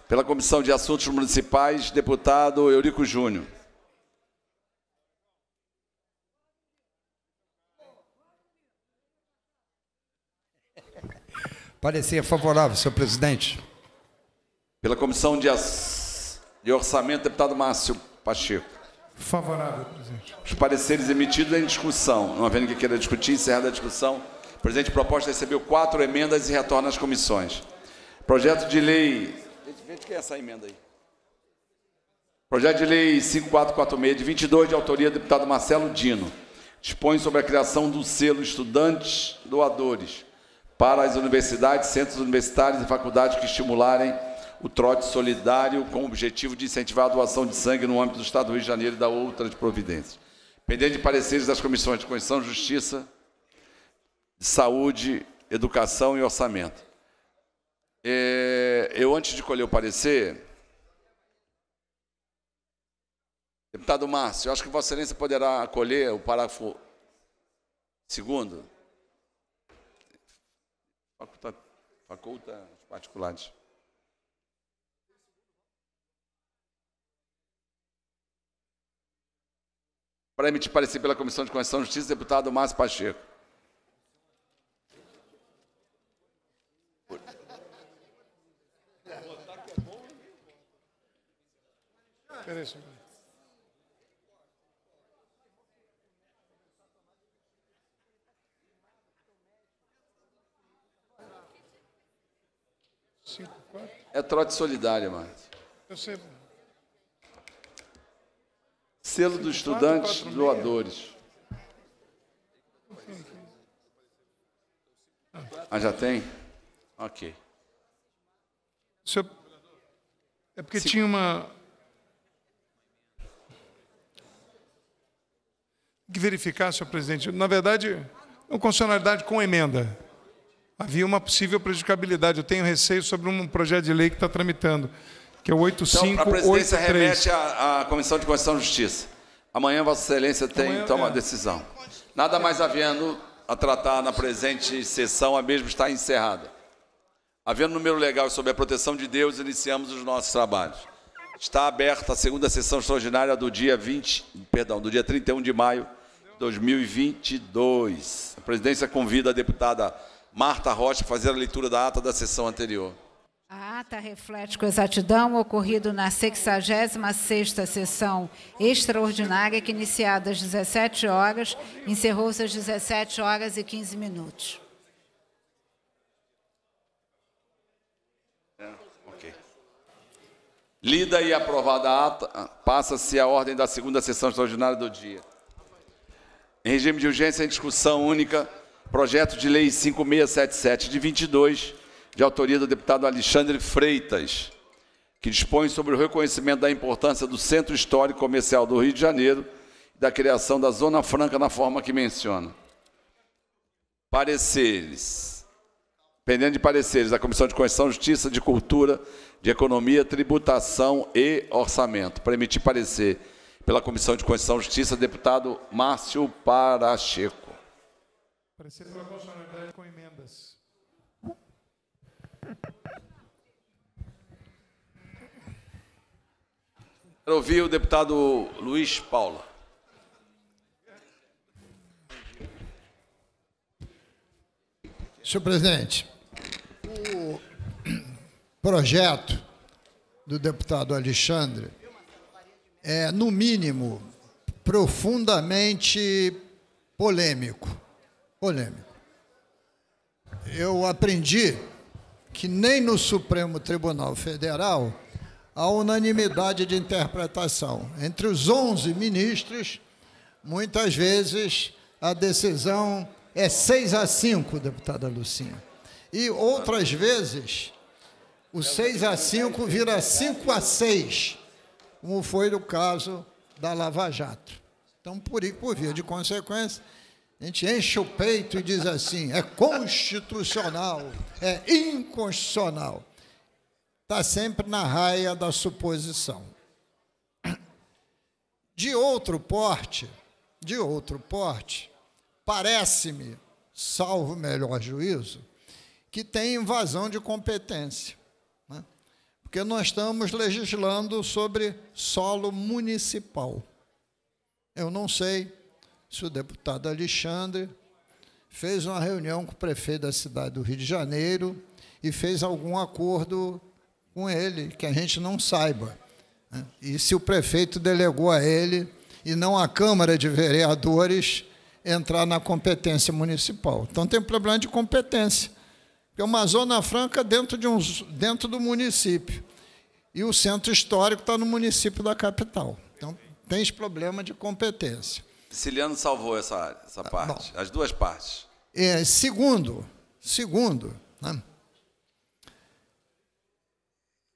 Pela Comissão de Assuntos Municipais, deputado Eurico Júnior. Parecer favorável, senhor presidente. Pela Comissão de, As... de Orçamento, deputado Márcio Pacheco. Favorável, presidente. Os pareceres emitidos em discussão. Não havendo quem queira discutir, encerrada a discussão. O presidente proposta recebeu quatro emendas e retorna às comissões. Projeto de lei gente quer é essa emenda aí. Projeto de Lei 5446, de 22, de autoria do deputado Marcelo Dino, dispõe sobre a criação do selo Estudantes Doadores para as universidades, centros universitários e faculdades que estimularem o trote solidário com o objetivo de incentivar a doação de sangue no âmbito do Estado do Rio de Janeiro e da outra de providências. Pendente de pareceres das comissões de Constituição, Justiça, Saúde, Educação e Orçamento. É, eu, antes de colher o parecer, Deputado Márcio, eu acho que Vossa Excelência poderá acolher o parágrafo segundo. Faculta, faculta os particulares. Para emitir parecer pela Comissão de Constituição e Justiça, deputado Márcio Pacheco. senhor. Cinco, quatro. É trote solidário, Márcio. Eu sei. Selo dos estudantes quatro, quatro, doadores. Ah, já tem? Ok. Senhor, é porque tinha uma, que verificar, senhor presidente. Na verdade, uma constitucionalidade com emenda. Havia uma possível prejudicabilidade. Eu tenho receio sobre um projeto de lei que está tramitando, que é o 8583. Então, a presidência remete à, Comissão de Constituição e Justiça. Amanhã, Vossa Excelência tem, Amanhã, toma é. a decisão. Nada mais havendo a tratar na presente sessão, a mesma está encerrada. Havendo número legal sobre a proteção de Deus, iniciamos os nossos trabalhos. Está aberta a segunda sessão extraordinária do dia 20, perdão, do dia 31 de maio de 2022. A presidência convida a deputada Marta Rocha a fazer a leitura da ata da sessão anterior. A ata reflete com exatidão o ocorrido na 66ª sessão extraordinária que iniciada às 17 horas, encerrou-se às 17 horas e 15 minutos. Lida e aprovada a ata, passa-se a ordem da segunda sessão extraordinária do dia. Em regime de urgência, em discussão única, projeto de lei 5677 de 22, de autoria do deputado Alexandre Freitas, que dispõe sobre o reconhecimento da importância do Centro Histórico Comercial do Rio de Janeiro e da criação da Zona Franca na forma que menciona. Pareceres pendendo de pareceres da Comissão de Constituição, Justiça, de Cultura, de Economia, Tributação e Orçamento. Para emitir parecer pela Comissão de Constituição, Justiça, deputado Márcio Paracheco. Parecer pela constitucionalidade com emendas. Quero ouvir o deputado Luiz Paula. Senhor presidente, o projeto do deputado Alexandre é, no mínimo, profundamente polêmico. Polêmico. Eu aprendi que nem no Supremo Tribunal Federal há unanimidade de interpretação. Entre os 11 ministros, muitas vezes a decisão é 6 a 5, deputada Lucinha. E outras vezes, o 6 a 5 vira 5 a 6, como foi no caso da Lava Jato. Então, por, por via de consequência, a gente enche o peito e diz assim: é constitucional, é inconstitucional. Está sempre na raia da suposição. De outro porte, de outro porte, parece-me, salvo melhor juízo, que tem invasão de competência. Né? Porque nós estamos legislando sobre solo municipal. Eu não sei se o deputado Alexandre fez uma reunião com o prefeito da cidade do Rio de Janeiro e fez algum acordo com ele, que a gente não saiba. Né? E se o prefeito delegou a ele e não a Câmara de Vereadores entrar na competência municipal. Então tem problema de competência. É uma zona franca dentro, de um, dentro do município. E o centro histórico está no município da capital. Então, tem esse problema de competência. Siciliano salvou essa, área, essa ah, parte, Bom, as duas partes. É, segundo, segundo, né?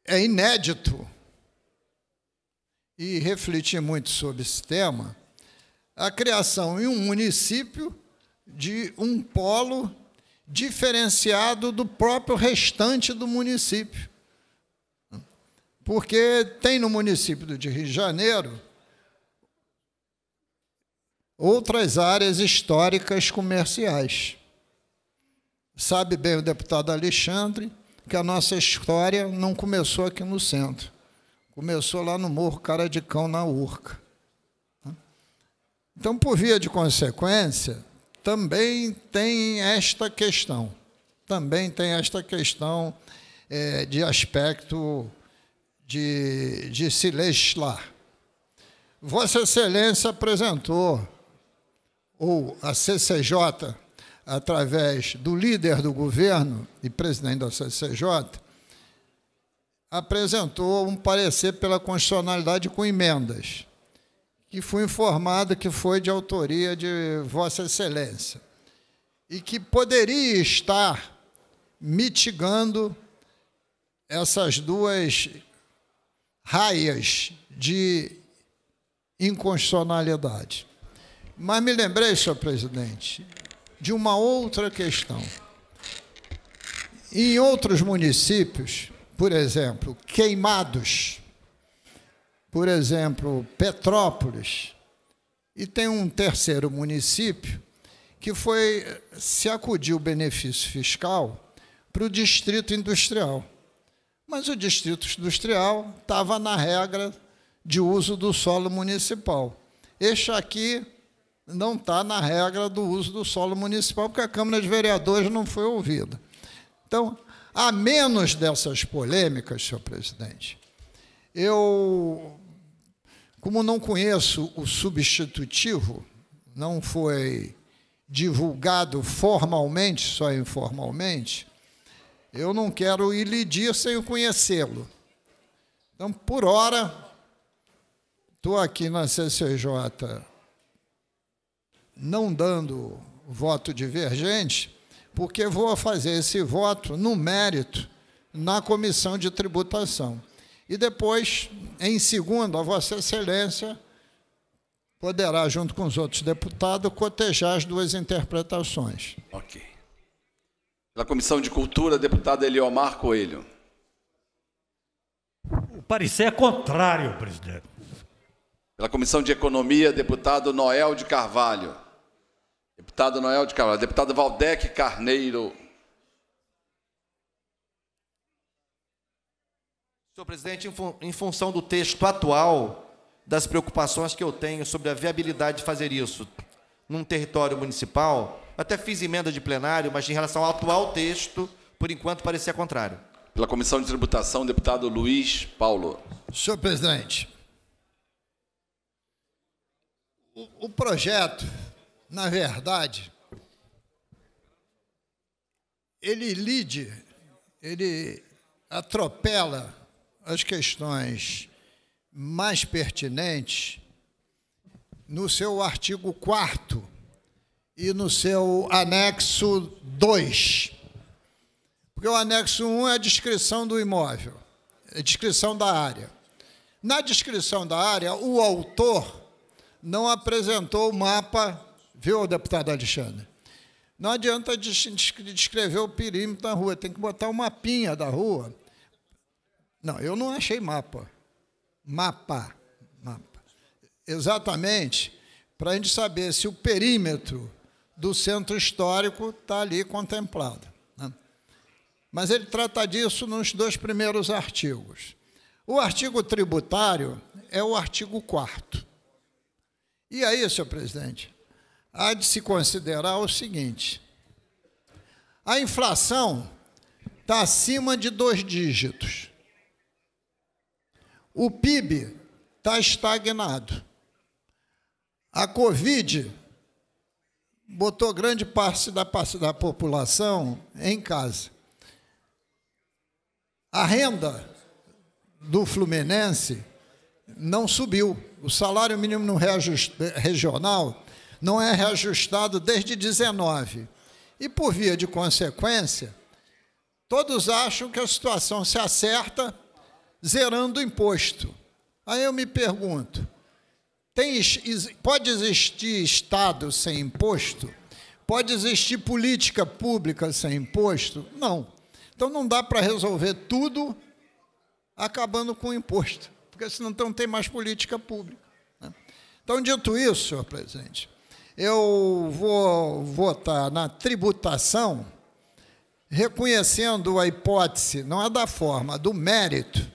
é inédito e refleti muito sobre esse tema, a criação em um município de um polo diferenciado do próprio restante do município. Porque tem no município do Rio de Janeiro outras áreas históricas comerciais. Sabe bem o deputado Alexandre que a nossa história não começou aqui no centro. Começou lá no Morro Cara de Cão, na Urca. Então, por via de consequência, também tem esta questão, também tem esta questão é, de aspecto de, de se legislar. Vossa Excelência apresentou, ou a CCJ, através do líder do governo e presidente da CCJ, apresentou um parecer pela constitucionalidade com emendas que fui informado que foi de autoria de Vossa Excelência e que poderia estar mitigando essas duas raias de inconstitucionalidade. Mas me lembrei, senhor presidente, de uma outra questão. Em outros municípios, por exemplo, Queimados, por exemplo, Petrópolis, e tem um terceiro município que foi se acudiu o benefício fiscal para o distrito industrial. Mas o distrito industrial estava na regra de uso do solo municipal. Este aqui não está na regra do uso do solo municipal, porque a Câmara de Vereadores não foi ouvida. Então, a menos dessas polêmicas, senhor presidente, eu como não conheço o substitutivo, não foi divulgado formalmente, só informalmente, eu não quero iludir sem conhecê-lo. Então, por hora, estou aqui na CCJ não dando voto divergente, porque vou fazer esse voto no mérito na comissão de tributação. E depois, em segundo, a Vossa Excelência poderá, junto com os outros deputados, cotejar as duas interpretações. Ok. Pela Comissão de Cultura, deputado Eliomar Coelho. O parecer é contrário, presidente. Pela Comissão de Economia, deputado Noel de Carvalho. Deputado Noel de Carvalho. Deputado Valdec Carneiro Senhor presidente, em, fun em função do texto atual, das preocupações que eu tenho sobre a viabilidade de fazer isso num território municipal, até fiz emenda de plenário, mas em relação ao atual texto, por enquanto parecia contrário. Pela Comissão de Tributação, deputado Luiz Paulo. Senhor presidente, o, o projeto, na verdade, ele lide, ele atropela as questões mais pertinentes no seu artigo 4 e no seu anexo 2. Porque o anexo 1 é a descrição do imóvel, é a descrição da área. Na descrição da área, o autor não apresentou o mapa, viu, deputado Alexandre? Não adianta descrever o perímetro da rua, tem que botar o um mapinha da rua não, eu não achei mapa. Mapa. Mapa. Exatamente para a gente saber se o perímetro do centro histórico está ali contemplado. Né? Mas ele trata disso nos dois primeiros artigos. O artigo tributário é o artigo 4. E aí, senhor presidente, há de se considerar o seguinte: a inflação está acima de dois dígitos. O PIB está estagnado. A Covid botou grande parte da, parte da população em casa. A renda do Fluminense não subiu. O salário mínimo no regional não é reajustado desde 19. E por via de consequência, todos acham que a situação se acerta zerando o imposto. Aí eu me pergunto: tem, pode existir Estado sem imposto? Pode existir política pública sem imposto? Não. Então não dá para resolver tudo acabando com o imposto, porque senão não tem mais política pública. Né? Então, dito isso, senhor presidente, eu vou votar na tributação, reconhecendo a hipótese, não é da forma, do mérito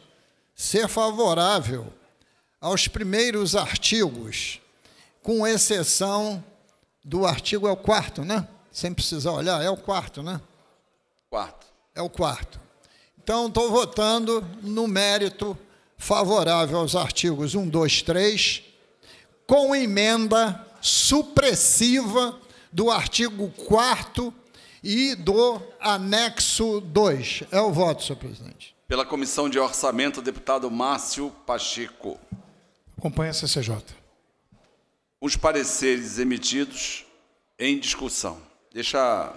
ser favorável aos primeiros artigos, com exceção do artigo é o quarto, né? Sem precisar olhar, é o quarto, né? Quarto. É o quarto. Então, estou votando no mérito favorável aos artigos 1, 2, 3, com emenda supressiva do artigo 4 e do anexo 2. É o voto, senhor presidente. Pela Comissão de Orçamento, deputado Márcio Pacheco. Acompanha a CCJ. Os pareceres emitidos em discussão. Deixa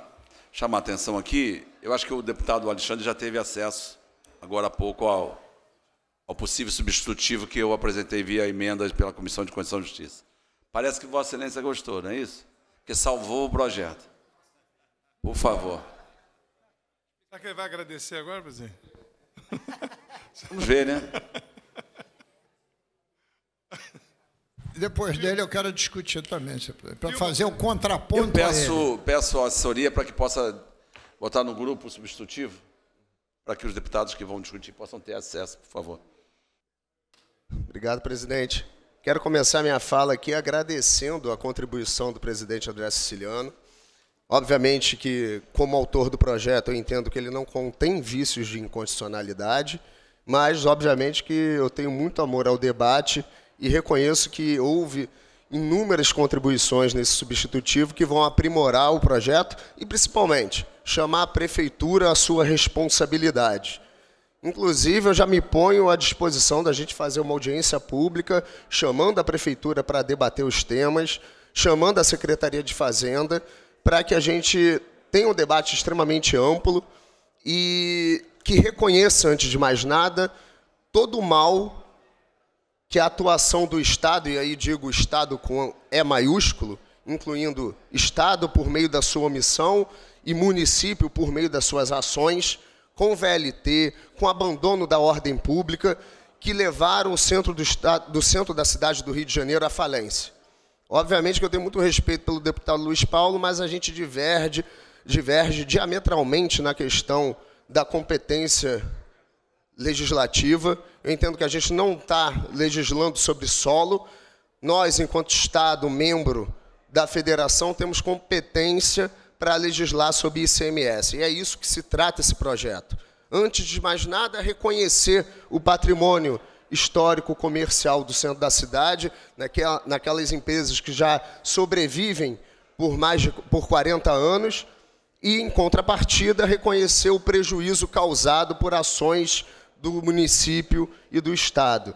chamar a atenção aqui. Eu acho que o deputado Alexandre já teve acesso, agora há pouco, ao, ao possível substitutivo que eu apresentei via emendas pela Comissão de Constituição e Justiça. Parece que Vossa Excelência gostou, não é isso? Que salvou o projeto. Por favor. Será que ele vai agradecer agora, presidente? Vamos ver, né? Depois dele eu quero discutir também, para fazer o contraponto. Eu peço, a peço a assessoria para que possa botar no grupo substitutivo, para que os deputados que vão discutir possam ter acesso, por favor. Obrigado, presidente. Quero começar minha fala aqui agradecendo a contribuição do presidente André Siciliano. Obviamente que, como autor do projeto, eu entendo que ele não contém vícios de inconstitucionalidade, mas, obviamente, que eu tenho muito amor ao debate e reconheço que houve inúmeras contribuições nesse substitutivo que vão aprimorar o projeto e, principalmente, chamar a prefeitura à sua responsabilidade. Inclusive, eu já me ponho à disposição da gente fazer uma audiência pública, chamando a prefeitura para debater os temas, chamando a Secretaria de Fazenda para que a gente tenha um debate extremamente amplo e que reconheça, antes de mais nada, todo o mal que a atuação do Estado, e aí digo Estado com E maiúsculo, incluindo Estado por meio da sua omissão e município por meio das suas ações, com VLT, com abandono da ordem pública, que levaram o centro do, do centro da cidade do Rio de Janeiro à falência. Obviamente que eu tenho muito respeito pelo deputado Luiz Paulo, mas a gente diverge, diverge diametralmente na questão da competência legislativa. Eu entendo que a gente não está legislando sobre solo. Nós, enquanto Estado, membro da federação, temos competência para legislar sobre ICMS. E é isso que se trata esse projeto. Antes de mais nada, reconhecer o patrimônio histórico comercial do centro da cidade, naquelas empresas que já sobrevivem por mais de, por 40 anos e, em contrapartida, reconheceu o prejuízo causado por ações do município e do Estado,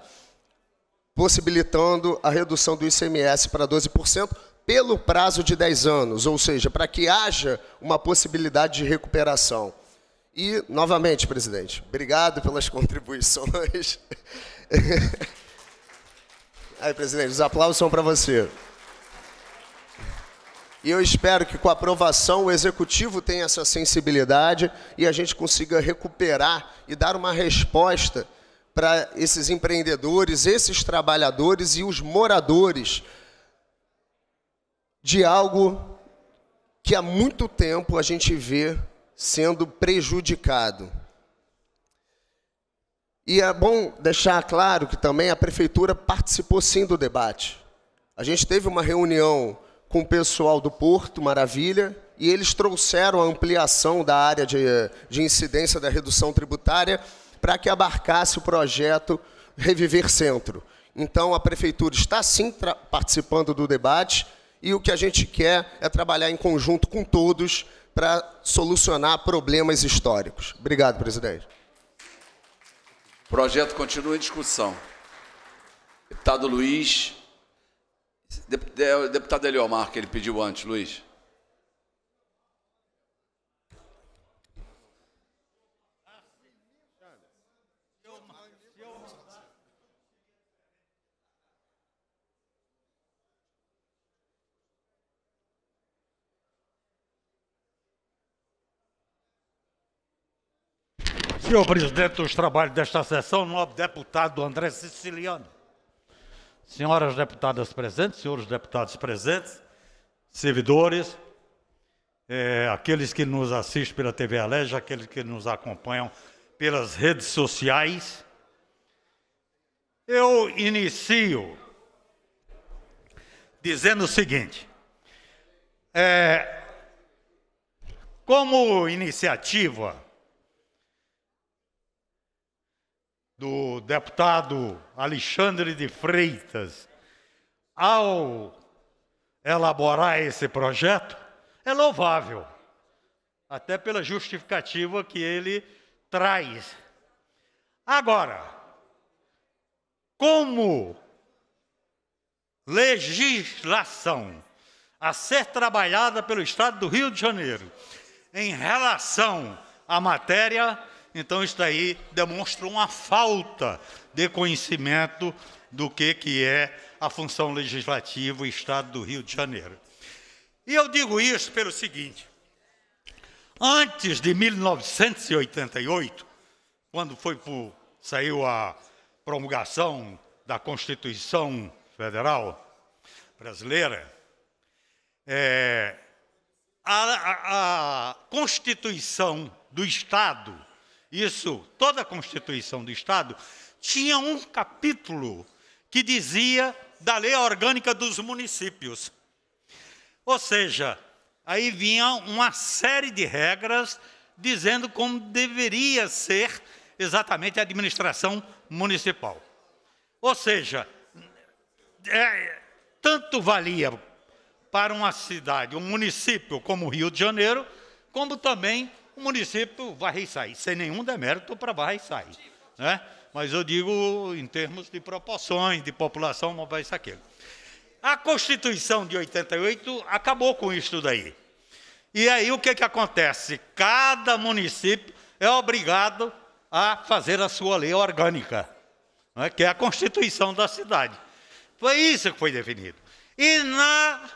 possibilitando a redução do ICMS para 12% pelo prazo de 10 anos, ou seja, para que haja uma possibilidade de recuperação. E, novamente, presidente, obrigado pelas contribuições. Aí, presidente, os aplausos são para você. E eu espero que com a aprovação o executivo tenha essa sensibilidade e a gente consiga recuperar e dar uma resposta para esses empreendedores, esses trabalhadores e os moradores de algo que há muito tempo a gente vê sendo prejudicado. E é bom deixar claro que também a prefeitura participou sim do debate. A gente teve uma reunião com o pessoal do Porto Maravilha e eles trouxeram a ampliação da área de, de incidência da redução tributária para que abarcasse o projeto Reviver Centro. Então, a prefeitura está sim participando do debate e o que a gente quer é trabalhar em conjunto com todos para solucionar problemas históricos. Obrigado, presidente. O projeto continua em discussão. Deputado Luiz. Deputado Eliomar, que ele pediu antes, Luiz. Senhor presidente dos trabalhos desta sessão, nobre deputado André Siciliano. Senhoras deputadas presentes, senhores deputados presentes, servidores, é, aqueles que nos assistem pela TV Alerj, aqueles que nos acompanham pelas redes sociais. Eu inicio dizendo o seguinte: é, como iniciativa do deputado Alexandre de Freitas, ao elaborar esse projeto, é louvável, até pela justificativa que ele traz. Agora, como legislação a ser trabalhada pelo Estado do Rio de Janeiro em relação à matéria então isso aí demonstra uma falta de conhecimento do que, que é a função legislativa e Estado do Rio de Janeiro. E eu digo isso pelo seguinte: antes de 1988, quando foi saiu a promulgação da Constituição Federal Brasileira, é, a, a, a Constituição do Estado isso, toda a Constituição do Estado, tinha um capítulo que dizia da lei orgânica dos municípios. Ou seja, aí vinha uma série de regras dizendo como deveria ser exatamente a administração municipal. Ou seja, é, tanto valia para uma cidade, um município como o Rio de Janeiro, como também o município varre e sai, sem nenhum demérito para vai e sai. Né? Mas eu digo em termos de proporções, de população, uma vez aquilo. A Constituição de 88 acabou com isso daí. E aí o que, que acontece? Cada município é obrigado a fazer a sua lei orgânica, né? que é a Constituição da cidade. Foi isso que foi definido. E na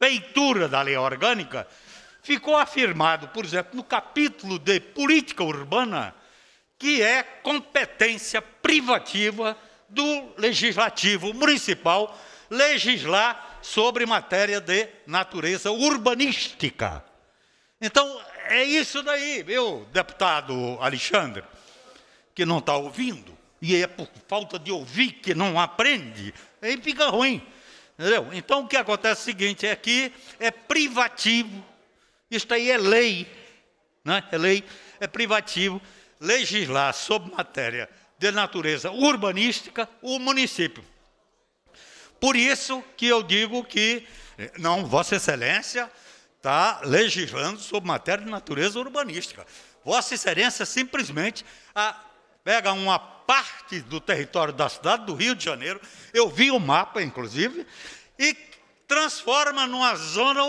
feitura da lei orgânica, ficou afirmado, por exemplo, no capítulo de política urbana, que é competência privativa do legislativo municipal legislar sobre matéria de natureza urbanística. Então, é isso daí, meu deputado Alexandre, que não está ouvindo, e é por falta de ouvir que não aprende, aí fica ruim. Entendeu? Então, o que acontece é o seguinte: é que é privativo isto aí é lei, né? é lei, é privativo. Legislar sobre matéria de natureza urbanística o município. Por isso que eu digo que, eh, não, Vossa Excelência está legislando sobre matéria de natureza urbanística. Vossa Excelência simplesmente a, ah, pega uma parte do território da cidade do Rio de Janeiro, eu vi o mapa, inclusive, e transforma numa zona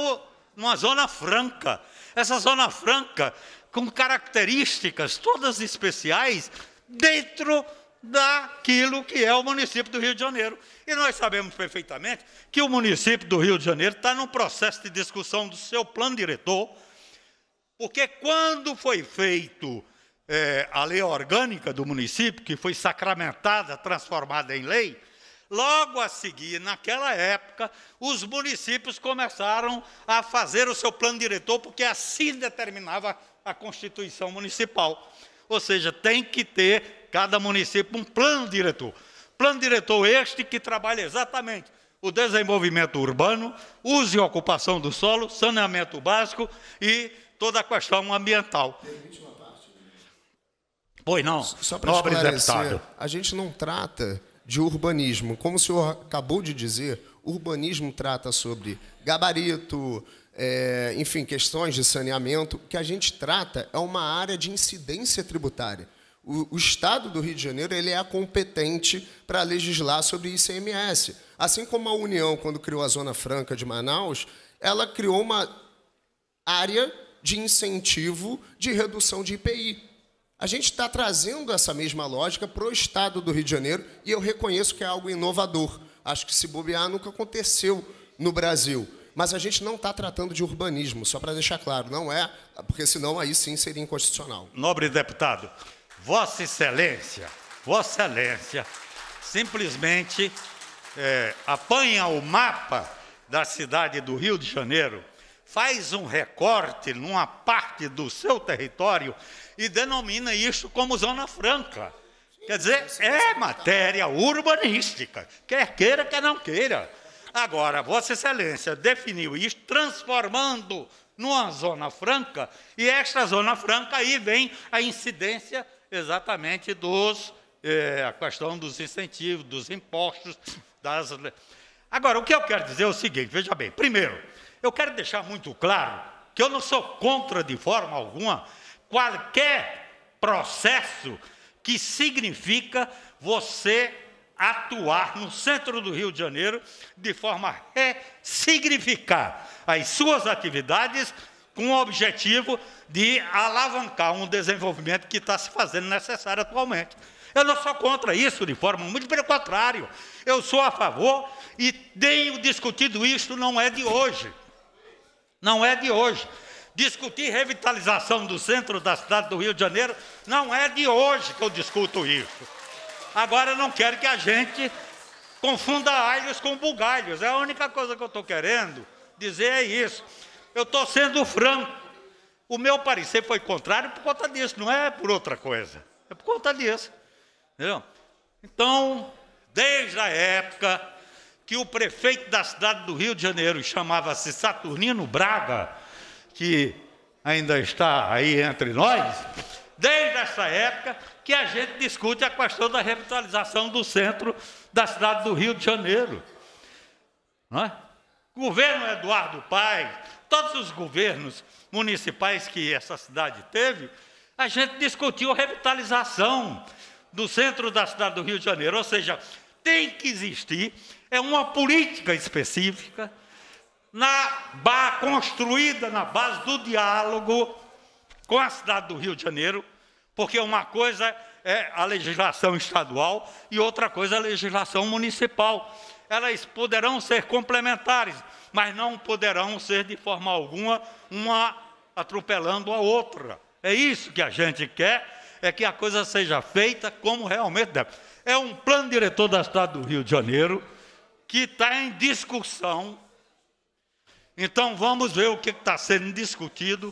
uma zona franca. Essa zona franca com características todas especiais dentro daquilo que é o município do Rio de Janeiro. E nós sabemos perfeitamente que o município do Rio de Janeiro está num processo de discussão do seu plano diretor, porque quando foi feito é, a lei orgânica do município, que foi sacramentada, transformada em lei, Logo a seguir, naquela época, os municípios começaram a fazer o seu plano diretor, porque assim determinava a Constituição Municipal. Ou seja, tem que ter cada município um plano diretor. Plano diretor este que trabalha exatamente o desenvolvimento urbano, uso e ocupação do solo, saneamento básico e toda a questão ambiental. a última parte. Né? Pois não, só nobre deputado. A gente não trata de urbanismo. Como o senhor acabou de dizer, urbanismo trata sobre gabarito, é, enfim, questões de saneamento. O que a gente trata é uma área de incidência tributária. O, o Estado do Rio de Janeiro ele é competente para legislar sobre ICMS. Assim como a União, quando criou a Zona Franca de Manaus, ela criou uma área de incentivo de redução de IPI. A gente está trazendo essa mesma lógica para o Estado do Rio de Janeiro e eu reconheço que é algo inovador. Acho que se bobear nunca aconteceu no Brasil. Mas a gente não está tratando de urbanismo, só para deixar claro, não é, porque senão aí sim seria inconstitucional. Nobre deputado, Vossa Excelência, Vossa Excelência, simplesmente é, apanha o mapa da cidade do Rio de Janeiro, faz um recorte numa parte do seu território e denomina isso como Zona Franca. Quer dizer, é matéria urbanística, quer queira, quer não queira. Agora, Vossa Excelência definiu isso transformando numa Zona Franca, e esta Zona Franca aí vem a incidência exatamente dos. É, a questão dos incentivos, dos impostos, das. Agora, o que eu quero dizer é o seguinte: veja bem, primeiro, eu quero deixar muito claro que eu não sou contra de forma alguma qualquer processo que significa você atuar no centro do Rio de Janeiro de forma a ressignificar as suas atividades com o objetivo de alavancar um desenvolvimento que está se fazendo necessário atualmente. Eu não sou contra isso de forma, muito pelo contrário, eu sou a favor e tenho discutido isso, não é de hoje. Não é de hoje. Discutir revitalização do centro da cidade do Rio de Janeiro não é de hoje que eu discuto isso. Agora eu não quero que a gente confunda alhos com bugalhos. É a única coisa que eu estou querendo dizer é isso. Eu estou sendo franco. O meu parecer foi contrário por conta disso, não é por outra coisa. É por conta disso. Entendeu? Então, desde a época que o prefeito da cidade do Rio de Janeiro chamava-se Saturnino Braga, que ainda está aí entre nós, desde essa época que a gente discute a questão da revitalização do centro da cidade do Rio de Janeiro. Não é? Governo Eduardo Paes, todos os governos municipais que essa cidade teve, a gente discutiu a revitalização do centro da cidade do Rio de Janeiro, ou seja, tem que existir é uma política específica na, construída na base do diálogo com a cidade do Rio de Janeiro, porque uma coisa é a legislação estadual e outra coisa é a legislação municipal. Elas poderão ser complementares, mas não poderão ser de forma alguma uma atropelando a outra. É isso que a gente quer, é que a coisa seja feita como realmente deve. É um plano diretor da cidade do Rio de Janeiro que está em discussão então vamos ver o que está sendo discutido,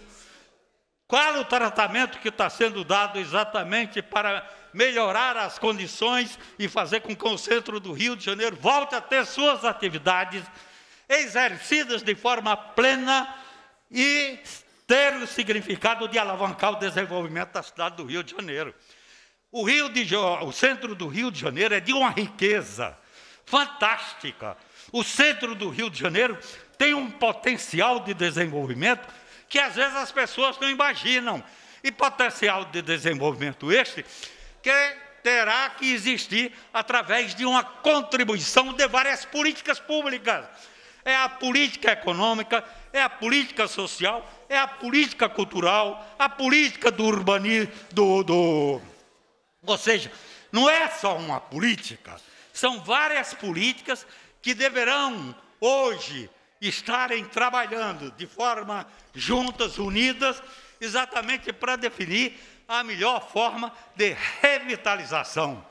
qual é o tratamento que está sendo dado exatamente para melhorar as condições e fazer com que o centro do Rio de Janeiro volte a ter suas atividades exercidas de forma plena e ter o significado de alavancar o desenvolvimento da cidade do Rio de Janeiro. O, Rio de, o centro do Rio de Janeiro é de uma riqueza fantástica. O centro do Rio de Janeiro tem um potencial de desenvolvimento que às vezes as pessoas não imaginam. E potencial de desenvolvimento este que terá que existir através de uma contribuição de várias políticas públicas. É a política econômica, é a política social, é a política cultural, a política do urbanismo, do, do... ou seja, não é só uma política, são várias políticas que deverão hoje estarem trabalhando de forma juntas, unidas, exatamente para definir a melhor forma de revitalização.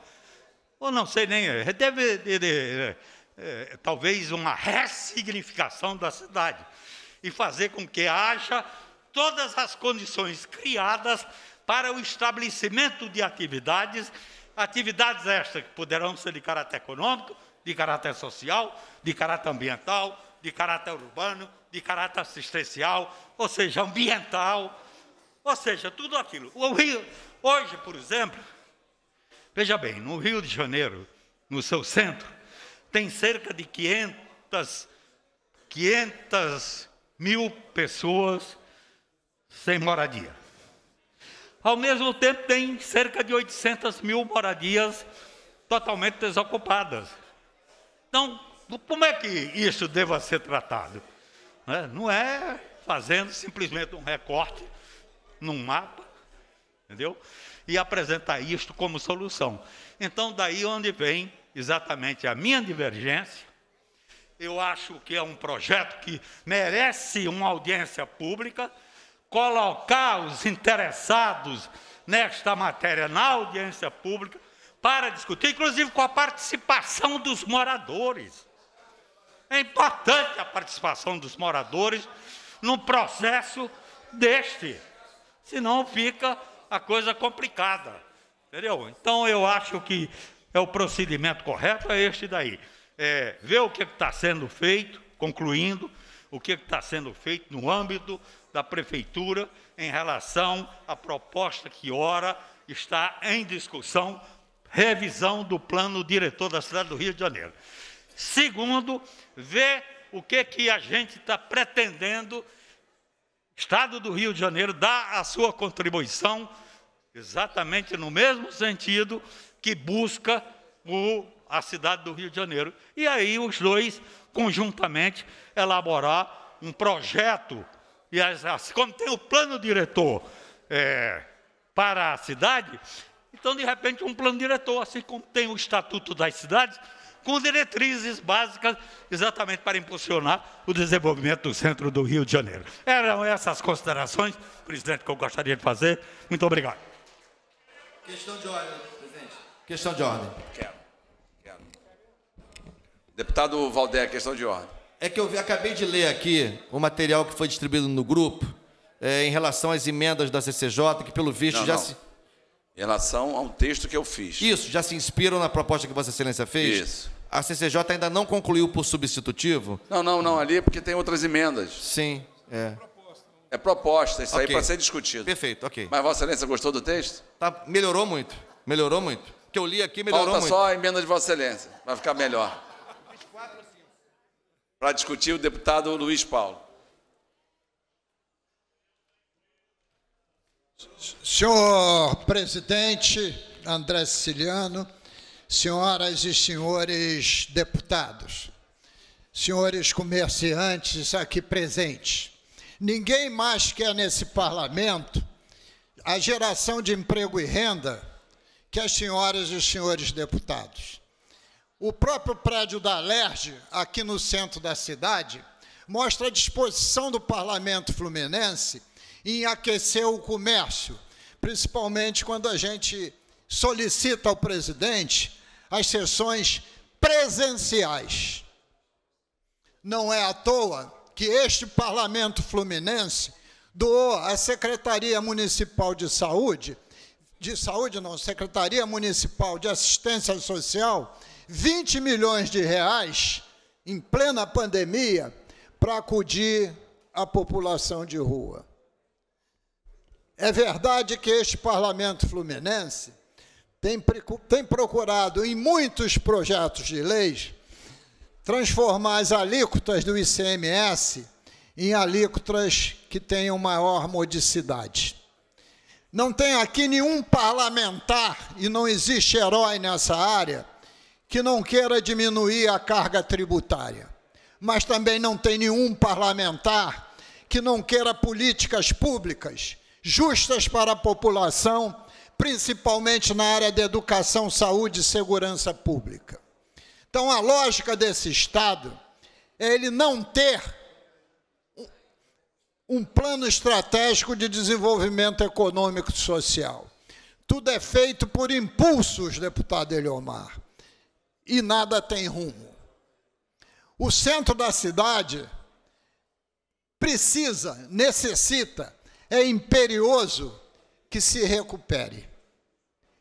Ou não sei nem, eh, deve, de, de, é, talvez uma ressignificação da cidade e fazer com que haja todas as condições criadas para o estabelecimento de atividades, atividades estas que poderão ser de caráter econômico, de caráter social, de caráter ambiental, de caráter urbano, de caráter assistencial, ou seja, ambiental, ou seja, tudo aquilo. O Rio, hoje, por exemplo, veja bem, no Rio de Janeiro, no seu centro, tem cerca de 500, 500 mil pessoas sem moradia. Ao mesmo tempo, tem cerca de 800 mil moradias totalmente desocupadas. Então, como é que isso deva ser tratado? Né? Não é fazendo simplesmente um recorte num mapa, entendeu? E apresentar isto como solução. Então, daí onde vem exatamente a minha divergência. Eu acho que é um projeto que merece uma audiência pública, colocar os interessados nesta matéria na audiência pública para discutir, inclusive com a participação dos moradores. É importante a participação dos moradores no processo deste, senão fica a coisa complicada, entendeu? Então eu acho que é o procedimento correto é este daí, é ver o que está sendo feito, concluindo o que está sendo feito no âmbito da prefeitura em relação à proposta que ora está em discussão, revisão do plano diretor da cidade do Rio de Janeiro. Segundo, ver o que, que a gente está pretendendo, Estado do Rio de Janeiro dar a sua contribuição, exatamente no mesmo sentido que busca o, a cidade do Rio de Janeiro. E aí os dois, conjuntamente, elaborar um projeto. E as, como tem o plano diretor é, para a cidade, então, de repente, um plano diretor, assim como tem o Estatuto das Cidades, com diretrizes básicas, exatamente para impulsionar o desenvolvimento do centro do Rio de Janeiro. Eram essas considerações, presidente, que eu gostaria de fazer. Muito obrigado. Questão de ordem, presidente. Questão de ordem. Quero. Quero. Deputado Valdeir, questão de ordem. É que eu acabei de ler aqui o material que foi distribuído no grupo é, em relação às emendas da CCJ, que pelo visto não, já não. se. Em relação a um texto que eu fiz. Isso, já se inspiram na proposta que Vossa Excelência fez? Isso. A CCJ ainda não concluiu por substitutivo? Não, não, não, ali é porque tem outras emendas. Sim, é. É proposta, isso okay. aí para ser discutido. Perfeito, ok. Mas Vossa Excelência gostou do texto? Tá, melhorou muito, melhorou muito. O que eu li aqui melhorou Falta muito. Falta só a emenda de Vossa Excelência, vai ficar melhor. Para discutir o deputado Luiz Paulo. Senhor presidente André Siciliano, senhoras e senhores deputados, senhores comerciantes aqui presentes, ninguém mais quer nesse parlamento a geração de emprego e renda que as senhoras e os senhores deputados. O próprio prédio da LERJ, aqui no centro da cidade, mostra a disposição do parlamento fluminense em aquecer o comércio, principalmente quando a gente solicita ao presidente as sessões presenciais. Não é à toa que este parlamento fluminense doou à Secretaria Municipal de Saúde, de saúde não, Secretaria Municipal de Assistência Social, 20 milhões de reais em plena pandemia para acudir a população de rua. É verdade que este parlamento fluminense tem, procurado, em muitos projetos de leis, transformar as alíquotas do ICMS em alíquotas que tenham maior modicidade. Não tem aqui nenhum parlamentar, e não existe herói nessa área, que não queira diminuir a carga tributária. Mas também não tem nenhum parlamentar que não queira políticas públicas justas para a população, principalmente na área de educação, saúde e segurança pública. Então, a lógica desse Estado é ele não ter um plano estratégico de desenvolvimento econômico e social. Tudo é feito por impulsos, deputado Eliomar, e nada tem rumo. O centro da cidade precisa, necessita é imperioso que se recupere.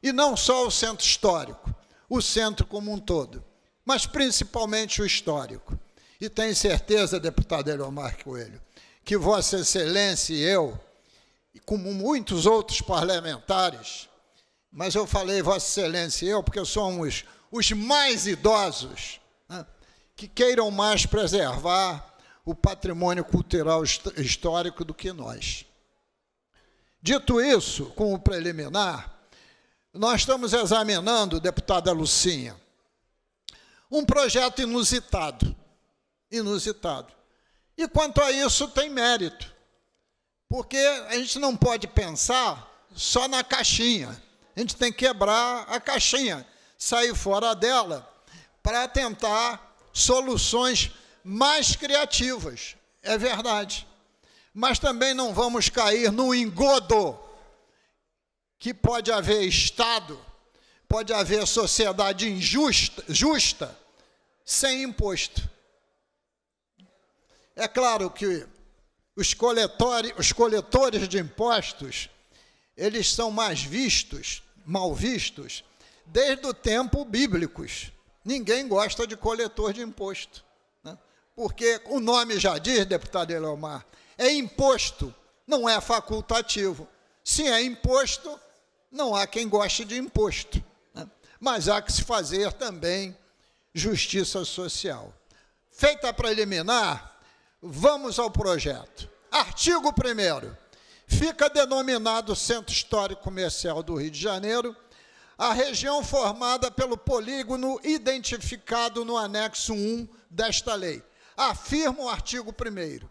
E não só o centro histórico, o centro como um todo, mas principalmente o histórico. E tenho certeza, deputado Eliomar Coelho, que Vossa Excelência e eu, como muitos outros parlamentares, mas eu falei Vossa Excelência e eu, porque somos os mais idosos, né, que queiram mais preservar o patrimônio cultural histórico do que nós. Dito isso, como preliminar, nós estamos examinando, deputada Lucinha, um projeto inusitado. Inusitado. E quanto a isso, tem mérito, porque a gente não pode pensar só na caixinha. A gente tem que quebrar a caixinha, sair fora dela, para tentar soluções mais criativas. É verdade mas também não vamos cair no engodo que pode haver Estado, pode haver sociedade injusta, justa, sem imposto. É claro que os coletores, os coletores de impostos, eles são mais vistos, mal vistos, desde o tempo bíblicos. Ninguém gosta de coletor de imposto. Né? Porque o nome já diz, deputado Elomar, é imposto, não é facultativo. Se é imposto, não há quem goste de imposto. Né? Mas há que se fazer também justiça social. Feita a preliminar, vamos ao projeto. Artigo 1. Fica denominado Centro Histórico Comercial do Rio de Janeiro a região formada pelo polígono identificado no anexo 1 desta lei. Afirma o artigo 1.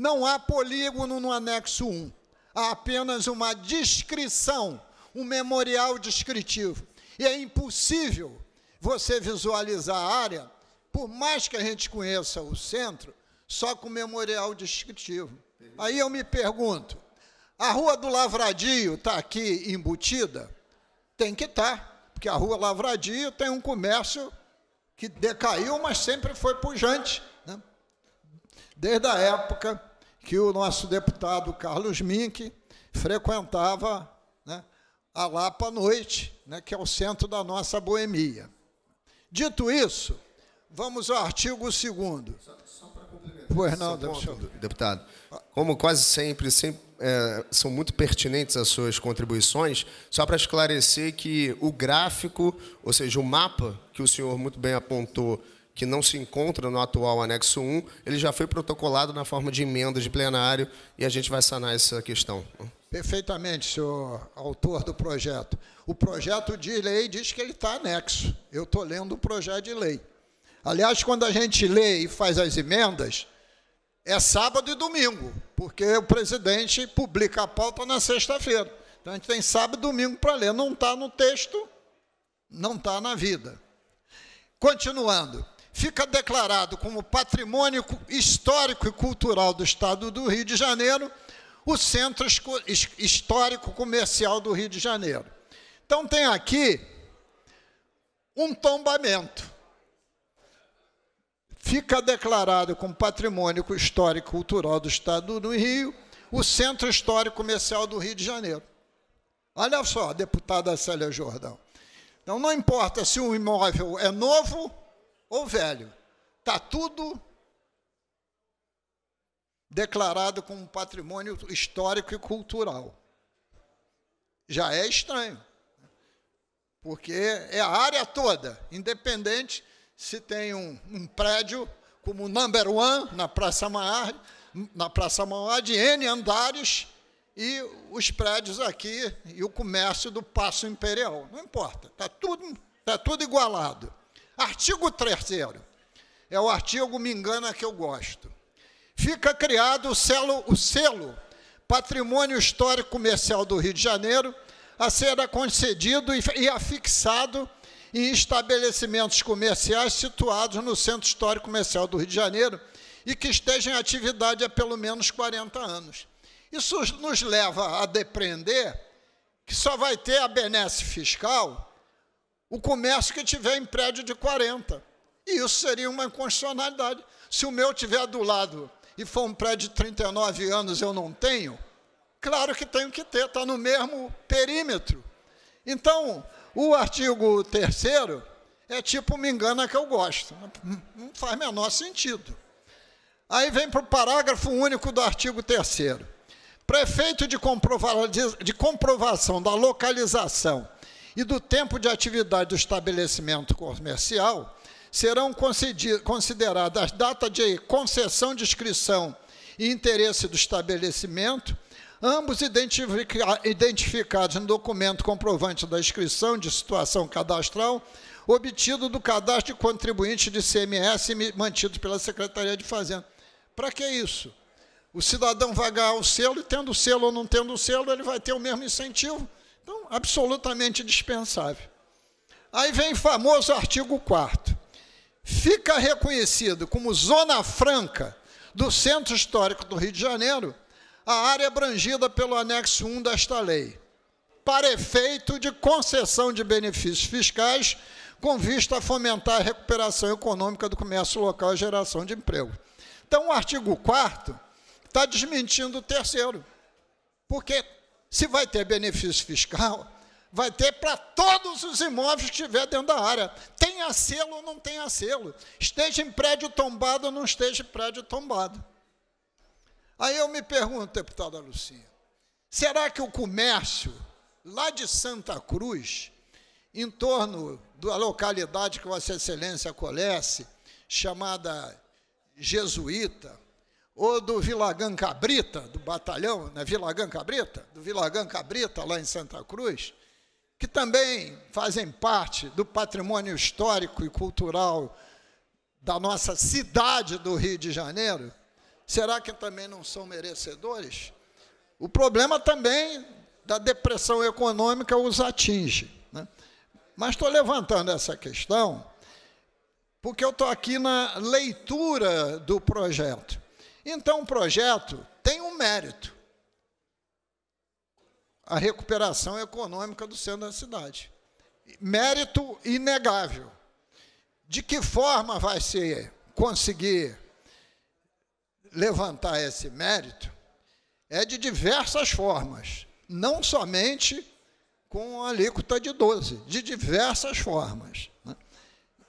Não há polígono no anexo 1. Há apenas uma descrição, um memorial descritivo. E é impossível você visualizar a área, por mais que a gente conheça o centro, só com memorial descritivo. Aí eu me pergunto, a Rua do Lavradio está aqui embutida? Tem que estar, tá, porque a Rua Lavradio tem um comércio que decaiu, mas sempre foi pujante, né? desde a época que o nosso deputado Carlos Mink frequentava né, a Lapa à noite, né, que é o centro da nossa boemia. Dito isso, vamos ao artigo 2 Só, só para complementar. Pois não, deputado. Como quase sempre, sempre é, são muito pertinentes as suas contribuições, só para esclarecer que o gráfico, ou seja, o mapa que o senhor muito bem apontou que não se encontra no atual anexo 1, ele já foi protocolado na forma de emenda de plenário e a gente vai sanar essa questão. Perfeitamente, senhor autor do projeto. O projeto de lei diz que ele está anexo. Eu estou lendo o projeto de lei. Aliás, quando a gente lê e faz as emendas, é sábado e domingo, porque o presidente publica a pauta na sexta-feira. Então a gente tem sábado e domingo para ler. Não está no texto, não está na vida. Continuando fica declarado como patrimônio histórico e cultural do Estado do Rio de Janeiro o Centro Histórico Comercial do Rio de Janeiro. Então, tem aqui um tombamento. Fica declarado como patrimônio histórico e cultural do Estado do Rio o Centro Histórico Comercial do Rio de Janeiro. Olha só, deputada Célia Jordão. Então, não importa se o imóvel é novo ou velho, está tudo declarado como patrimônio histórico e cultural. Já é estranho, porque é a área toda, independente se tem um, um prédio como o Number One na Praça Maior, na Praça Maior de N andares e os prédios aqui e o comércio do Passo Imperial. Não importa, está tudo, tá tudo igualado. Artigo 3 é o artigo me engana que eu gosto. Fica criado o selo, o selo Patrimônio Histórico Comercial do Rio de Janeiro a ser concedido e afixado em estabelecimentos comerciais situados no Centro Histórico Comercial do Rio de Janeiro e que estejam em atividade há pelo menos 40 anos. Isso nos leva a depreender que só vai ter a benesse fiscal o comércio que tiver em prédio de 40. E isso seria uma inconstitucionalidade. Se o meu tiver do lado e for um prédio de 39 anos eu não tenho, claro que tenho que ter, está no mesmo perímetro. Então, o artigo 3 é tipo me engana que eu gosto. Não faz menor sentido. Aí vem para o parágrafo único do artigo 3 Prefeito de, comprova de, de comprovação da localização e do tempo de atividade do estabelecimento comercial, serão consideradas data de concessão de inscrição e interesse do estabelecimento, ambos identifica identificados no documento comprovante da inscrição de situação cadastral, obtido do cadastro de contribuinte de CMS mantido pela Secretaria de Fazenda. Para que isso? O cidadão vai ganhar o selo e, tendo selo ou não tendo selo, ele vai ter o mesmo incentivo então, absolutamente dispensável. Aí vem o famoso artigo 4 Fica reconhecido como zona franca do Centro Histórico do Rio de Janeiro a área abrangida pelo anexo 1 desta lei, para efeito de concessão de benefícios fiscais com vista a fomentar a recuperação econômica do comércio local e geração de emprego. Então, o artigo 4 está desmentindo o terceiro, porque se vai ter benefício fiscal, vai ter para todos os imóveis que tiver dentro da área. Tem acelo ou não tem acelo. Esteja em prédio tombado ou não esteja em prédio tombado. Aí eu me pergunto, deputada Lucinha, será que o comércio lá de Santa Cruz, em torno da localidade que Vossa Excelência conhece, chamada Jesuíta, ou do Vilagã Cabrita, do batalhão, né, Vilagã Cabrita, do Vilagã Cabrita, lá em Santa Cruz, que também fazem parte do patrimônio histórico e cultural da nossa cidade do Rio de Janeiro, será que também não são merecedores? O problema também da depressão econômica os atinge. Né? Mas estou levantando essa questão porque eu estou aqui na leitura do projeto. Então, o projeto tem um mérito: a recuperação econômica do centro da cidade. Mérito inegável. De que forma vai se conseguir levantar esse mérito? É de diversas formas, não somente com a alíquota de 12, de diversas formas. Né?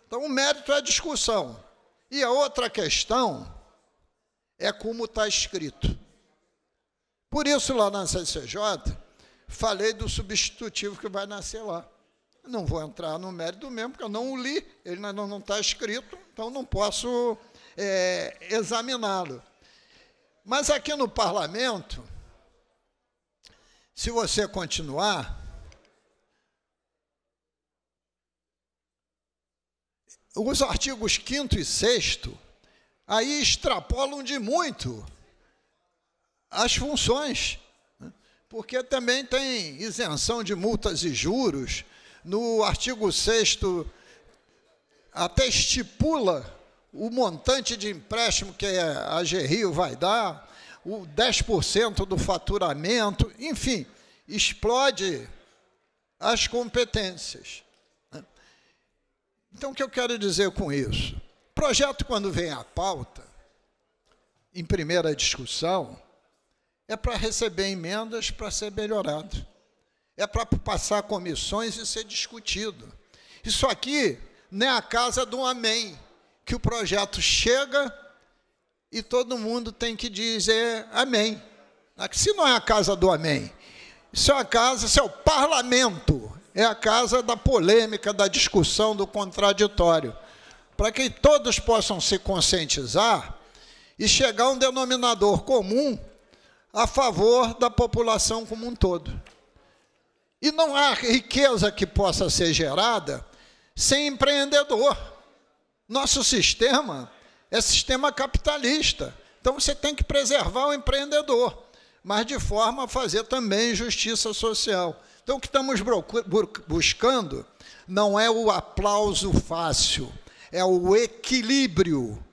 Então, o mérito é a discussão. E a outra questão é como está escrito. Por isso, lá na CCJ, falei do substitutivo que vai nascer lá. Não vou entrar no mérito mesmo, porque eu não o li, ele não está escrito, então não posso é, examiná-lo. Mas aqui no parlamento, se você continuar, os artigos 5 e 6 aí extrapolam de muito as funções, né? porque também tem isenção de multas e juros. No artigo 6 até estipula o montante de empréstimo que a Gerrio vai dar, o 10% do faturamento, enfim, explode as competências. Né? Então, o que eu quero dizer com isso? projeto, quando vem à pauta, em primeira discussão, é para receber emendas para ser melhorado. É para passar comissões e ser discutido. Isso aqui não é a casa do amém, que o projeto chega e todo mundo tem que dizer amém. Se não é a casa do amém, isso é a casa, isso é o parlamento, é a casa da polêmica, da discussão, do contraditório para que todos possam se conscientizar e chegar a um denominador comum a favor da população como um todo. E não há riqueza que possa ser gerada sem empreendedor. Nosso sistema é sistema capitalista. Então você tem que preservar o empreendedor, mas de forma a fazer também justiça social. Então o que estamos buscando não é o aplauso fácil, é o equilíbrio.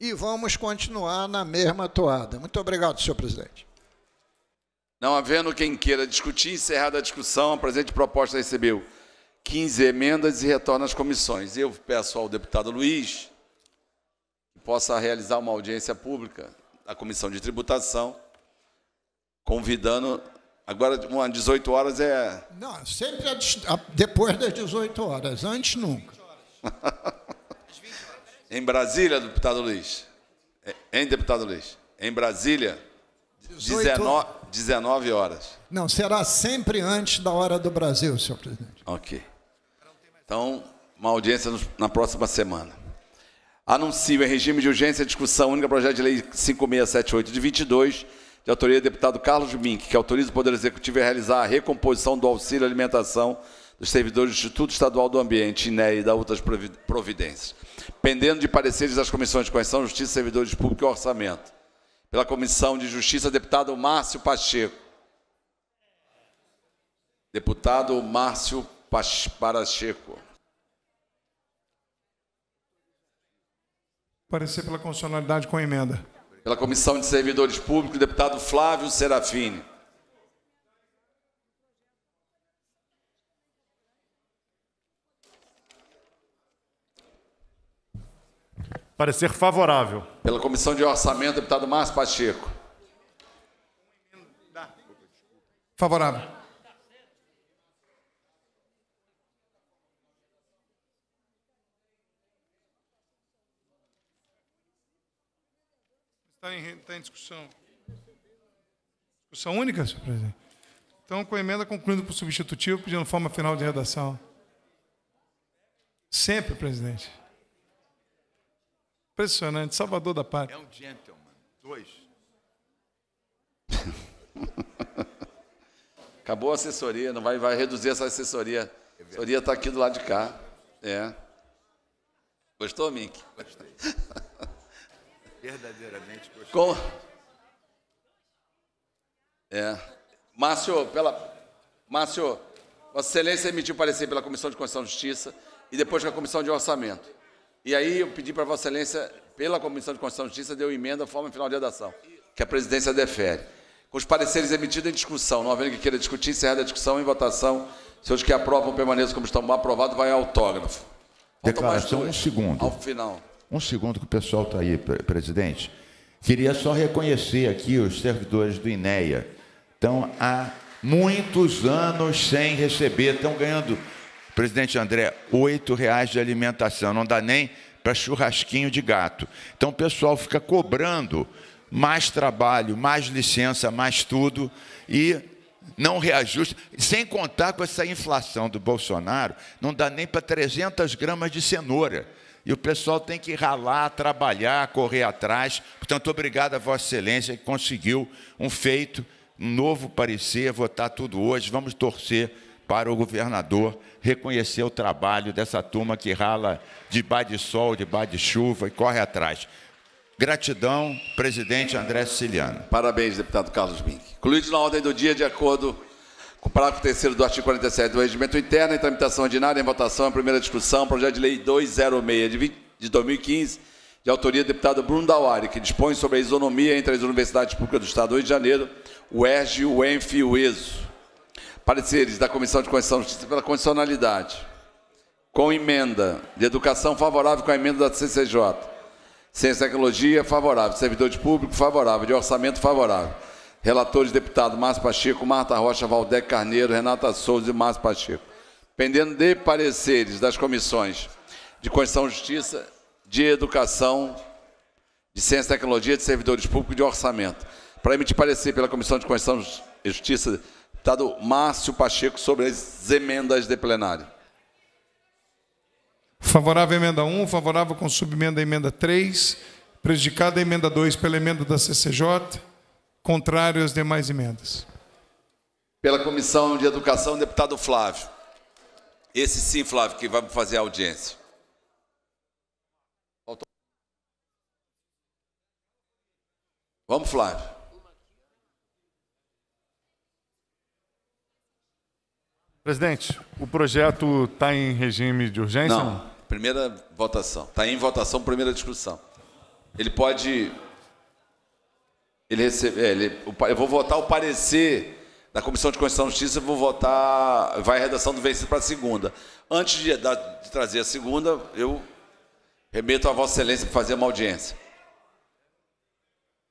E vamos continuar na mesma toada. Muito obrigado, senhor presidente. Não havendo quem queira discutir, encerrada a discussão, a presente proposta recebeu 15 emendas e retorna às comissões. Eu peço ao deputado Luiz que possa realizar uma audiência pública da Comissão de Tributação, convidando Agora, uma 18 horas é. Não, sempre depois das 18 horas, antes nunca. Em Brasília, deputado Luiz. É, em deputado Luiz. Em Brasília, 19, 19 horas. Não, será sempre antes da hora do Brasil, senhor presidente. Ok. Então, uma audiência na próxima semana. Anuncio em regime de urgência a discussão única projeto de lei 5678 de 22, de autoria do deputado Carlos Mink, que autoriza o Poder Executivo a realizar a recomposição do auxílio alimentação dos servidores do Instituto Estadual do Ambiente, INEA, e da outras providências, pendendo de pareceres das comissões de Constituição, Justiça, Servidores Públicos e Orçamento. Pela Comissão de Justiça, deputado Márcio Pacheco. Deputado Márcio Pacheco. Parecer pela constitucionalidade com emenda. Pela Comissão de Servidores Públicos, deputado Flávio Serafini. Parecer favorável. Pela Comissão de Orçamento, deputado Márcio Pacheco. Favorável. Está em, está em, discussão. Discussão única, senhor presidente. Então, com a emenda concluindo por substitutivo, pedindo forma final de redação. Sempre, presidente. Impressionante, Salvador da Pátria. É um gentleman. Dois. Acabou a assessoria, não vai, vai reduzir essa assessoria. É a assessoria está aqui do lado de cá. É. Gostou, Mink? Gostei. Verdadeiramente gostei. Com... É. Márcio, pela... Márcio, Vossa Excelência emitiu parecer pela Comissão de Constituição e Justiça e depois com a Comissão de Orçamento. E aí eu pedi para Vossa Excelência, pela Comissão de Constituição e Justiça, deu emenda à forma final de redação, que a presidência defere. Com os pareceres emitidos em discussão, não havendo que queira discutir, encerrada a discussão em votação. Se os que aprovam permaneçam como estão aprovado, vai autógrafo. Falta Declaração, um segundo. Ao final. Um segundo que o pessoal está aí, presidente. Queria só reconhecer aqui os servidores do INEA. Estão há muitos anos sem receber, estão ganhando Presidente André, R$ reais de alimentação, não dá nem para churrasquinho de gato. Então o pessoal fica cobrando mais trabalho, mais licença, mais tudo e não reajusta, sem contar com essa inflação do Bolsonaro, não dá nem para 300 gramas de cenoura. E o pessoal tem que ralar, trabalhar, correr atrás. Portanto, obrigado a Vossa Excelência que conseguiu um feito, um novo parecer, votar tudo hoje. Vamos torcer para o governador reconhecer o trabalho dessa turma que rala de bar de sol, de bar de chuva e corre atrás. Gratidão, presidente André Siciliano. Parabéns, deputado Carlos Mink. Incluído na ordem do dia, de acordo com o parágrafo 3 do artigo 47 do Regimento Interno, em tramitação ordinária, em votação, em primeira discussão, projeto de lei 206 de, 20, de 2015, de autoria do deputado Bruno Dauari, que dispõe sobre a isonomia entre as universidades públicas do Estado do Rio de Janeiro, o ERJ, o ENF e o ESO. Pareceres da Comissão de Constituição e Justiça pela condicionalidade, com emenda de educação favorável com a emenda da CCJ, ciência e tecnologia favorável, servidor de público favorável, de orçamento favorável. Relatores, deputado Márcio Pacheco, Marta Rocha, Valdec Carneiro, Renata Souza e Márcio Pacheco. Pendendo de pareceres das comissões de Constituição e Justiça, de Educação, de Ciência e Tecnologia, de Servidores Públicos e de Orçamento. Para emitir parecer pela Comissão de Constituição e Justiça Deputado tá Márcio Pacheco, sobre as emendas de plenário. Favorável à emenda 1, favorável com subemenda à emenda 3, prejudicada a emenda 2 pela emenda da CCJ, contrário às demais emendas. Pela Comissão de Educação, deputado Flávio. Esse sim, Flávio, que vai fazer a audiência. Vamos, Flávio. Presidente, o projeto está em regime de urgência? Não, primeira votação. Está em votação, primeira discussão. Ele pode. Ele recebe, é, ele, eu vou votar o parecer da Comissão de Constituição e Justiça, vou votar. Vai a redação do vencido para a segunda. Antes de, de trazer a segunda, eu remeto a Vossa Excelência para fazer uma audiência.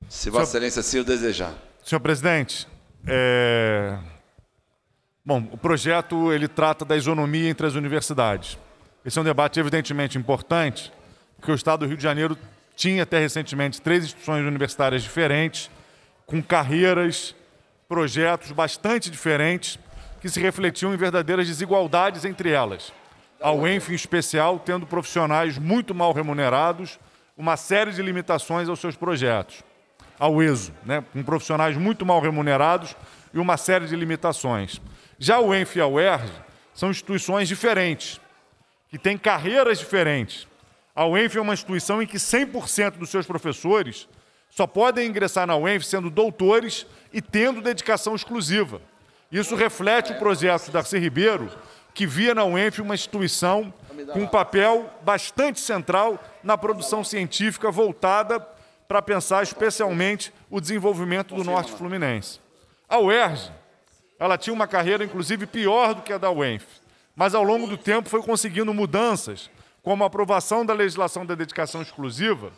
Se Vossa Senhor, Excelência assim o desejar. Senhor presidente, é, Bom, o projeto ele trata da isonomia entre as universidades. Esse é um debate evidentemente importante, porque o Estado do Rio de Janeiro tinha até recentemente três instituições universitárias diferentes, com carreiras, projetos bastante diferentes, que se refletiam em verdadeiras desigualdades entre elas. A UENF, em especial, tendo profissionais muito mal remunerados, uma série de limitações aos seus projetos. A UESO, né, com profissionais muito mal remunerados e uma série de limitações. Já o ENF e a UERJ são instituições diferentes, que têm carreiras diferentes. A UENF é uma instituição em que 100% dos seus professores só podem ingressar na UENF sendo doutores e tendo dedicação exclusiva. Isso reflete o projeto Darcy Ribeiro, que via na UENF uma instituição com um papel bastante central na produção científica voltada para pensar especialmente o desenvolvimento do norte fluminense. A UERJ ela tinha uma carreira, inclusive, pior do que a da UENF. Mas, ao longo do tempo, foi conseguindo mudanças, como a aprovação da legislação da dedicação exclusiva,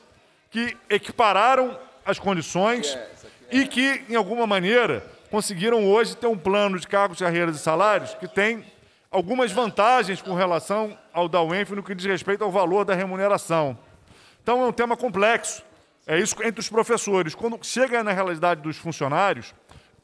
que equipararam as condições é, é. e que, em alguma maneira, conseguiram hoje ter um plano de cargos, carreiras e salários que tem algumas vantagens com relação ao da UENF no que diz respeito ao valor da remuneração. Então, é um tema complexo. É isso entre os professores. Quando chega na realidade dos funcionários,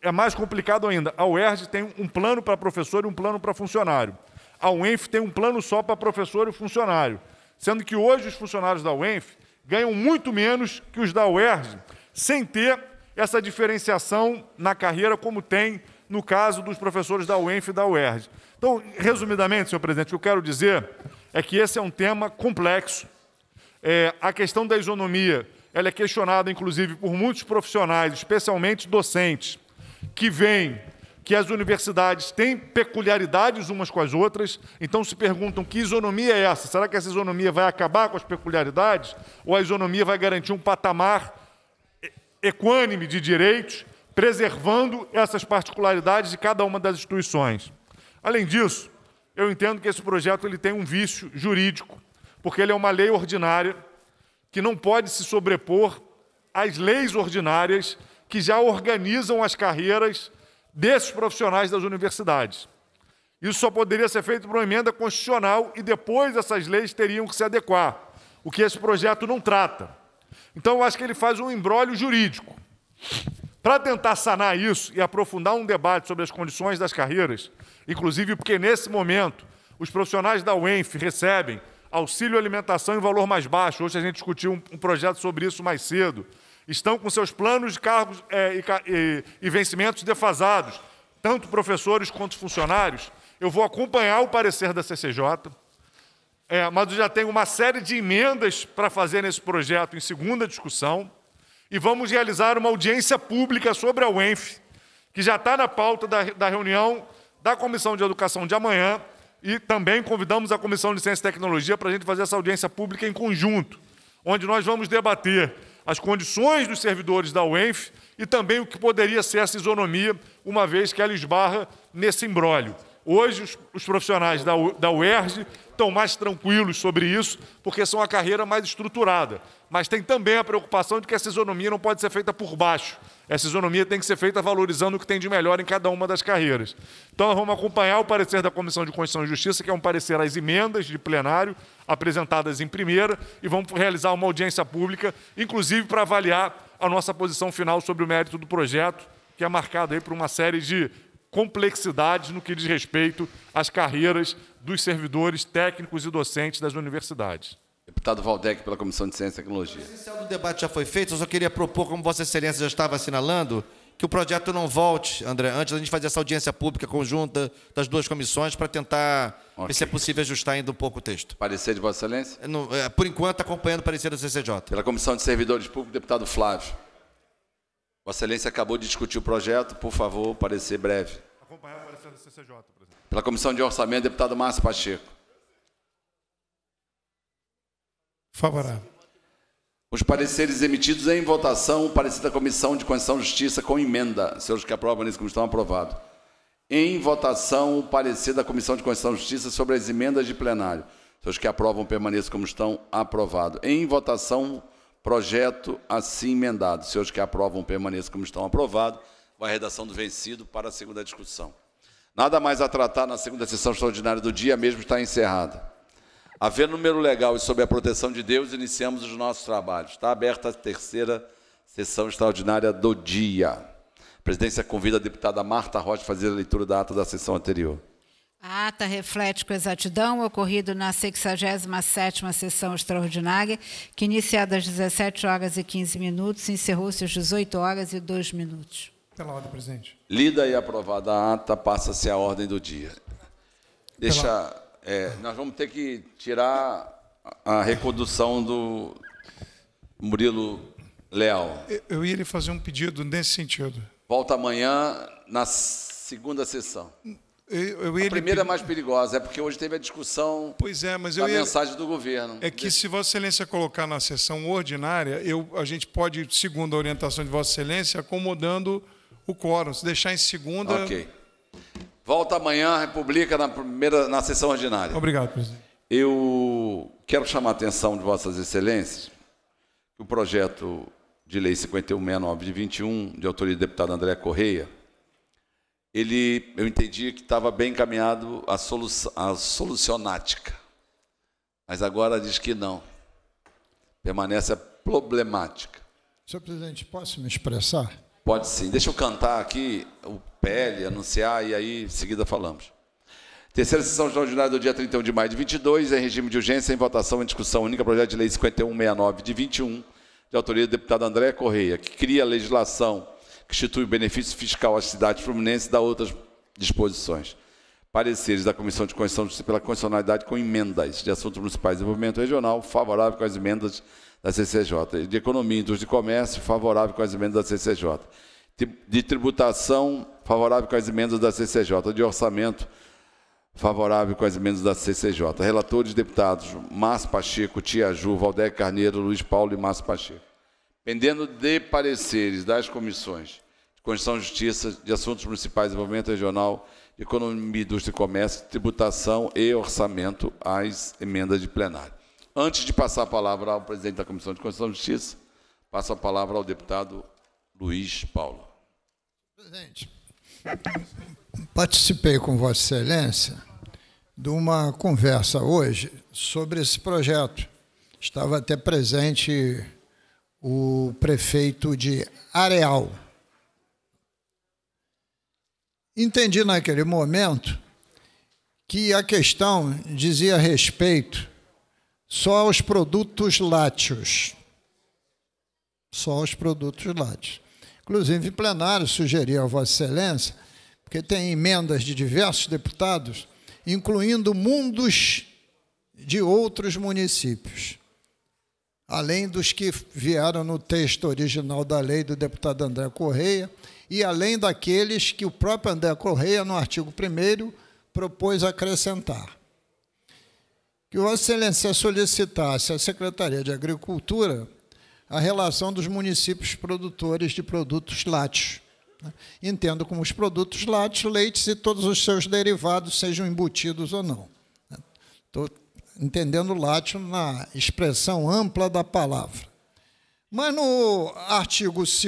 é mais complicado ainda. A UERJ tem um plano para professor e um plano para funcionário. A UENF tem um plano só para professor e funcionário. Sendo que hoje os funcionários da UENF ganham muito menos que os da UERJ, sem ter essa diferenciação na carreira como tem no caso dos professores da UENF e da UERJ. Então, resumidamente, senhor presidente, o que eu quero dizer é que esse é um tema complexo. É, a questão da isonomia ela é questionada, inclusive, por muitos profissionais, especialmente docentes que vem que as universidades têm peculiaridades umas com as outras, então se perguntam que isonomia é essa? Será que essa isonomia vai acabar com as peculiaridades? Ou a isonomia vai garantir um patamar equânime de direitos, preservando essas particularidades de cada uma das instituições? Além disso, eu entendo que esse projeto ele tem um vício jurídico, porque ele é uma lei ordinária que não pode se sobrepor às leis ordinárias que já organizam as carreiras desses profissionais das universidades. Isso só poderia ser feito por uma emenda constitucional e depois essas leis teriam que se adequar, o que esse projeto não trata. Então, eu acho que ele faz um embrólio jurídico. Para tentar sanar isso e aprofundar um debate sobre as condições das carreiras, inclusive porque nesse momento os profissionais da UENF recebem auxílio alimentação em valor mais baixo. Hoje a gente discutiu um, projeto sobre isso mais cedo. Estão com seus planos de cargos é, e, e vencimentos defasados, tanto professores quanto funcionários. Eu vou acompanhar o parecer da CCJ, é, mas eu já tenho uma série de emendas para fazer nesse projeto em segunda discussão. E vamos realizar uma audiência pública sobre a UENF, que já está na pauta da, da reunião da Comissão de Educação de amanhã. E também convidamos a Comissão de Ciência e Tecnologia para a gente fazer essa audiência pública em conjunto, onde nós vamos debater as condições dos servidores da UENF e também o que poderia ser essa isonomia, uma vez que ela esbarra nesse imbróglio. Hoje, os, os profissionais da, da UERJ estão mais tranquilos sobre isso, porque são a carreira mais estruturada. Mas tem também a preocupação de que essa isonomia não pode ser feita por baixo. Essa isonomia tem que ser feita valorizando o que tem de melhor em cada uma das carreiras. Então, nós vamos acompanhar o parecer da Comissão de Constituição e Justiça, que é um parecer às emendas de plenário, apresentadas em primeira e vamos realizar uma audiência pública, inclusive para avaliar a nossa posição final sobre o mérito do projeto, que é marcado aí por uma série de complexidades no que diz respeito às carreiras dos servidores técnicos e docentes das universidades. Deputado Valdec, pela Comissão de Ciência e Tecnologia. O do debate já foi feito, eu só queria propor, como Vossa Excelência já estava assinalando, que o projeto não volte, André, antes da gente fazer essa audiência pública conjunta das duas comissões para tentar okay. ver se é possível ajustar ainda um pouco o texto. Parecer de Vossa Excelência? É, no, é, por enquanto, acompanhando o parecer do CCJ. Pela Comissão de Servidores Públicos, deputado Flávio. Vossa Excelência acabou de discutir o projeto, por favor, parecer breve. Acompanhar o parecer do CCJ, presidente. Pela Comissão de Orçamento, deputado Márcio Pacheco. Favorável. Os pareceres emitidos em votação, o parecer da Comissão de Constituição e Justiça com emenda. Senhores que aprovam isso, como estão aprovado. Em votação, o parecer da Comissão de Constituição e Justiça sobre as emendas de plenário. Senhores que aprovam, permaneçam como estão aprovado. Em votação, projeto assim emendado. Senhores que aprovam, permaneçam como estão aprovado. Vai a redação do vencido para a segunda discussão. Nada mais a tratar na segunda sessão extraordinária do dia, mesmo está encerrada. Havendo número legal e sob a proteção de Deus, iniciamos os nossos trabalhos. Está aberta a terceira sessão extraordinária do dia. A presidência convida a deputada Marta Rocha a fazer a leitura da ata da sessão anterior. A ata reflete com exatidão o ocorrido na 67ª sessão extraordinária, que iniciada às 17 horas e 15 minutos, encerrou-se às 18 horas e 2 minutos. Pela ordem, presidente. Lida e aprovada a ata, passa-se a ordem do dia. Deixa... Pela é, nós vamos ter que tirar a recondução do Murilo Leal. Eu ia lhe fazer um pedido nesse sentido. Volta amanhã na segunda sessão. Eu, eu a primeira é mais perigosa, é porque hoje teve a discussão pois é, mas da ia... mensagem do governo. É que se Vossa Excelência colocar na sessão ordinária, eu, a gente pode, segundo a orientação de Vossa Excelência, acomodando o quórum. Se deixar em segunda. Ok. Volta amanhã, republica na primeira na sessão ordinária. Obrigado, presidente. Eu quero chamar a atenção de vossas excelências que o projeto de lei 5169 de 21 de autoria do deputado André Correia, ele eu entendi que estava bem encaminhado a, solu a solucionática. Mas agora diz que não. Permanece a problemática. Senhor presidente, posso me expressar? Pode sim. Deixa eu cantar aqui o Pele, anunciar e aí em seguida falamos. Terceira sessão extraordinária do dia 31 de maio de 22, em regime de urgência, em votação em discussão única, projeto de lei 5169 de 21, de autoria do deputado André Correia, que cria a legislação que institui o benefício fiscal às cidades fluminenses e dá outras disposições. Pareceres da Comissão de Constituição pela Constitucionalidade com emendas de assuntos municipais e desenvolvimento regional, favorável com as emendas da CCJ, de economia, indústria e comércio, favorável com as emendas da CCJ, de tributação, favorável com as emendas da CCJ, de orçamento, favorável com as emendas da CCJ. Relatores deputados Márcio Pacheco, Tia Ju, Valdec Carneiro, Luiz Paulo e Márcio Pacheco. Pendendo de pareceres das comissões de Constituição e Justiça, de Assuntos Municipais, Desenvolvimento Regional, Economia, Indústria e Comércio, Tributação e Orçamento, as emendas de plenário. Antes de passar a palavra ao presidente da Comissão de Constituição e Justiça, passo a palavra ao deputado Luiz Paulo. Presidente, participei com Vossa Excelência de uma conversa hoje sobre esse projeto. Estava até presente o prefeito de Areal. Entendi naquele momento que a questão dizia respeito só aos produtos lácteos. Só aos produtos lácteos. Inclusive, em plenário, sugeri a Vossa Excelência, porque tem emendas de diversos deputados, incluindo mundos de outros municípios, além dos que vieram no texto original da lei do deputado André Correia, e além daqueles que o próprio André Correia, no artigo 1, propôs acrescentar que Vossa Excelência solicitasse à Secretaria de Agricultura a relação dos municípios produtores de produtos lácteos. Né? Entendo como os produtos lácteos, leites e todos os seus derivados sejam embutidos ou não. Estou né? entendendo lácteo na expressão ampla da palavra. Mas no artigo 2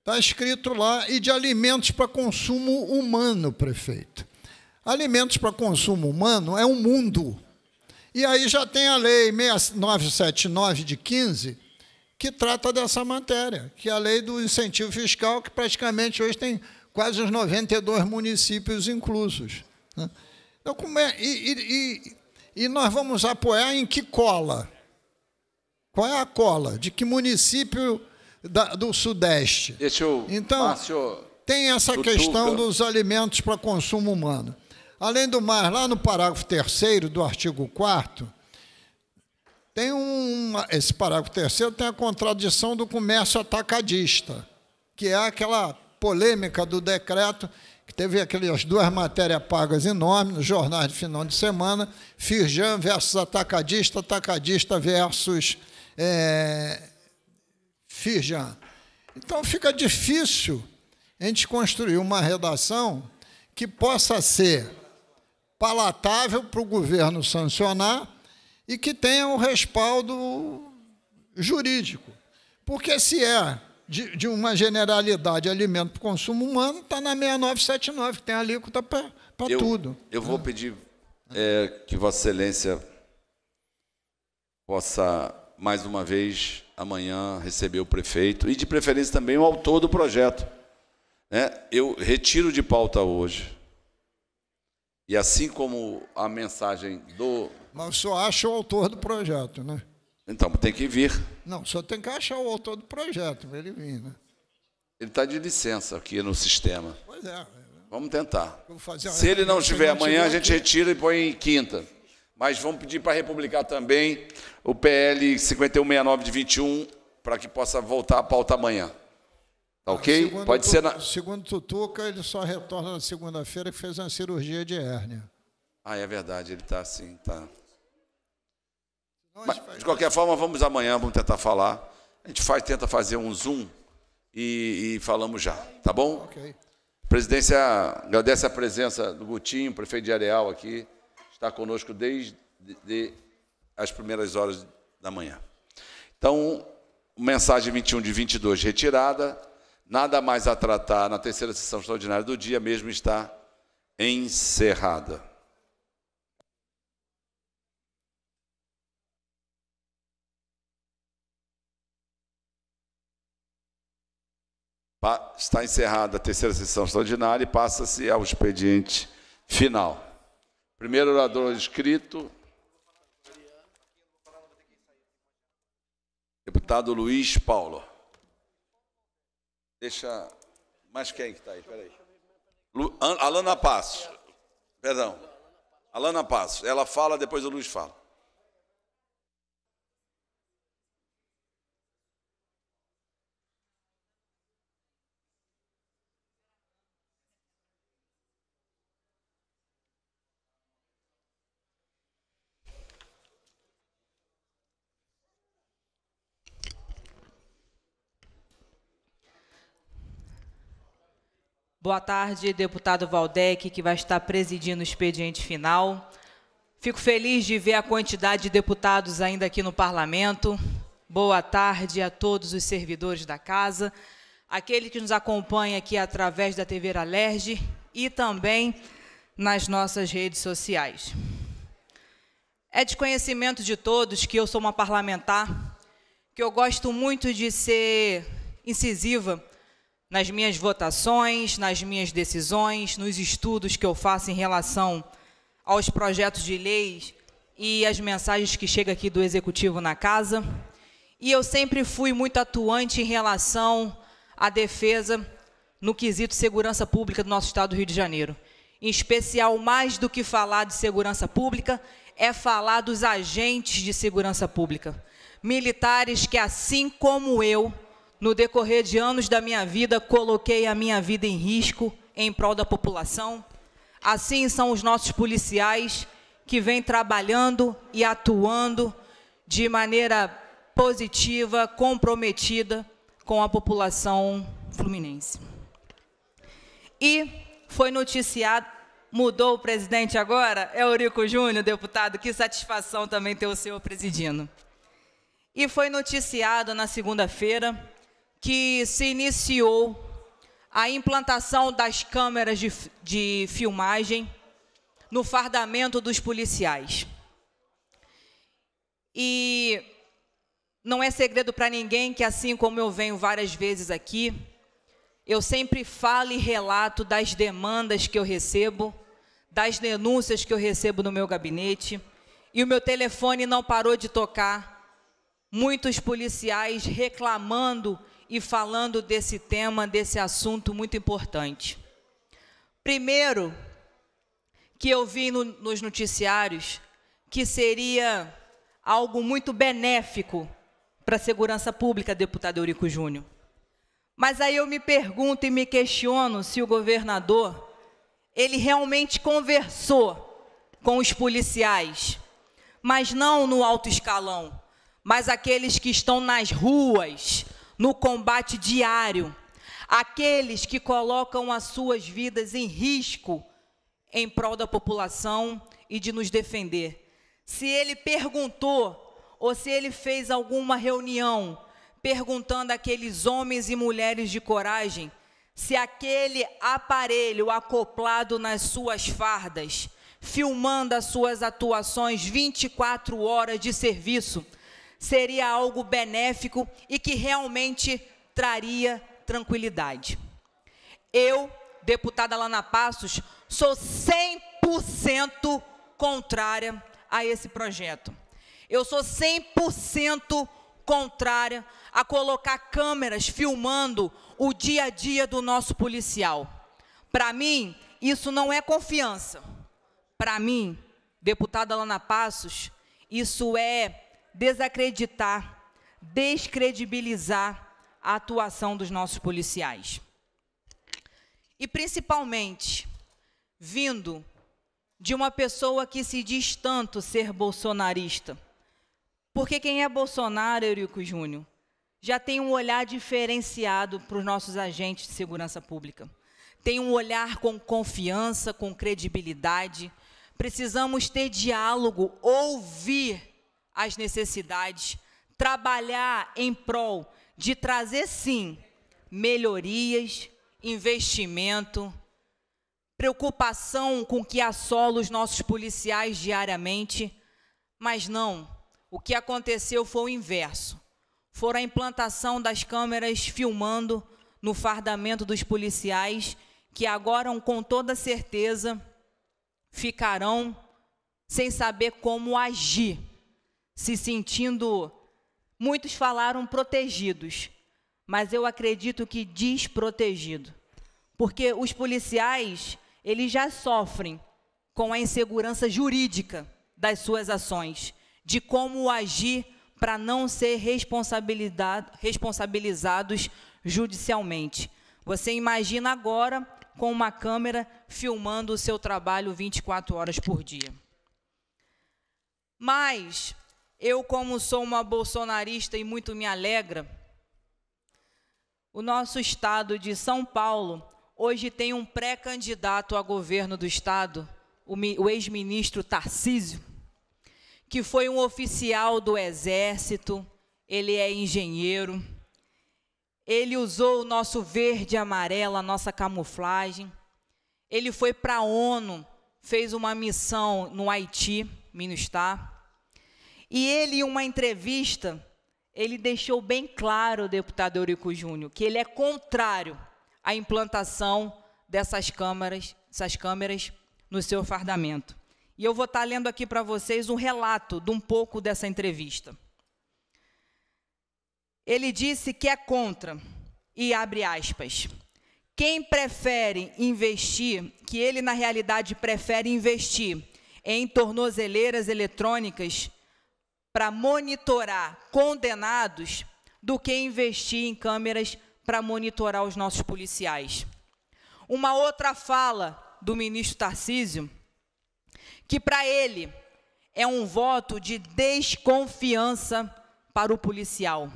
está escrito lá e de alimentos para consumo humano, prefeito. Alimentos para consumo humano é um mundo. E aí já tem a lei 6979 de 15 que trata dessa matéria, que é a lei do incentivo fiscal, que praticamente hoje tem quase os 92 municípios inclusos. Né? Então, como é, e, e, e nós vamos apoiar em que cola? Qual é a cola? De que município da, do Sudeste? Eu, então, Márcio, tem essa do questão Tuga. dos alimentos para consumo humano. Além do mais, lá no parágrafo 3 do artigo 4 tem um. Esse parágrafo 3 tem a contradição do comércio atacadista, que é aquela polêmica do decreto que teve aquelas duas matérias pagas enormes nos jornais de final de semana, Firjan versus atacadista, atacadista versus é, Firjan. Então fica difícil a gente construir uma redação que possa ser palatável para o governo sancionar e que tenha um respaldo jurídico. Porque se é de, de uma generalidade alimento para consumo humano, está na 6979, que tem alíquota para tudo. Eu vou é. pedir é, que Vossa Excelência possa, mais uma vez, amanhã receber o prefeito e, de preferência, também o autor do projeto. É, eu retiro de pauta hoje e assim como a mensagem do. Mas só acha o autor do projeto, né? Então, tem que vir. Não, só tem que achar o autor do projeto para ele vir, né? Ele está de licença aqui no sistema. Pois é. Vamos tentar. Se ele não estiver amanhã, a gente retira e põe em quinta. Mas vamos pedir para republicar também o PL 5169 de 21 para que possa voltar à pauta amanhã. Tá ok? Segundo Pode ser na. Segundo Tutuca, ele só retorna na segunda-feira que fez uma cirurgia de hérnia. Ah, é verdade, ele está assim, tá. Mas, de qualquer forma, vamos amanhã, vamos tentar falar. A gente faz, tenta fazer um zoom e, e falamos já, tá bom? Ok. Presidência agradece a presença do Gutinho, prefeito de Areal aqui, está conosco desde de, de, as primeiras horas da manhã. Então, mensagem 21 de 22 retirada. Nada mais a tratar na terceira sessão extraordinária do dia, mesmo está encerrada. Está encerrada a terceira sessão extraordinária e passa-se ao expediente final. Primeiro orador inscrito, deputado Luiz Paulo. Deixa. Mais quem que está aí? Peraí. Alana Passos. Perdão. Alana Passos. Ela fala, depois o Luiz fala. Boa tarde, deputado Valdec, que vai estar presidindo o expediente final. Fico feliz de ver a quantidade de deputados ainda aqui no parlamento. Boa tarde a todos os servidores da casa, aquele que nos acompanha aqui através da TV Alerge e também nas nossas redes sociais. É de conhecimento de todos que eu sou uma parlamentar, que eu gosto muito de ser incisiva nas minhas votações, nas minhas decisões, nos estudos que eu faço em relação aos projetos de leis e as mensagens que chegam aqui do executivo na casa. E eu sempre fui muito atuante em relação à defesa no quesito segurança pública do nosso estado do Rio de Janeiro. Em especial, mais do que falar de segurança pública, é falar dos agentes de segurança pública. Militares que, assim como eu, no decorrer de anos da minha vida, coloquei a minha vida em risco em prol da população. Assim são os nossos policiais que vêm trabalhando e atuando de maneira positiva, comprometida com a população fluminense. E foi noticiado, mudou o presidente agora, é Eurico Júnior, deputado, que satisfação também ter o senhor presidindo. E foi noticiado na segunda-feira que se iniciou a implantação das câmeras de, de filmagem no fardamento dos policiais. E não é segredo para ninguém que, assim como eu venho várias vezes aqui, eu sempre falo e relato das demandas que eu recebo, das denúncias que eu recebo no meu gabinete, e o meu telefone não parou de tocar. Muitos policiais reclamando e falando desse tema, desse assunto muito importante. Primeiro, que eu vi no, nos noticiários que seria algo muito benéfico para a segurança pública, deputado Eurico Júnior. Mas aí eu me pergunto e me questiono se o governador ele realmente conversou com os policiais, mas não no alto escalão, mas aqueles que estão nas ruas, no combate diário, aqueles que colocam as suas vidas em risco em prol da população e de nos defender. Se ele perguntou ou se ele fez alguma reunião perguntando àqueles homens e mulheres de coragem se aquele aparelho acoplado nas suas fardas, filmando as suas atuações 24 horas de serviço, seria algo benéfico e que realmente traria tranquilidade. Eu, deputada Lana Passos, sou 100% contrária a esse projeto. Eu sou 100% contrária a colocar câmeras filmando o dia a dia do nosso policial. Para mim, isso não é confiança. Para mim, deputada Lana Passos, isso é desacreditar, descredibilizar a atuação dos nossos policiais. E principalmente vindo de uma pessoa que se diz tanto ser bolsonarista. Porque quem é Bolsonaro, Eurico Júnior, já tem um olhar diferenciado para os nossos agentes de segurança pública. Tem um olhar com confiança, com credibilidade. Precisamos ter diálogo, ouvir as necessidades, trabalhar em prol de trazer, sim, melhorias, investimento, preocupação com o que assola os nossos policiais diariamente. Mas não, o que aconteceu foi o inverso. Foram a implantação das câmeras filmando no fardamento dos policiais, que agora, com toda certeza, ficarão sem saber como agir se sentindo, muitos falaram protegidos, mas eu acredito que desprotegido. Porque os policiais, eles já sofrem com a insegurança jurídica das suas ações, de como agir para não ser responsabilizados judicialmente. Você imagina agora com uma câmera filmando o seu trabalho 24 horas por dia. Mas eu, como sou uma bolsonarista e muito me alegra, o nosso estado de São Paulo hoje tem um pré-candidato a governo do estado, o ex-ministro Tarcísio, que foi um oficial do Exército, ele é engenheiro, ele usou o nosso verde e amarelo, a nossa camuflagem, ele foi para a ONU, fez uma missão no Haiti, Minustah, e ele, em uma entrevista, ele deixou bem claro, deputado Eurico Júnior, que ele é contrário à implantação dessas câmeras, essas câmeras no seu fardamento. E eu vou estar lendo aqui para vocês um relato de um pouco dessa entrevista. Ele disse que é contra, e abre aspas, quem prefere investir, que ele na realidade prefere investir em tornozeleiras eletrônicas para monitorar condenados do que investir em câmeras para monitorar os nossos policiais. Uma outra fala do ministro Tarcísio, que para ele é um voto de desconfiança para o policial.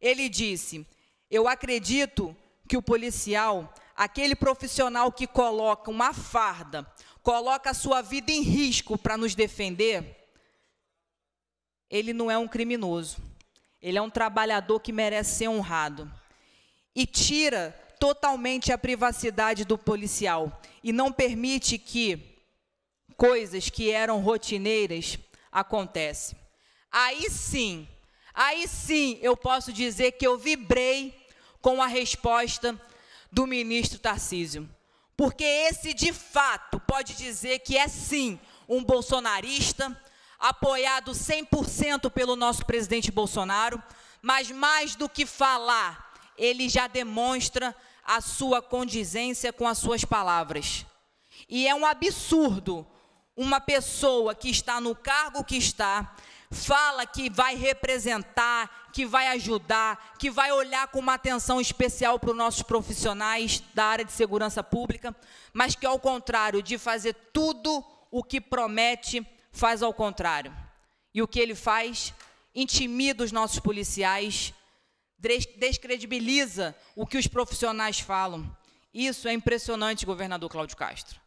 Ele disse: Eu acredito que o policial, aquele profissional que coloca uma farda, coloca a sua vida em risco para nos defender, ele não é um criminoso. Ele é um trabalhador que merece ser honrado. E tira totalmente a privacidade do policial e não permite que coisas que eram rotineiras acontecem. Aí sim, aí sim eu posso dizer que eu vibrei com a resposta do ministro Tarcísio. Porque esse, de fato, pode dizer que é sim um bolsonarista, apoiado 100% pelo nosso presidente Bolsonaro, mas mais do que falar, ele já demonstra a sua condizência com as suas palavras. E é um absurdo uma pessoa que está no cargo que está fala que vai representar, que vai ajudar, que vai olhar com uma atenção especial para os nossos profissionais da área de segurança pública, mas que, ao contrário de fazer tudo o que promete, faz ao contrário. E o que ele faz? Intimida os nossos policiais, descredibiliza o que os profissionais falam. Isso é impressionante, governador Cláudio Castro.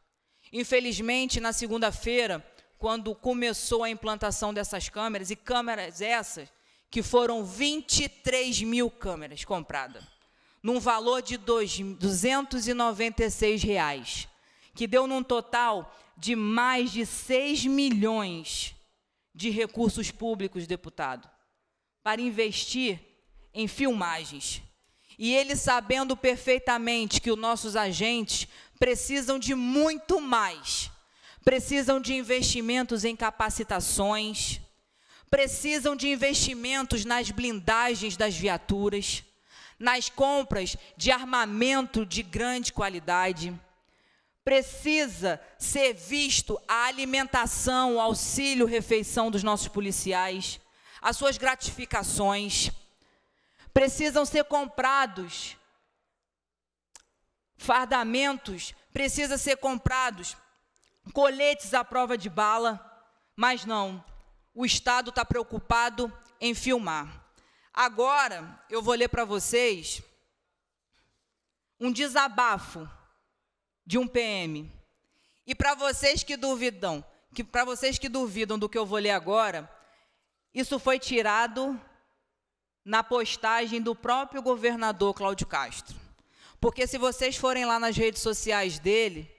Infelizmente, na segunda-feira, quando começou a implantação dessas câmeras, e câmeras essas que foram 23 mil câmeras compradas, num valor de R$ 296, reais, que deu num total de mais de 6 milhões de recursos públicos, deputado, para investir em filmagens. E ele sabendo perfeitamente que os nossos agentes precisam de muito mais. Precisam de investimentos em capacitações, precisam de investimentos nas blindagens das viaturas, nas compras de armamento de grande qualidade precisa ser visto a alimentação, o auxílio, refeição dos nossos policiais, as suas gratificações. Precisam ser comprados fardamentos, precisa ser comprados coletes à prova de bala, mas não. O Estado está preocupado em filmar. Agora eu vou ler para vocês um desabafo de um PM. E para vocês que duvidam, que para vocês que duvidam do que eu vou ler agora, isso foi tirado na postagem do próprio governador Cláudio Castro. Porque se vocês forem lá nas redes sociais dele,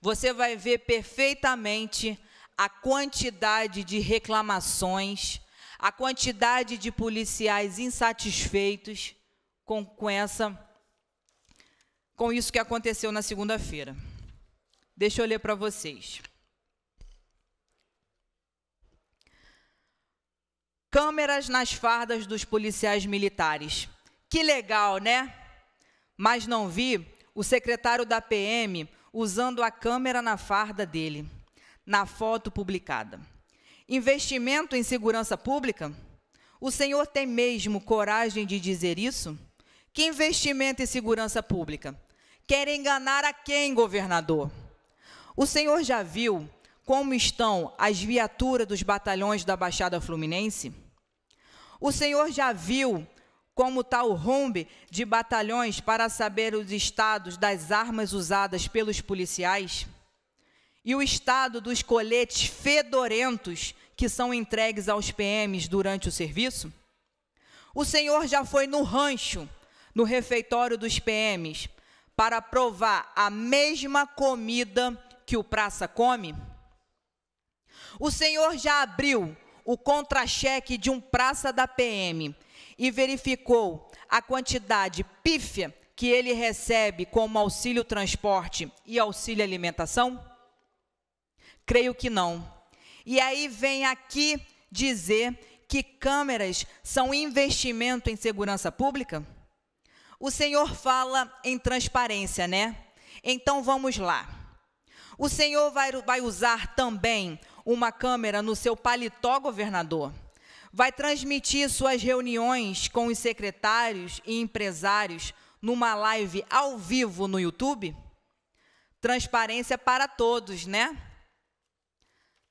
você vai ver perfeitamente a quantidade de reclamações, a quantidade de policiais insatisfeitos com, com essa com isso que aconteceu na segunda-feira. Deixa eu ler para vocês. Câmeras nas fardas dos policiais militares. Que legal, né? Mas não vi o secretário da PM usando a câmera na farda dele, na foto publicada. Investimento em segurança pública? O senhor tem mesmo coragem de dizer isso? Que investimento em segurança pública? Quer enganar a quem, governador? O senhor já viu como estão as viaturas dos batalhões da Baixada Fluminense? O senhor já viu como está o rumbe de batalhões para saber os estados das armas usadas pelos policiais? E o estado dos coletes fedorentos que são entregues aos PMs durante o serviço? O senhor já foi no rancho, no refeitório dos PMs, para provar a mesma comida que o praça come? O Senhor já abriu o contra-cheque de um praça da PM e verificou a quantidade pífia que ele recebe como auxílio transporte e auxílio alimentação? Creio que não. E aí vem aqui dizer que câmeras são investimento em segurança pública? o Senhor fala em transparência, né? Então vamos lá. O Senhor vai, vai usar também uma câmera no seu paletó, governador. Vai transmitir suas reuniões com os secretários e empresários numa live ao vivo no YouTube? Transparência para todos, né?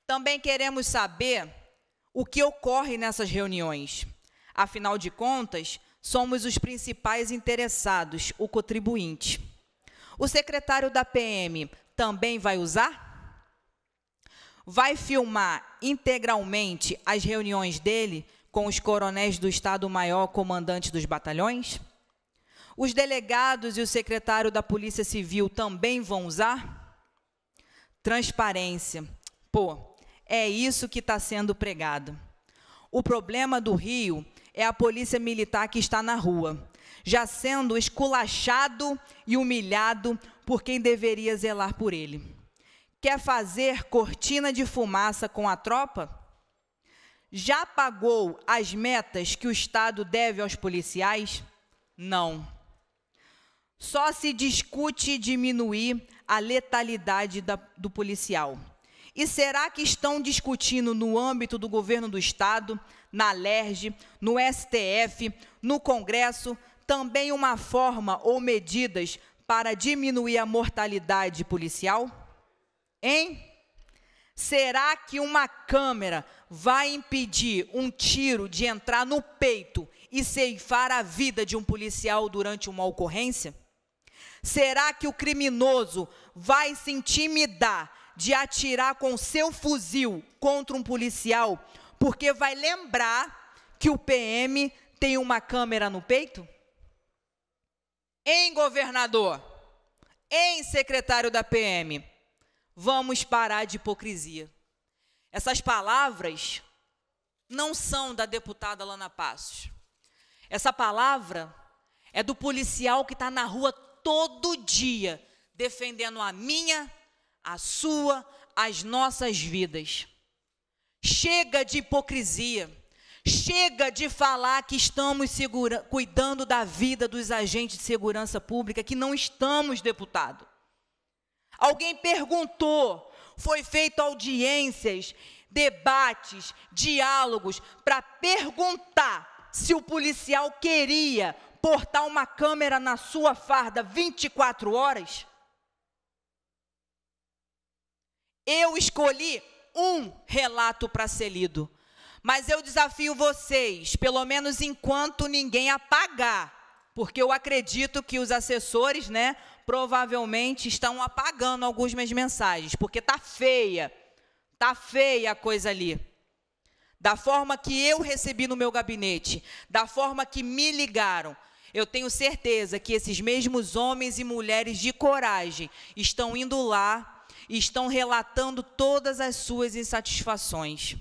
Também queremos saber o que ocorre nessas reuniões. Afinal de contas, somos os principais interessados, o contribuinte. O secretário da PM também vai usar? Vai filmar integralmente as reuniões dele com os coronéis do Estado-Maior, comandante dos batalhões? Os delegados e o secretário da Polícia Civil também vão usar? Transparência. Pô, é isso que está sendo pregado. O problema do Rio é a polícia militar que está na rua, já sendo esculachado e humilhado por quem deveria zelar por ele. Quer fazer cortina de fumaça com a tropa? Já pagou as metas que o Estado deve aos policiais? Não. Só se discute diminuir a letalidade da, do policial. E será que estão discutindo no âmbito do governo do Estado na LERJ, no STF, no Congresso, também uma forma ou medidas para diminuir a mortalidade policial? Hein? Será que uma câmera vai impedir um tiro de entrar no peito e ceifar a vida de um policial durante uma ocorrência? Será que o criminoso vai se intimidar de atirar com seu fuzil contra um policial porque vai lembrar que o PM tem uma câmera no peito? Em governador, em secretário da PM, vamos parar de hipocrisia. Essas palavras não são da deputada Lana Passos. Essa palavra é do policial que está na rua todo dia defendendo a minha, a sua, as nossas vidas. Chega de hipocrisia. Chega de falar que estamos segura, cuidando da vida dos agentes de segurança pública, que não estamos, deputado. Alguém perguntou, foi feito audiências, debates, diálogos, para perguntar se o policial queria portar uma câmera na sua farda 24 horas? Eu escolhi um relato para ser lido. Mas eu desafio vocês, pelo menos enquanto ninguém apagar, porque eu acredito que os assessores, né, provavelmente estão apagando algumas mensagens, porque tá feia. Tá feia a coisa ali. Da forma que eu recebi no meu gabinete, da forma que me ligaram, eu tenho certeza que esses mesmos homens e mulheres de coragem estão indo lá estão relatando todas as suas insatisfações.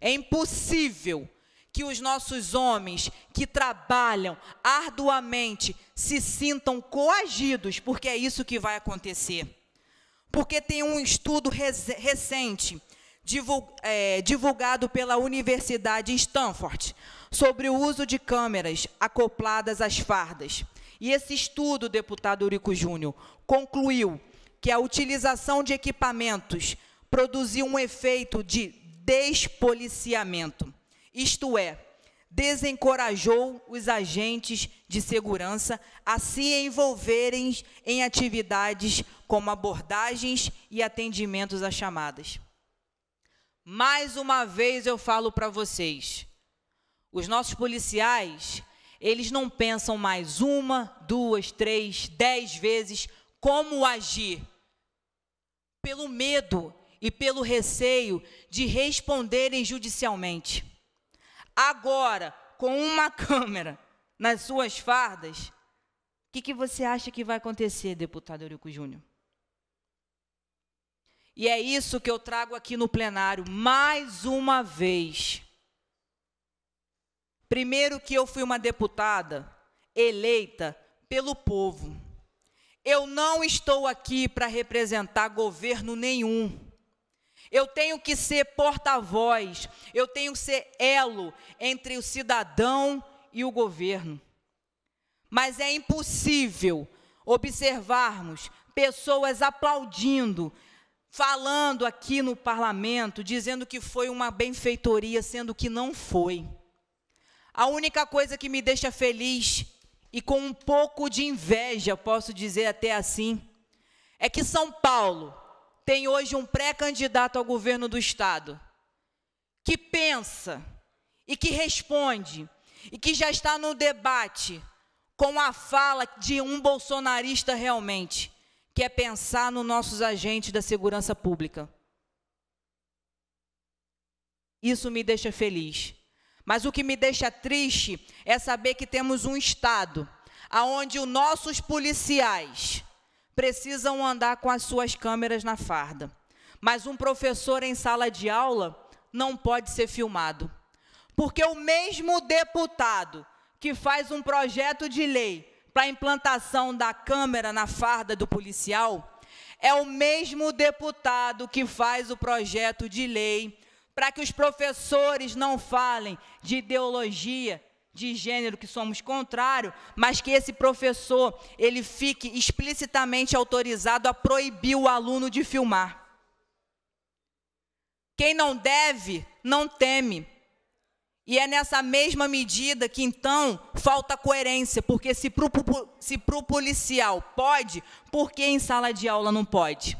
É impossível que os nossos homens que trabalham arduamente se sintam coagidos, porque é isso que vai acontecer. Porque tem um estudo recente é, divulgado pela Universidade Stanford sobre o uso de câmeras acopladas às fardas. E esse estudo, deputado Eurico Júnior, concluiu que a utilização de equipamentos produziu um efeito de despoliciamento, isto é, desencorajou os agentes de segurança a se envolverem em atividades como abordagens e atendimentos a chamadas. Mais uma vez eu falo para vocês, os nossos policiais, eles não pensam mais uma, duas, três, dez vezes como agir, pelo medo e pelo receio de responderem judicialmente. Agora, com uma câmera nas suas fardas, o que, que você acha que vai acontecer, deputado Eurico Júnior? E é isso que eu trago aqui no plenário, mais uma vez. Primeiro, que eu fui uma deputada eleita pelo povo. Eu não estou aqui para representar governo nenhum. Eu tenho que ser porta-voz, eu tenho que ser elo entre o cidadão e o governo. Mas é impossível observarmos pessoas aplaudindo, falando aqui no parlamento, dizendo que foi uma benfeitoria, sendo que não foi. A única coisa que me deixa feliz e com um pouco de inveja, posso dizer até assim, é que São Paulo tem hoje um pré-candidato ao governo do Estado que pensa e que responde e que já está no debate com a fala de um bolsonarista realmente, que é pensar nos nossos agentes da segurança pública. Isso me deixa feliz. Mas o que me deixa triste é saber que temos um Estado onde os nossos policiais precisam andar com as suas câmeras na farda. Mas um professor em sala de aula não pode ser filmado. Porque o mesmo deputado que faz um projeto de lei para a implantação da câmera na farda do policial é o mesmo deputado que faz o projeto de lei para que os professores não falem de ideologia de gênero que somos contrário, mas que esse professor ele fique explicitamente autorizado a proibir o aluno de filmar. Quem não deve, não teme. E é nessa mesma medida que então falta coerência, porque se para se policial pode, por que em sala de aula não pode?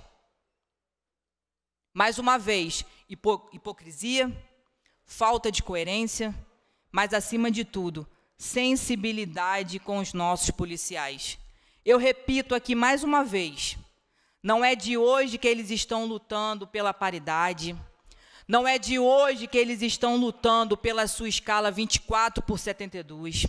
Mais uma vez, hipocrisia, falta de coerência, mas, acima de tudo, sensibilidade com os nossos policiais. Eu repito aqui mais uma vez: não é de hoje que eles estão lutando pela paridade, não é de hoje que eles estão lutando pela sua escala 24 por 72.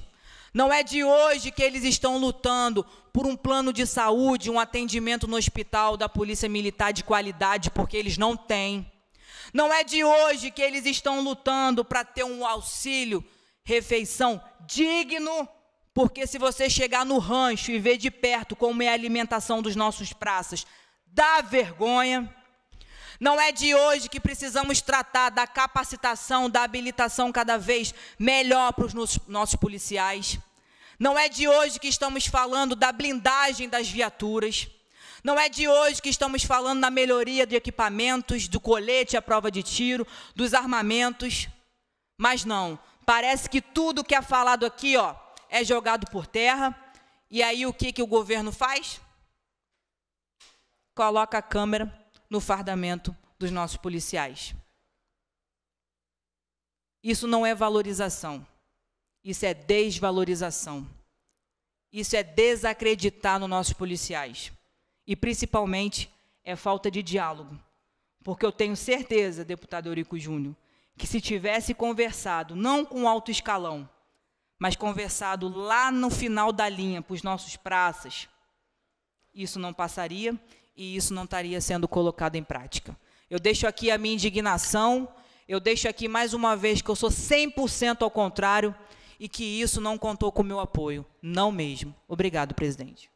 Não é de hoje que eles estão lutando por um plano de saúde, um atendimento no hospital da Polícia Militar de qualidade, porque eles não têm. Não é de hoje que eles estão lutando para ter um auxílio, refeição digno, porque se você chegar no rancho e ver de perto como é a alimentação dos nossos praças, dá vergonha. Não é de hoje que precisamos tratar da capacitação, da habilitação cada vez melhor para os nossos policiais. Não é de hoje que estamos falando da blindagem das viaturas. Não é de hoje que estamos falando na melhoria de equipamentos, do colete à prova de tiro, dos armamentos. Mas não, parece que tudo que é falado aqui ó, é jogado por terra. E aí o que, que o governo faz? Coloca a câmera no fardamento dos nossos policiais. Isso não é valorização. Isso é desvalorização. Isso é desacreditar nos nossos policiais e principalmente é falta de diálogo. Porque eu tenho certeza, deputado Eurico Júnior, que se tivesse conversado, não com alto escalão, mas conversado lá no final da linha para os nossos praças, isso não passaria e isso não estaria sendo colocado em prática. Eu deixo aqui a minha indignação, eu deixo aqui mais uma vez que eu sou 100% ao contrário e que isso não contou com o meu apoio. Não mesmo. Obrigado, presidente.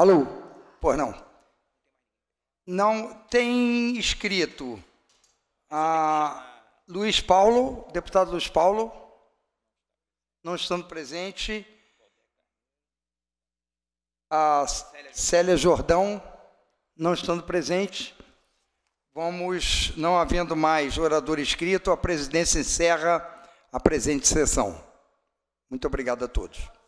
Alô? Pô, não. Não tem escrito ah, Luiz Paulo, deputado Luiz Paulo, não estando presente. A Célia Jordão, não estando presente. Vamos, não havendo mais orador escrito, a presidência encerra a presente sessão. Muito obrigado a todos.